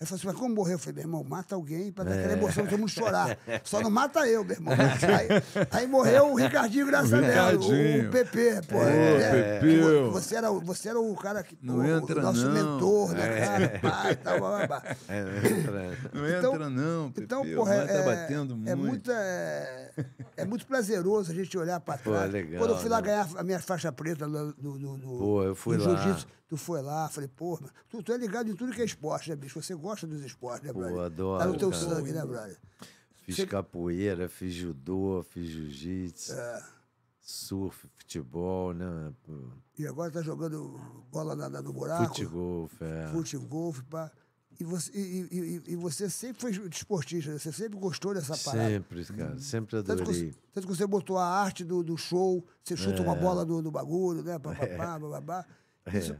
Aí falei assim, mas como morreu? Eu falei, meu irmão, mata alguém para dar é. aquela emoção, todo mundo chorar. Só não mata eu, meu irmão. Aí, aí morreu o Ricardinho, graças o Ricardinho. a Deus. O, o PP, pô. É, Pepe. Você era, você era o cara que. Não o, entra, o nosso não. mentor, né, cara? É. Pai, tal, blá, blá, blá. É, não entra, então, não. Pepe, então, porra, tá é, tá batendo é muito. É muito, é, é muito prazeroso a gente olhar para trás. Pô, legal, Quando eu fui lá ganhar a minha faixa preta no, no, no, no, eu fui no lá. jiu-jitsu, tu foi lá, falei, pô, tu, tu é ligado em tudo que é esporte, né, bicho? Você gosta dos esportes, né, brother? adoro. Tá no teu cara. sangue, né, brother? Fiz Você... capoeira, fiz judô, fiz jiu-jitsu. É. Surf, futebol, né? E agora tá jogando bola na, na, no buraco? Futebol, é. Futebol, pá. E você, e, e, e, você sempre foi desportista, né? você sempre gostou dessa parada. Sempre, cara, sempre adorei. Tanto que, tanto que você botou a arte do, do show, você chuta é. uma bola do, bagulho, né? Pá, pá, é. pá, pá, pá, pá. É. Disse,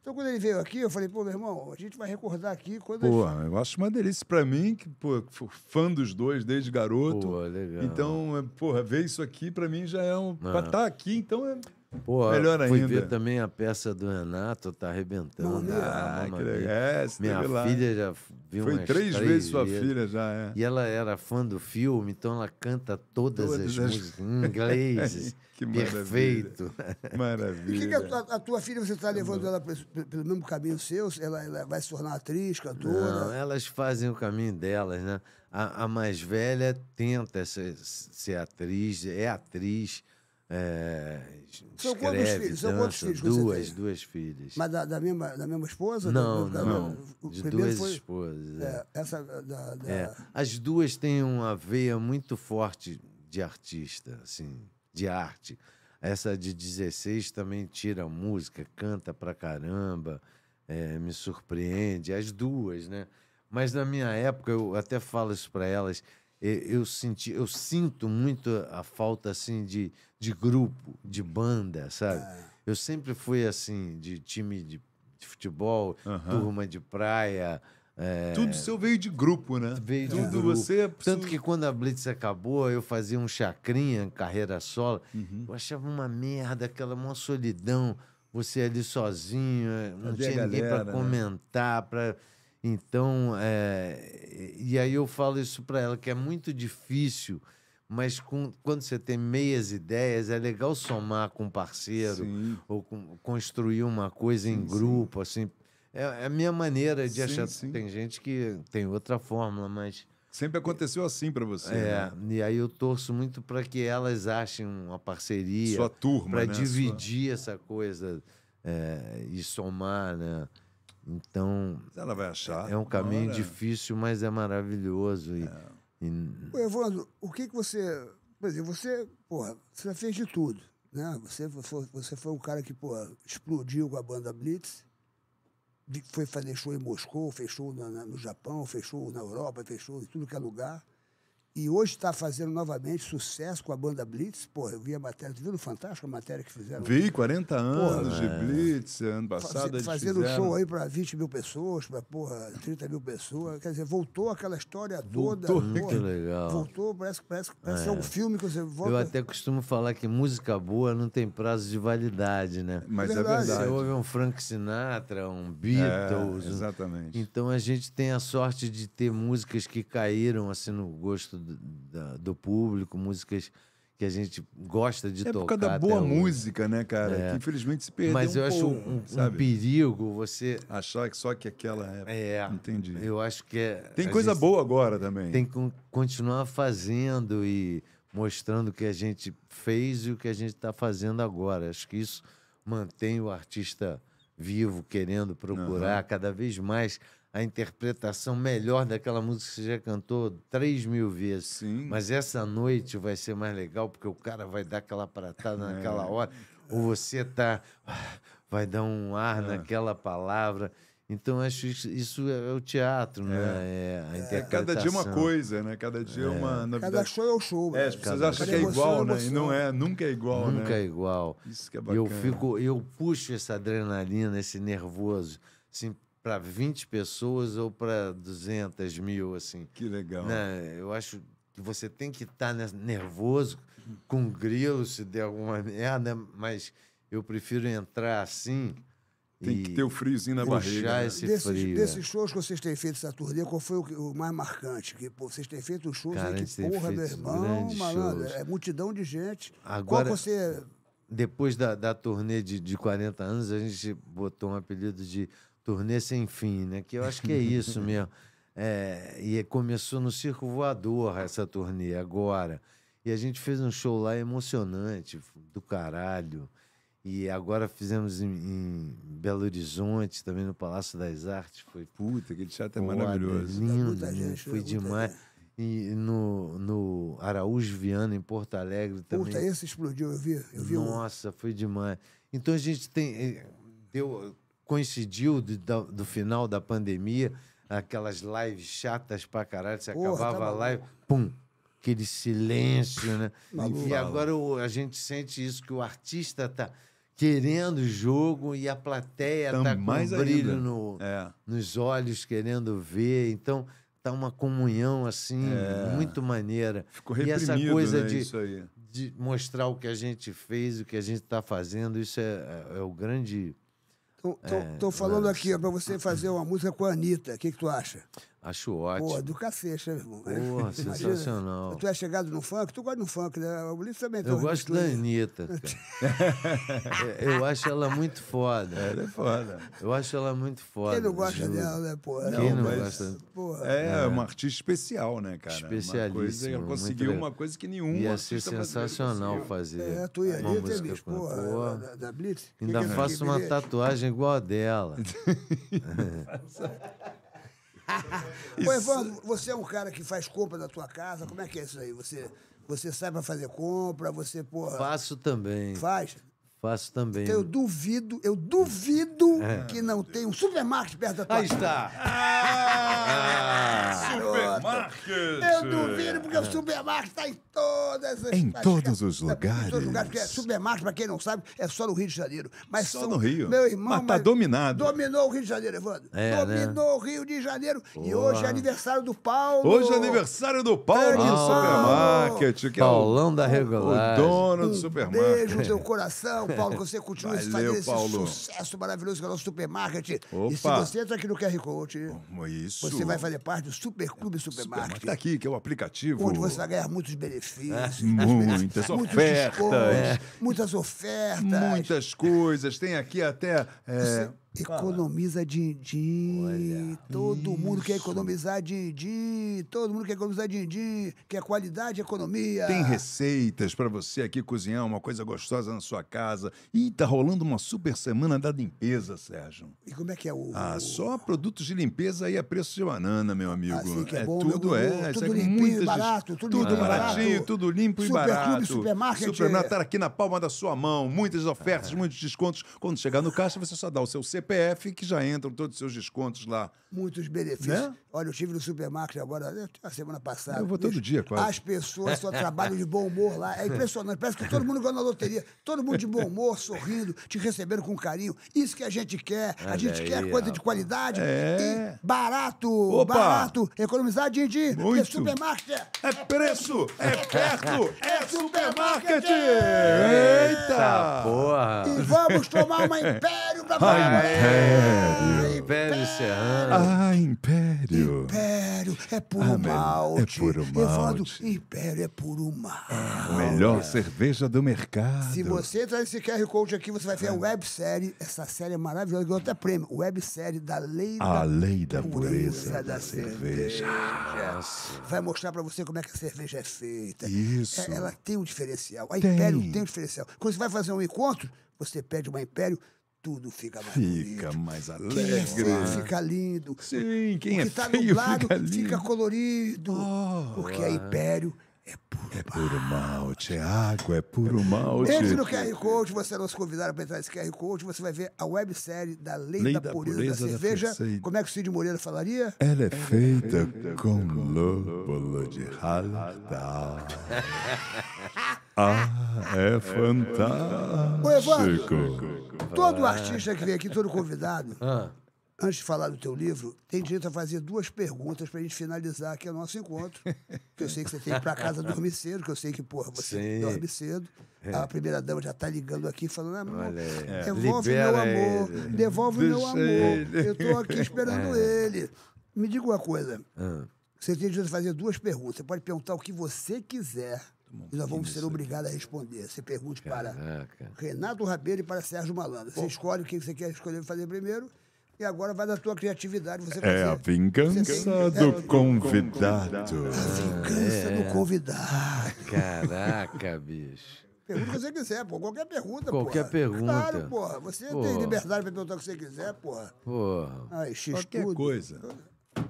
então, quando ele veio aqui, eu falei, pô, meu irmão, a gente vai recordar aqui quando... Pô, gente... eu acho uma delícia para mim, que, pô, fã dos dois desde garoto. Pô, legal. Então, é, porra, ver isso aqui, para mim, já é um... Ah. Pra estar é. tá aqui, então, é... Pô, Melhor fui ainda. ver também a peça do Renato, tá arrebentando. ah, que legal. É, Minha filha já viu Foi três, três vezes sua filha já, é. E ela era fã do filme, então ela canta todas, todas as, as, músicas em inglês. que perfeito. Maravilha. maravilha. que, que a, a, tua filha, você está levando ela pelo, pelo mesmo caminho seu? Ela, ela, vai se tornar atriz, cantora? Não, elas fazem o caminho delas, né? A, a mais velha tenta ser, ser atriz, é atriz é, escreve, são quantos filhos? Dança, são quantos filhos duas, duas filhas. Mas da, da, mesma, da mesma esposa? Não, da, não. Da, de duas foi, esposas. É. É, essa, da, da... É, as duas têm uma veia muito forte de artista, assim, de arte. Essa de 16 também tira música, canta pra caramba, é, me surpreende. As duas, né? Mas na minha época, eu até falo isso pra elas eu senti, eu sinto muito a falta assim de, de grupo, de banda, sabe? É. Eu sempre fui assim de time de, de futebol, uhum. turma de praia. É... Tudo seu veio de grupo, né? Veio de grupo. você. É Tanto que quando a Blitz acabou, eu fazia um chacrinha, carreira solo. Uhum. Eu achava uma merda, aquela uma solidão. Você ali sozinho, eh, não Cadê tinha ninguém para né? comentar, né? para então, é, e aí eu falo isso para ela, que é muito difícil, mas com, quando você tem meias ideias, é legal somar com um parceiro sim. ou com, construir uma coisa sim, em grupo, sim. assim. É, é, a minha maneira de achar. Tem gente que tem outra fórmula, mas. Sempre aconteceu assim para você. É, né? e aí eu torço muito para que elas achem uma parceria. Sua turma, Para né? dividir Sua... essa coisa é, e somar, né? Então. Ela vai achar. É, é um caminho hora. difícil, mas é maravilhoso. E, é. E... Evandro, o que, que você. Por exemplo, você, porra, você já fez de tudo. Né? Você, foi, você foi um cara que porra, explodiu com a banda Blitz, foi fazer show em Moscou, fechou no, no Japão, fechou na Europa, fechou em tudo que é lugar. E hoje está fazendo novamente sucesso com a banda Blitz. Pô, eu vi a matéria, viu no Fantástico a matéria que fizeram? Vi, 40 anos porra, de é. Blitz, ano passado faz, Fazendo fizeram... um show aí para 20 mil pessoas, para 30 mil pessoas. Quer dizer, voltou aquela história toda. Voltou, porra, que legal. Voltou, parece, parece, parece é. é. um filme que você volta. Eu até costumo falar que música boa não tem prazo de validade, né? Mas é verdade. É verdade. Você ouve um Frank Sinatra, um Beatles. É, exatamente. Um... Então a gente tem a sorte de ter músicas que caíram assim no gosto do, da, do público, músicas que a gente gosta de é tocar. É da boa música, né, cara? É. Que infelizmente se perdeu Mas eu acho um, um, perigo você... Achar que só que aquela época. É. Entendi. Eu acho que é... Tem coisa boa agora também. Tem que continuar fazendo e mostrando o que a gente fez e o que a gente está fazendo agora. Acho que isso mantém o artista vivo, querendo procurar uhum. cada vez mais a interpretação melhor daquela música que você já cantou três mil vezes. Sim. Mas essa noite vai ser mais legal, porque o cara vai dar aquela pratada é. naquela hora, ou você tá, vai dar um ar é. naquela palavra. Então, acho isso, isso é, é o teatro, é. né? É, é a interpretação. É, cada dia uma coisa, né? Cada dia é. uma novidade. Cada show é o show. É, né? as pessoas acham que é igual, né? E não é, nunca é igual, Nunca né? é igual. Isso que é bacana. Eu, fico, eu puxo essa adrenalina, esse nervoso. Assim, para 20 pessoas ou para 200 mil, assim. Que legal. Né? Eu acho que você tem que estar tá nervoso, com grilo se der alguma merda, mas eu prefiro entrar assim. Tem que ter o friozinho na barriga. Né? Esse desses, frio, desses é. shows que vocês têm feito essa turnê, qual foi o, o mais marcante? Que, pô, vocês têm feito shows Cara, aí que, porra, meu irmão, malandro, é multidão de gente. Agora, qual você... Depois da, da turnê de, de 40 anos, a gente botou um apelido de Turnê sem fim, né? Que eu acho que é isso mesmo. É, e é, começou no Circo Voador essa turnê, agora. E a gente fez um show lá emocionante, do caralho. E agora fizemos em, em, Belo Horizonte, também no Palácio das Artes. Foi puta, aquele chato é maravilhoso. É lindo, tá gente, foi demais. E no, no Araújo Viana, em Porto Alegre também. Puta, esse explodiu, eu vi. Eu vi Nossa, um... foi demais. Então a gente tem. Eh, deu, coincidiu de, do final da pandemia, aquelas lives chatas pra caralho, você Porra, tá acabava tá a live, pum, aquele silêncio, né? Tá maluco. E agora o, a gente sente isso, que o artista tá querendo o jogo e a plateia tá, tá com mais um brilho no, é. nos olhos, querendo ver, então tá uma comunhão assim é. muito maneira ficou reprimido, e essa coisa né? de, de mostrar o que a gente fez o que a gente está fazendo isso é, é, é o grande tô é, falando mas... aqui para você fazer uma música com a Anitta. O que, que tu acha? Acho ótimo. Pô, do cacete, né, meu irmão? Pô, sensacional. tu é chegado no funk, tu gosta do funk, né? O Ulisses também. Eu gosto da Anitta, cara. É, eu acho ela muito foda. Ela é foda. Eu acho ela muito foda. Quem não gosta dela, né, pô? Quem não, mas, gosta? Porra. É, é, é uma artista especial, né, cara? Especialista. ela conseguiu uma coisa que nenhum Ia ser sensacional fazer é, tu e a Anitta, é, bicho, pô, pô. Da, da Blitz. Ainda que que é faço uma tatuagem igual a dela. Ô, Evandro, você é um cara que faz compra da tua casa, como é que é isso aí? Você, você sai para fazer compra, você, porra. Faço também. Faz? Faço também. Então, eu né? duvido, eu duvido é. que não tenha um supermarket perto da tua Aí está. Ah, ah supermarket. Eu duvido, porque o supermarket está em todas as... Em todos as, os lugares. Em todos os lugares. Porque é supermarket, para quem não sabe, é só no Rio de Janeiro. Mas só são, no Rio. Meu irmão... Mas está dominado. Dominou o Rio de Janeiro, Evandro. É, né? dominou né? o Rio de Janeiro. E hoje é aniversário do Paulo. Hoje é aniversário do Paulo, Paulo. do supermarket. Que Paulão é o, da Regular. O dono do um supermarket. beijo no seu coração. Paulo, que você continua Valeu, esse Paulo. sucesso maravilhoso que é o nosso supermarket. Opa. E se você entra aqui no QR Code, é Isso. você vai fazer parte do Super Clube Supermarket. Está aqui, que é o aplicativo. Onde você vai ganhar muitos benefícios. É, muitas ofertas. Descontos, é. Muitas ofertas. Muitas coisas. Tem aqui até... É... Você Economiza din-din. Todo isso. mundo quer economizar din-din. Todo mundo quer economizar din-din. Quer qualidade economia. Tem receitas para você aqui cozinhar uma coisa gostosa na sua casa. E tá rolando uma super semana da limpeza, Sérgio. E como é que é o. Ah, só produtos de limpeza aí a preço de banana, meu amigo. Assim é, que é, é bom, tudo meu é. Tudo, tudo é barato. Tudo, tudo baratinho, tudo limpo super e barato. Clube, supermarket. Supermercado tá aqui na palma da sua mão. Muitas ofertas, é. muitos descontos. Quando chegar no caixa, você só dá o seu CP CPF, que já entram todos os seus descontos lá muitos benefícios. Né? Olha, eu estive no supermercado agora, né, a semana passada. Eu vou todo dia, quase. As pessoas só trabalham de bom humor lá. É impressionante. Parece que todo mundo ganha na loteria. Todo mundo de bom humor, sorrindo, te recebendo com carinho. Isso que a gente quer. Olha a gente aí, quer coisa de qualidade é. e barato. Opa. Barato. Economizar din din. É Muito. É supermarket. É preço, é perto, é, é supermarket. Eita. Eita porra. E vamos tomar uma Império pra Ai, Império Serrano. Ah, Império. Império é puro ah, é malte. É puro malte. Evandro, Império é puro malte. É, melhor é. cerveja do mercado. Se você entrar nesse QR Code aqui, você vai ver ah. a é. websérie, essa série é maravilhosa, ganhou até prêmio. Websérie da Lei a da A Lei da Pureza, da, da Cerveja. cerveja. Vai mostrar para você como é que a cerveja é feita. Isso. É, ela tem um diferencial. A tem. Império tem um diferencial. Quando você vai fazer um encontro, você pede uma Império, tudo fica mais Fica bonito. mais alegre. Quem é feio fica lindo. Sim, quem o é que é tá feio nublado, fica, lindo. fica colorido. Oh, porque é império é puro, é puro malte, é água, é puro é malte. Entre no QR Code, você é nosso convidado para entrar nesse QR Code, você vai ver a websérie da Lei, Lei da, da Pureza, pureza da Cerveja. Da Como é que o Cid Moreira falaria? Ela é, é feita, com, lóbulo lúpulo de Halda. ah, é fantástico. Ô, Evandro, todo artista que vem aqui, todo convidado... Ah antes de falar do teu livro, tem direito a fazer duas perguntas para a gente finalizar aqui o nosso encontro. que eu sei que você tem que ir para casa dormir cedo, que eu sei que, porra, você Sim. dorme cedo. É. A primeira dama já está ligando aqui falando, amor, devolve é. meu amor, ele. devolve Deixa meu amor. Ele. Eu estou aqui esperando é. ele. Me diga uma coisa. Ah. Você tem direito a fazer duas perguntas. Você pode perguntar o que você quiser. e nós vamos ser obrigados a responder. Você pergunte Caraca. para Renato Rabelo e para Sérgio Malandro. Você escolhe o que você quer escolher fazer primeiro e agora vai da tua criatividade. Você é, é, é a vingança do convidado. A vingança é. do convidado. Caraca, bicho. Pergunta o que você quiser, pô. Qualquer pergunta, pô. Qualquer porra. pergunta. Claro, pô. Você porra. tem liberdade pra perguntar o que você quiser, pô. Pô. Ai, X Qualquer coisa.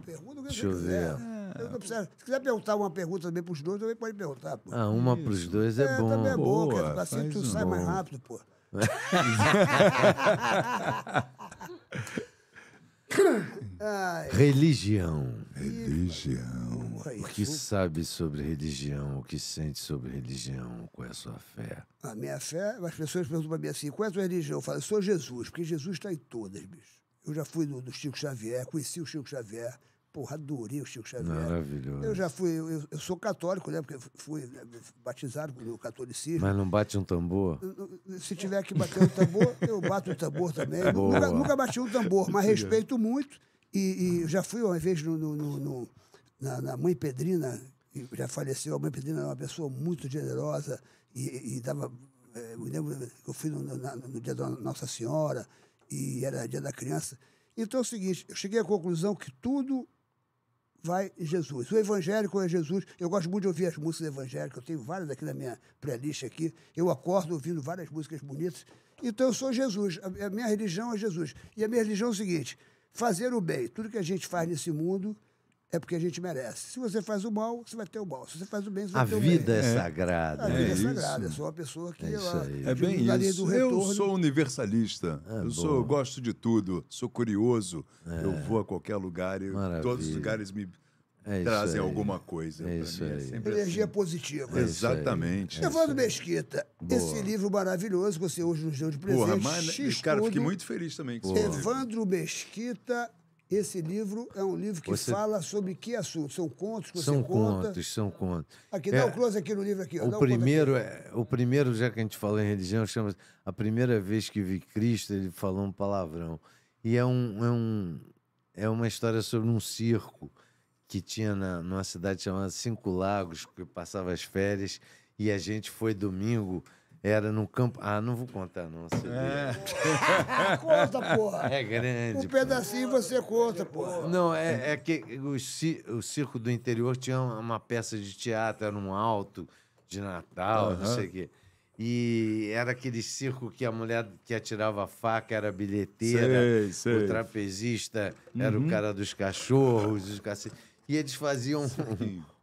Pergunta o que Deixa você quiser. Eu ver. Se quiser perguntar uma pergunta também pros dois, também pode perguntar, pô. Ah, uma Isso. pros dois é, é bom. Também é, é boa, bom, cara. Assim tu um sai bom. mais rápido, pô. Religião. Religião. O que sabe sobre religião? O que sente sobre religião? Qual é a sua fé? A minha fé, as pessoas perguntam para mim assim: qual é a sua religião? Eu falo, sou Jesus, porque Jesus está em todas, bicho. Eu já fui do Chico Xavier, conheci o Chico Xavier Porra, adorei o Chico Xavier. Maravilhoso. Eu já fui, eu, eu sou católico, né? Porque fui né, batizado no catolicismo. Mas não bate um tambor? Se tiver que bater um tambor, eu bato um tambor também. Nunca, nunca bati um tambor, mas respeito muito. E, e já fui uma vez no, no, no, no na, na, Mãe Pedrina, que já faleceu. A Mãe Pedrina era uma pessoa muito generosa e, e dava. É, eu lembro que eu fui no, na, no dia da Nossa Senhora e era dia da criança. Então é o seguinte, eu cheguei à conclusão que tudo vai Jesus. O evangélico é Jesus. Eu gosto muito de ouvir as músicas evangélicas. Eu tenho várias aqui na minha playlist aqui. Eu acordo ouvindo várias músicas bonitas. Então eu sou Jesus. A minha religião é Jesus. E a minha religião é o seguinte: fazer o bem. Tudo que a gente faz nesse mundo é porque a gente merece. Se você faz o mal, você vai ter o mal. Se você faz o bem, você vai a ter o bem. A vida é, é sagrada. A vida né? é, é sagrada. Eu sou uma pessoa que... É, ela, é bem isso. eu sou universalista. É eu, sou, gosto de tudo. Sou curioso. É. Eu vou a qualquer lugar e Maravilha. todos os lugares me... É trazem aí. alguma coisa. É isso mim, é aí. Energia assim. positiva. Exatamente. Evandro Mesquita, Boa. esse livro maravilhoso que você hoje nos deu de presente. Porra, mas, X cara, fiquei muito feliz também com Evandro Mesquita, esse livro é um livro que você... fala sobre que assunto? São contos que são você conta? contos, são contos. Aqui, dá o é, um close aqui no livro. Aqui, o, primeiro, é, o primeiro, já que a gente falou em religião, chama A Primeira Vez que Vi Cristo, ele falou um palavrão. E é, um, é, um, é uma história sobre um circo que tinha na, numa cidade chamada Cinco Lagos, que passava as férias, e a gente foi domingo era no campo. Ah, não vou contar, não. Você é. conta, porra. É grande. Um pedacinho porra. você conta, porra. Não, é, é que o, o circo do interior tinha uma peça de teatro, era um alto de Natal, uhum. não sei o quê. E era aquele circo que a mulher que atirava a faca era a bilheteira, sei, sei. o trapezista uhum. era o uhum. cara dos cachorros, os cacete. E eles faziam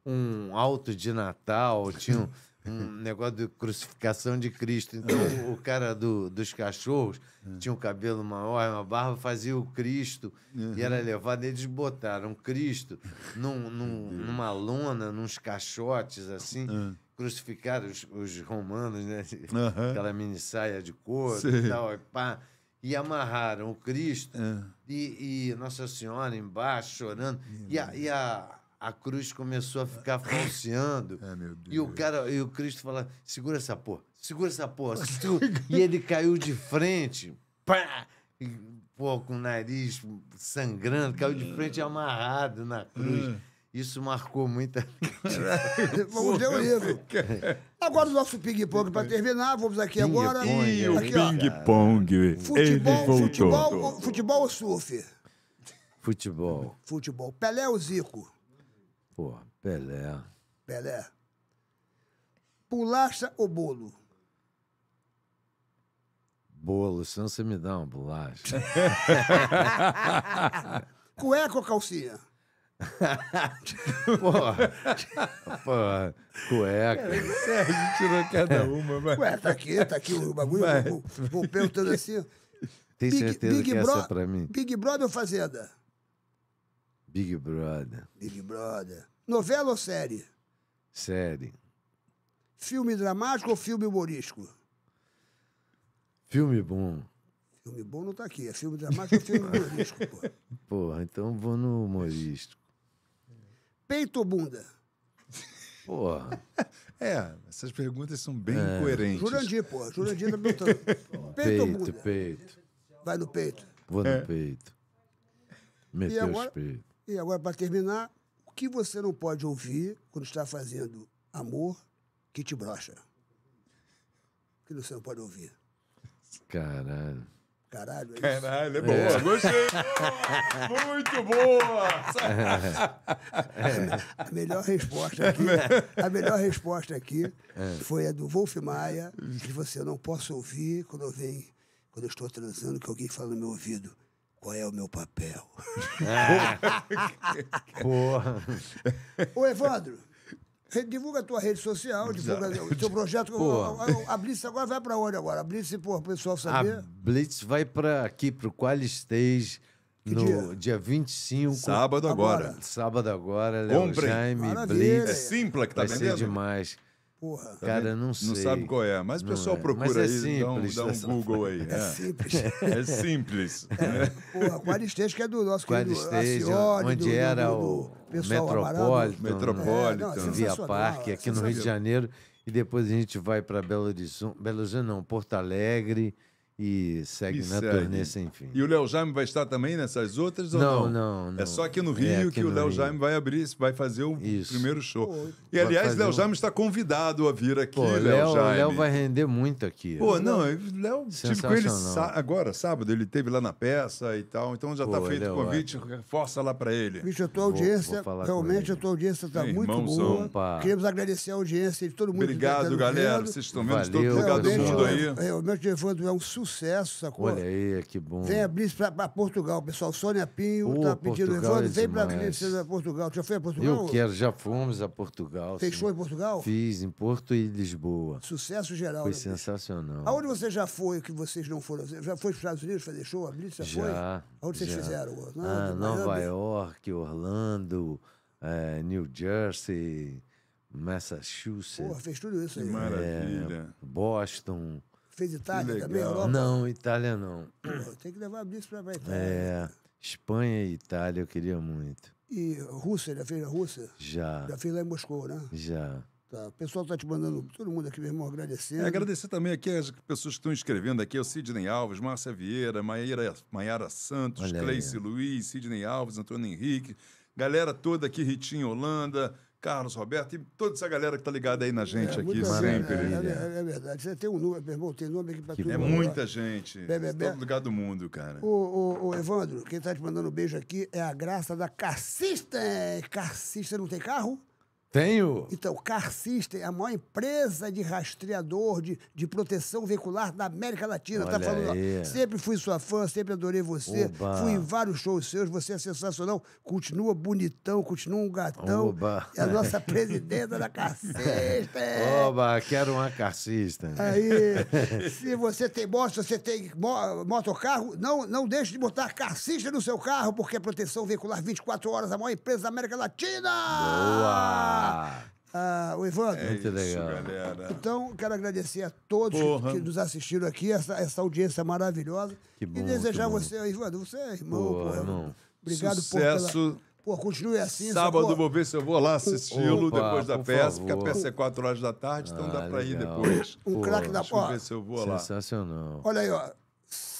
um, um, alto de Natal, tinham. um hum. negócio de crucificação de Cristo. Então, é. o cara do, dos cachorros uhum. tinha um cabelo maior, uma barba, fazia o Cristo uhum. e era uhum. levado. Eles botaram Cristo num, num, uhum. numa lona, nos caixotes assim. É. Crucificaram os, os, romanos, né? Aquela mini saia de couro Sim. e tal, e pá e amarraram o Cristo é. e, e, Nossa Senhora embaixo chorando. É. E, a, e a, a cruz começou a ficar falseando. É, meu Deus. E o cara, e o Cristo fala: segura essa porra, segura essa porra. e ele caiu de frente, pá! E, pô, com o nariz sangrando, caiu de frente amarrado na cruz. Hum. Isso marcou muita. vamos ver o livro. Agora o nosso ping-pong para terminar, vamos aqui ping agora. Pong, é o ping-pong. Futebol, futebol, futebol ou surf? Futebol. Futebol. Pelé ou Zico? Pô, Pelé. Pelé. Bolacha ou bolo? Bolo, senão você me dá uma bolacha. Cueca ou calcinha? porra, porra, cueca. É, é, a gente tirou cada uma, mas... Ué, tá aqui, tá aqui o bagulho, mas... vou, vou perguntando assim. Tem Big, certeza Big que Bro... essa é pra mim? Big Brother ou Fazenda? Big Brother. Big Brother. Novela ou série? Série. Filme dramático ou filme humorístico? Filme bom. Filme bom não tá aqui. É filme dramático ou filme humorístico, pô? Porra, então vou no humorístico. Peito ou bunda? Porra. É, essas perguntas são bem é. Jurandir, pô. Jurandir tá perguntando. Peito, peito ou bunda? Peito, Vai no peito. Vou no é. peito. Meteu agora... os peitos. E agora, para terminar, o que você não pode ouvir quando está fazendo amor que te brocha? O que você não pode ouvir? Caralho. Caralho, é Caralho, é boa. É. Gostei. muito boa. É. A, a melhor resposta aqui, é. a melhor resposta aqui é. foi a do Wolf Maia, que você não posso ouvir quando vem, quando eu estou transando, que alguém fala no meu ouvido qual é o meu papel? É. Porra. Ô, Evandro, divulga a tua rede social, divulga o teu projeto. Porra. a, Blitz agora vai para onde agora? A Blitz, para o pessoal saber. A Blitz vai para aqui, para o Qualistage. Que no dia? dia 25. Sábado agora. agora. Sábado agora, Léo Jaime Maravilha. Blitz. É Simpla que tá vai vendendo. Vai ser demais. Porra. Cara, não sei. Não sabe qual é, mas o pessoal é. procura é aí, simples, dá um, dá um é Google aí. É, é simples. É simples. É. Porra, Quadristage que é do nosso querido onde do, era do, do, o Metropolitan, né? Metropolitan. É, é Via Parque, aqui no Rio de Janeiro. E depois a gente vai para Belo Horizonte, Belo Horizonte não, Porto Alegre e segue e na segue. turnê sem fim. E o Léo Jaime vai estar também nessas outras não, ou não? Não, não. É só aqui no é Rio é aqui que no o Léo Rio. Jaime vai abrir, vai fazer o Isso. primeiro show. Pô, e aliás, o Léo um... Jaime está convidado a vir aqui, Pô, Léo, Léo, Léo vai render muito aqui. Pô, não, Léo, tive com ele agora, sábado, ele teve lá na peça e tal, então já está feito o convite, vai... É. força lá para ele. Bicho, a tua audiência, vou realmente a tua audiência está muito boa. Opa. Queremos agradecer a audiência de todo mundo. Obrigado, tá galera, vocês estão vendo de todo lugar do mundo aí. É, realmente, Evandro, é um sucesso sucesso, sacou? Olha aí, que bom. Vem abrir para Portugal, pessoal. Sônia Pinho está pedindo Portugal é vem para abrir para Portugal. Tu já foi a Portugal? Eu quero, já fomos a Portugal. Fechou em Portugal? Fiz, em Porto e Lisboa. Sucesso geral. Foi né? sensacional. Aonde você já foi que vocês não foram? Já foi para os Estados Unidos fazer show? A Blitz já, já foi? Aonde já. vocês fizeram? Ah, Nova York, Orlando, é, New Jersey... Massachusetts. Porra, fez tudo isso aí. Que maravilha. É, Boston. Fez Itália também, Europa? Não, Itália não. Tem que levar Blitz para a Itália. É, Espanha e Itália eu queria muito. E Rússia, já fez na Rússia? Já. Já fez lá em Moscou, né? Já. Tá. O pessoal está te mandando, todo mundo aqui, meu irmão, agradecendo. É, agradecer também aqui as pessoas que estão escrevendo aqui, o Sidney Alves, Márcia Vieira, Maíra, Maiara Santos, Cleice Luiz, Sidney Alves, Antônio Henrique, galera toda aqui, Ritinho Holanda, Carlos, Roberto e toda essa galera que está ligada aí na é, gente é, aqui sempre. É, é, é, é, verdade. Você tem um número, meu irmão, tem nome aqui para tudo. É muita gente. Bem, bem, bem. todo lugar do mundo, cara. O, o, o Evandro, quem está te mandando um beijo aqui é a graça da Cassista. É, Cassista não tem carro? Tenho. Então, Car System é a maior empresa de rastreador de, de proteção veicular da América Latina. Tá Olha tá falando, sempre fui sua fã, sempre adorei você. Oba. Fui em vários shows seus, você é sensacional. Continua bonitão, continua um gatão. Oba. É a nossa presidenta da Car System. Oba, quero uma Car System. Aí, se você tem moto, você tem motocarro, não, não deixe de botar Car System no seu carro, porque é proteção veicular 24 horas, a maior empresa da América Latina. Boa! Ah, ah. o Evandro. É Muito isso, legal. Galera. Então, quero agradecer a todos que, que, nos assistiram aqui, essa, essa audiência maravilhosa. Que bom, e desejar você, bom. Evandro, você é irmão, Porra, irmão. Obrigado Sucesso. por. Pela... Pô, continue assim. Sábado vou ver se eu vou lá assisti-lo depois da peça, favor. porque a peça é 4 horas da tarde, então ah, dá pra legal. ir depois. Um craque da porta. Deixa eu ver se eu vou lá. Sensacional. Olha aí, ó.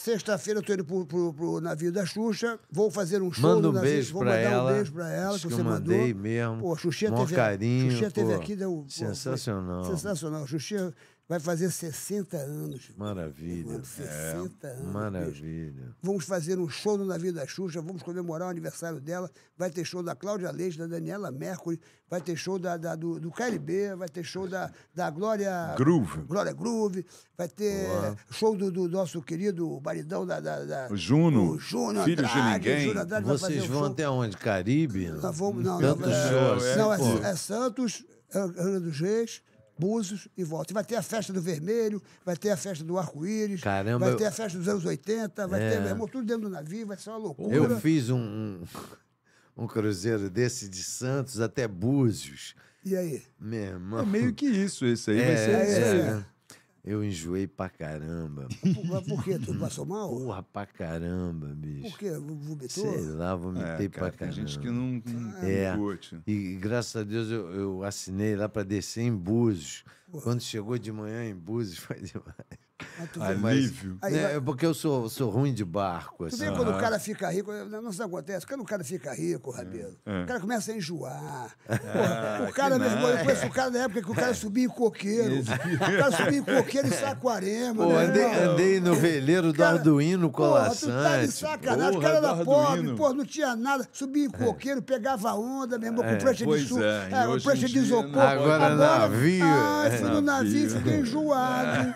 Sexta-feira eu tô indo pro, pro, pro, navio da Xuxa. Vou fazer um show Manda um navio. Beijo vou mandar ela, um beijo pra ela. Que, que você mandei mesmo. Pô, a Xuxinha teve, carinho, Xuxinha pô, teve aqui. Deu, sensacional. sensacional. Xuxinha Vai fazer 60 anos. Maravilha. Mano, 60 é, anos. Maravilha. Vamos fazer um show no Navio da Xuxa, vamos comemorar o aniversário dela. Vai ter show da Cláudia Leite, da Daniela Mercury, vai ter show da, da do, do KLB, vai ter show da, da Glória. Groove. Glória Groove. Vai ter show do, do, nosso querido baridão da. da, da o Juno. O Juno Filho Andrade, de ninguém. Andrade Vocês vão um até onde? Caribe? Não, vamos, não, Tanto não, show, é, não, é, é, Santos, Ana dos Reis. Búzios e volta. Vai ter a festa do Vermelho, vai ter a festa do Arco-Íris, vai ter a festa dos anos 80, vai é. ter, meu irmão, tudo dentro do navio, vai ser uma loucura. Eu fiz um, um cruzeiro desse de Santos até Búzios. E aí? Meu irmão. É meio que isso, isso aí é, vai ser. É, isso aí. É. Eu enjoei pra caramba. Mas por quê? Tu passou mal? Porra, pra caramba, bicho. Por quê? Vomitou? Sei lá, vomitei é, cara, pra tem caramba. Tem gente que não, não ah, é. curte. E graças a Deus eu, eu assinei lá pra descer em Búzios. Quando chegou de manhã em Búzios, foi demais. Alívio. Aí, né, é, porque eu sou, sou ruim de barco. Assim. Tu vê assim. quando o cara fica rico, não sei se acontece, quando o cara fica rico, é, Rabelo, é. o cara começa a enjoar. É, porra, o cara, meu irmão, eu conheço o cara da época que o cara subia em coqueiro. o cara subia em coqueiro em Saquarema. Pô, né, andei, andei no veleiro do Arduino colação. tu tá de sacanagem, o cara era pobre, pô, não tinha nada, subia em coqueiro, pegava onda, meu irmão, com prancha de suco, é, prancha de isopor. Agora navio. Ah, fui no navio, fiquei enjoado.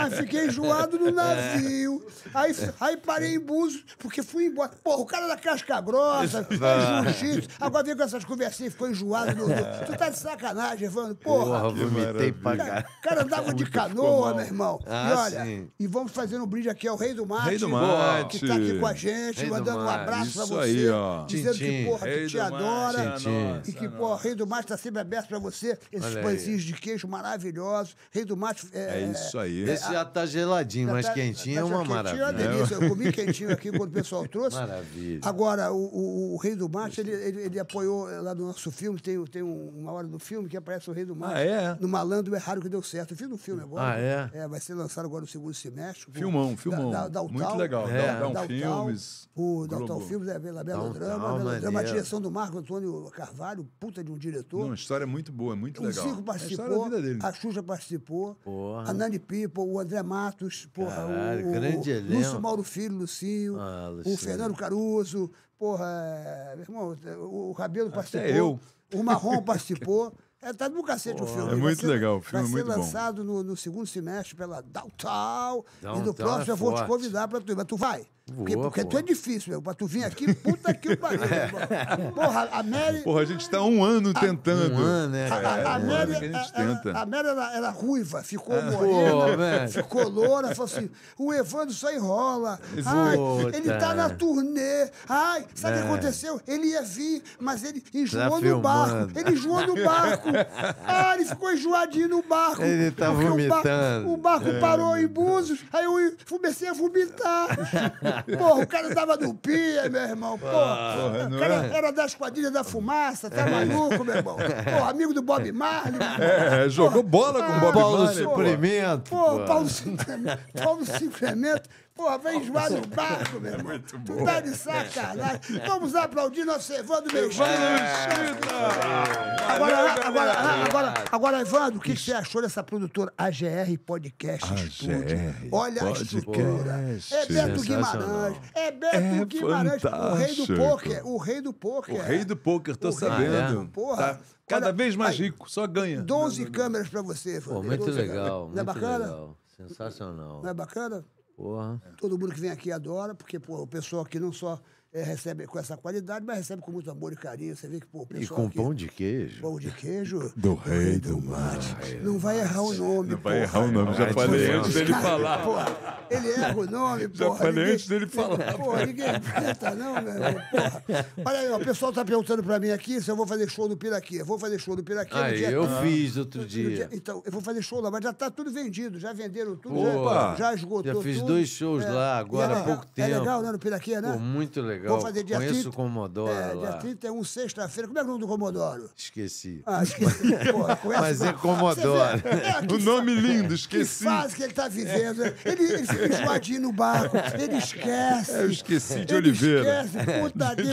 Ah, fiquei enjoado no navio. Aí, aí parei em Búzios, porque fui embora. Porra, o cara da casca grossa, jiu-jitsu. Ah. Agora vem com essas conversinhas, ficou enjoado no Rio. Tu tá de sacanagem, Evandro. Porra, Porra vomitei pra cá. O cara andava de canoa, meu irmão. Ah, e olha, sim. e vamos fazer um brinde aqui ao Rei do Mar Rei do Que tá aqui com a gente, Rei mandando um abraço Isso pra você. Aí, ó. Dizendo Tchim, que, porra, que te adora. E que, porra, o Rei do Mar tá sempre aberto pra você. Esses pãezinhos de queijo maravilhosos. Rei do Mate... É, é isso aí. É, já tá geladinho, mas tá, quentinho é tá é uma maravilha. É uma delícia. Eu comi quentinho aqui quando o pessoal trouxe. Maravilha. Agora, o, o, o Rei do Marte, ele, ele, ele, apoiou lá no nosso filme, tem, tem uma hora do filme que aparece o Rei do Marte. Ah, é? No Malandro é raro que deu certo. Eu fiz um filme agora. Ah, é? é? Vai ser lançado agora no segundo semestre. filmão, filmão. Da, da, da Muito legal. É. Downtown da, Filmes. O Downtown Filmes é Bela drama drama a direção do Marco Antônio Carvalho, puta de um diretor. Não, história é muito boa, é muito legal. O Cico é participou, a, a Xuxa participou, Porra. a Nani People, o o André Matos, porra, Caralho, o, grande o elenco. Lúcio Mauro Filho, Lucinho, ah, o Fernando Caruso, porra, meu irmão, o Rabelo participou, eu. o Marrom participou. É, tá no cacete Porra. o filme. É muito ser, legal, o filme é muito bom. Vai ser lançado no, segundo semestre pela Downtown. Downtown e no próximo é eu vou te convidar para tu ir, mas tu vai. Porque, Boa, porque tu é difícil, meu. Pra tu vir aqui, puta que pariu, meu Porra, a Mary. Porra, a gente tá um ano tentando. Um ano, né? A, a, Mary, é, é, a, Mary era, ruiva, ficou é. morena, ficou loura, falou assim: o Evandro só enrola. Ai, ele tá na turnê. Ai, sabe o que aconteceu? Ele ia vir, mas ele enjoou tá no barco. Ele enjoou no barco. Ah, ele ficou enjoadinho no barco. Ele tá vomitando. O barco, parou em Búzios, aí eu comecei a vomitar. Porra, o cara tava no pia, meu irmão. Ah, porra, porra o cara é? era da Esquadrilha da Fumaça, tá é. maluco, meu irmão. Porra, amigo do Bob Marley. É, é, jogou bola com o Bob ah, Paulo Marley. Paulo Suprimento. Porra, Paulo Suprimento. Paulo Suprimento. Porra, vem enjoar no barco, meu irmão. Muito tu bom. tá de sacanagem. Vamos aplaudir nosso Evandro Mesquita. Agora, agora, agora, agora, Evandro, o que você achou dessa produtora AGR Podcast AGR Studio? Olha a estrutura. É Beto Guimarães. É Beto é Guimarães, o rei do pôquer. O rei do pôquer. O rei do pôquer, tô sabendo. Porra. Tá cada vez mais aí, rico, só ganha. 12 câmeras para você, Evandro. Muito legal. Câmeras. Não é bacana? Legal. Sensacional. Não é bacana? Porra. Todo mundo que vem aqui adora, porque o pessoal aqui não só é, recebe com essa qualidade, mas recebe com muito amor e carinho. Você vê que, pô, o pessoal. E com aqui, pão de queijo. Pão de queijo. Do, do rei do, do mate. Não vai errar o nome, Não vai errar o nome, já falei antes dele falar. ele erra o nome, pô. Já falei antes dele falar. Pô, ninguém aperta, não, meu porra. Olha aí, ó, o pessoal tá perguntando pra mim aqui se eu vou fazer show no Piraquê. Eu vou fazer show no Piraquê. Ah, eu ah. fiz outro dia. dia. Então, eu vou fazer show lá, mas já tá tudo vendido, já venderam tudo, já, já esgotou. Já fiz tudo. dois shows é, lá, agora há é pouco tempo. É legal, né, no Piraquê, né? muito legal legal. Vou fazer dia Conheço 30. o Comodoro. É, dia 31, sexta-feira. Como é o nome do Comodoro? Esqueci. Ah, esqueci. Porra, Mas é Comodoro. É, o um nome lindo, esqueci. Que fase que ele está vivendo. Ele, ele fica enjoadinho no barco, ele esquece. Eu esqueci de Oliveira. Esquece, puta de...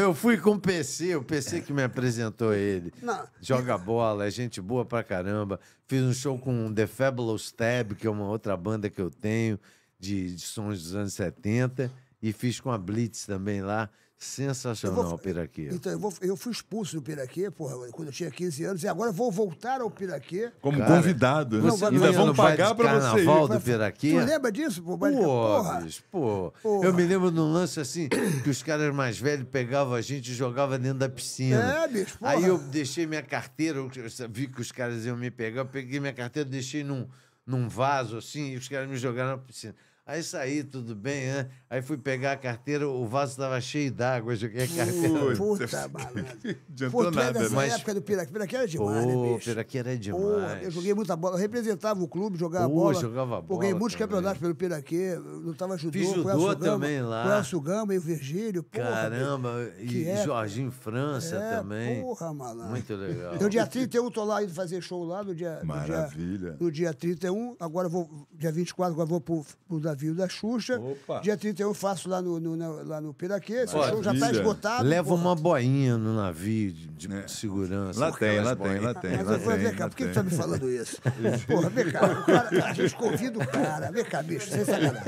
Eu fui com o PC, o PC que me apresentou ele. Não. Joga bola, é gente boa pra caramba. Fiz um show com The Fabulous Tab, que é uma outra banda que eu tenho de, de sons dos anos 70 e fiz com a Blitz também lá. Sensacional o Piraquê. Então, eu, vou, eu, fui expulso do Piraquê, porra, quando eu tinha 15 anos, e agora vou voltar ao Piraquê. Como Cara, convidado. Não, né? ainda vão pagar pra você ir. do Piraquê? Tu lembra disso? Pô, mas, porra, porra. porra, Eu me lembro num lance assim, que os caras mais velhos pegavam a gente e jogavam dentro da piscina. É, bicho, porra. Aí eu deixei minha carteira, eu vi que os caras iam me pegar, eu peguei minha carteira, deixei num, num vaso assim, e os caras me jogaram na piscina. Aí saí, tudo bem, né? Aí fui pegar a carteira, o vaso estava cheio d'água, joguei a carteira. Puta, malandro. Adiantou é nada, né? Mas... época do Piraquê, Piraquê era demais, né, Pô, né, bicho? Piraquê era demais. eu joguei muita bola, eu representava o clube, jogava Pô, bola. jogava bola Joguei muitos campeonatos pelo Piraquê, lutava judô, Fiz judô Gama, também lá. o Elcio Gama e o Virgílio, porra. Caramba, e é, Jorginho França é, também. porra, malandro. Muito legal. Então, dia 31, tô lá indo fazer show lá, no dia... Maravilha. No dia, no dia 31, agora vou, dia 24, agora vou pro, pro navio da Xuxa. Opa. Dia 31 eu faço lá no, no, no lá no Piraquê. Esse show já está esgotado. Leva porra. uma boinha no navio de, é. segurança. Lá tem, lá tem, lá tem. lá vem cá, por que você está me falando isso? porra, vem cá, cara, a gente convida o cara. Vem cá, bicho, sem sacanagem.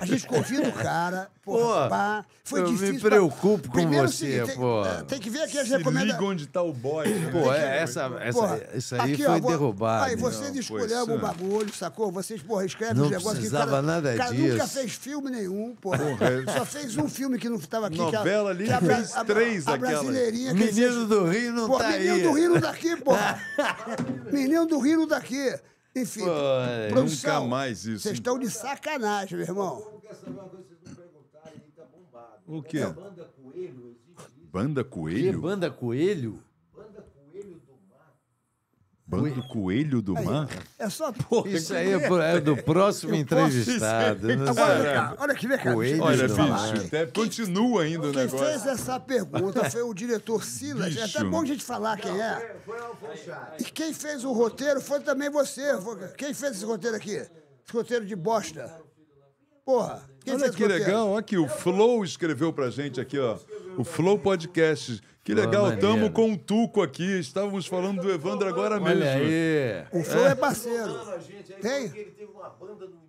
A gente convida o cara, porra, pá. Foi eu difícil. Eu me preocupo pra... com você, pô. É, tem, que ver aqui as recomendações. Liga onde está o boy. Né? Pô, é, essa, essa, isso aí foi derrubado. Aí vocês escolheram o é. bagulho, sacou? Vocês, porra, escrevem os negócios. Não precisava nada cara nunca fez filme nenhum, porra. porra. É. Só fez um filme que não estava aqui. É Novela ali, que é a, fez a, a, três a, a brasileirinha Menino fez... do Rio não porra, tá menino aí. Tá menino do Rio não daqui, tá porra. menino do Rio não daqui. Enfim, Pô, é, produção, nunca mais isso. Vocês estão de sacanagem, meu irmão. que O quê? A banda Coelho existe? Banda Coelho? Que banda Coelho? Bando Coelho do Mar? É só Porra, Isso aí é, é, do próximo entrevistado. Né? Agora, olha que vem cá. Coelho olha, bicho, até continua ainda o, o negócio. Quem fez essa pergunta foi o diretor Silas. Bicho. É até bom a gente falar quem é. e quem fez o roteiro foi também você. Quem fez esse roteiro aqui? Esse roteiro de bosta. Porra. Quem olha que roteiro? legal, olha aqui. O Flow escreveu pra gente aqui, ó. O Flow Podcast que legal, Boa, ah, tamo com um Tuco aqui. Estávamos falando do Evandro agora Olha mesmo. Aí. O Flow é, é parceiro. Tem? Ele teve uma banda no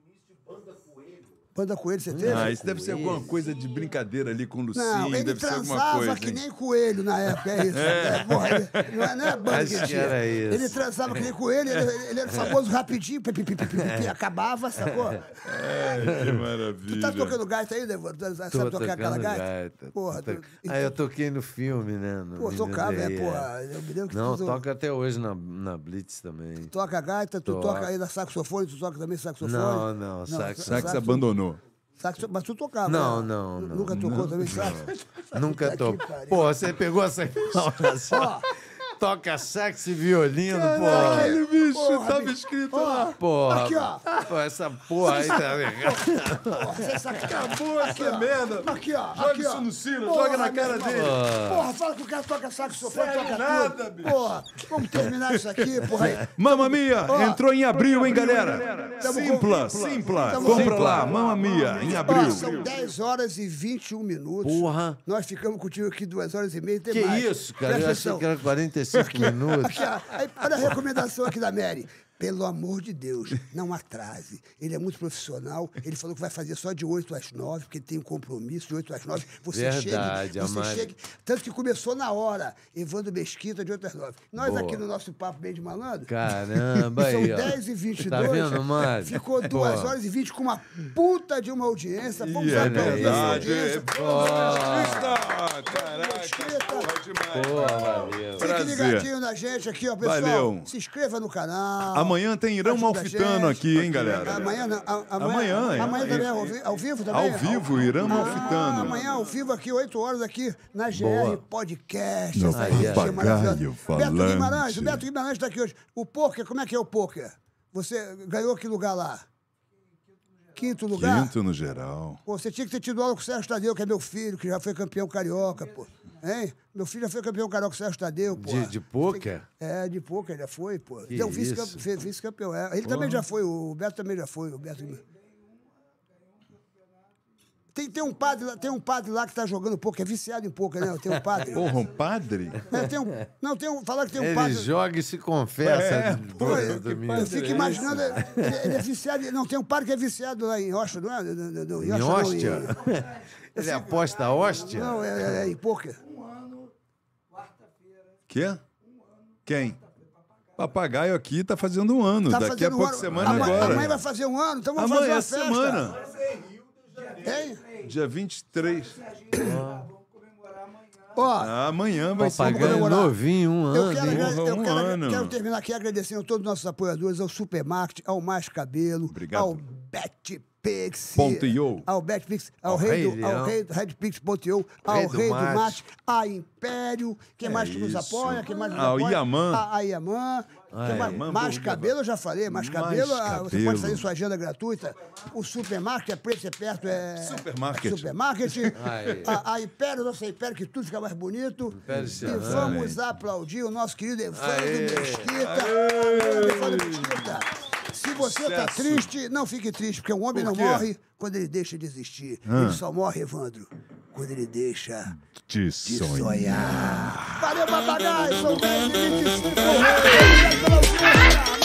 Banda Coelho, você teve? Ah, isso coelho. deve ser alguma coisa de brincadeira ali com o Lucinho, não, ele deve ser coisa. que nem coelho na época, é isso. É. É, ele, não, é, é banda que, era isso. Ele transava que nem coelho, ele, ele era famoso rapidinho, pi, pi, pi, pi, acabava, sacou? É, que maravilha. Tu tá tocando gaita aí, devoto? Tu sabe Tô tocar aquela gaita? gaita. Porra, então... Ah, eu toquei no filme, né? No Pô, tocava, é, porra. Eu me lembro que não, tu... toca até hoje na, na Blitz também. Tu toca gaita, tu toca aí da saxofone, tu toca também saxofone? Não, não, sax, sax abandonou. Sax, mas tu tocava? Não, né? não, não. Nunca tocou não, também sax? Nunca tocou. Pô, você pegou essa informação. Ó, Toca sax e violino, porra. Caralho, bicho, porra, tava bicho. escrito lá. Porra. Aqui, ó. Pô, essa porra aí tá ligado. Porra, Acabou essa ó. merda. Aqui, ó. Joga aqui, isso ó. no sino, porra, joga na cara dele. Porra. porra, fala que o cara toca saxofone, toca nada, tudo. bicho. Porra, vamos terminar isso aqui, porra. Aí. Mamma Mia, ó, entrou em abril, hein, galera? Simpla, simpla. Compra lá, Mamma Mia, em abril. São 10 horas e 21 minutos. Porra. Nós ficamos contigo aqui 2 horas e meia. Que isso, cara? Eu achei que era 45. 45 minutos. Olha a recomendação aqui da Mary pelo amor de Deus, não atrase. Ele é muito profissional. Ele falou que vai fazer só de 8 às 9, porque tem um compromisso de 8 às 9. Você Verdade, chega, você chega. Tanto que começou na hora. Evandro Mesquita, de 8 às 9. Nós Boa. aqui no nosso Papo Bem de Malandro. Caramba, são aí, ó. 10 e 22. Tá vendo, mano? Ficou 2 Boa. horas e 20 com uma puta de uma audiência. Vamos yeah, é aplaudir essa é audiência. Boa. Caraca, porra demais. Boa, valeu. Fique ligadinho na gente aqui, ó, pessoal. Valeu. Se inscreva no canal. Amanhã Amanhã tem Irã Malfitano aqui, hein, galera? Amanhã, não, amanhã, amanhã, amanhã também, é ao, vi, ao, vivo também? Ao vivo, Irã ah, Malfitano. Amanhã ao vivo aqui, 8 horas aqui na GR Boa. Podcast. Meu é papagaio falante. Beto Guimarães, o Beto Guimarães está aqui hoje. O poker, como é que é o poker? Você ganhou que lugar lá? Quinto lugar? Quinto no geral. Pô, você tinha que ter tido aula com o Sérgio Tadeu, que é meu filho, que já foi campeão carioca, pô. Hein? Meu filho já foi campeão carioca Sérgio Tadeu, pô. De, de pôquer? É, de pôquer, já foi, pô. Que Deu então, vice-campeão. Vice é. Ele porra. também já foi, o Beto também já foi. O Beto... Tem, tem, um padre, lá, tem um padre lá que está jogando pouco, é viciado em pouco, né? Tem um padre. Porra, um padre? É, tem um, não, tem um. Falar que tem um ele padre. Ele joga e se confessa. É, eu fico é imaginando. É ele é viciado. Não, tem um padre que é viciado lá em Rocha, não é? Do, em Rocha? Ele aposta a hóstia? Não, é, é, é em pôquer. Quê? Quem? Papagaio aqui tá fazendo um ano. Tá Daqui a um pouco ano. semana Ama agora. Amanhã vai fazer um ano, então vamos Amanhã fazer é uma é semana. Hein? Dia 23. Ó, ah, amanhã vai Papagaio ser comemorar. novinho, um ano. Eu quero, um ano. quero terminar aqui agradecendo a todos os nossos apoiadores, ao Supermarket, ao Mais Cabelo, Obrigado. ao Bet Pix. Ao Betpix, ao, rei, do, Leão. ao rei do Redpix.io, ao rei do, do mate. a Império, quem é mais que nos apoia, quem mais nos ah, apoia? A, ah, a Iaman. Ah, mais cabelo, eu já falei, mais cabelo, você pode fazer sua agenda gratuita. O supermarket é preto, é perto, é. Supermarket. É supermarket. a, a Império, nossa Império, que tudo fica mais bonito. e vamos aplaudir o nosso querido Evandro Mesquita. Evandro Mesquita. Se você tá triste, não fique triste, porque um homem Por não morre quando ele deixa de existir. Ah. Ele só morre, Evandro, quando ele deixa de, de sonhar. sonhar. Valeu, papagaio! São 10 e 25.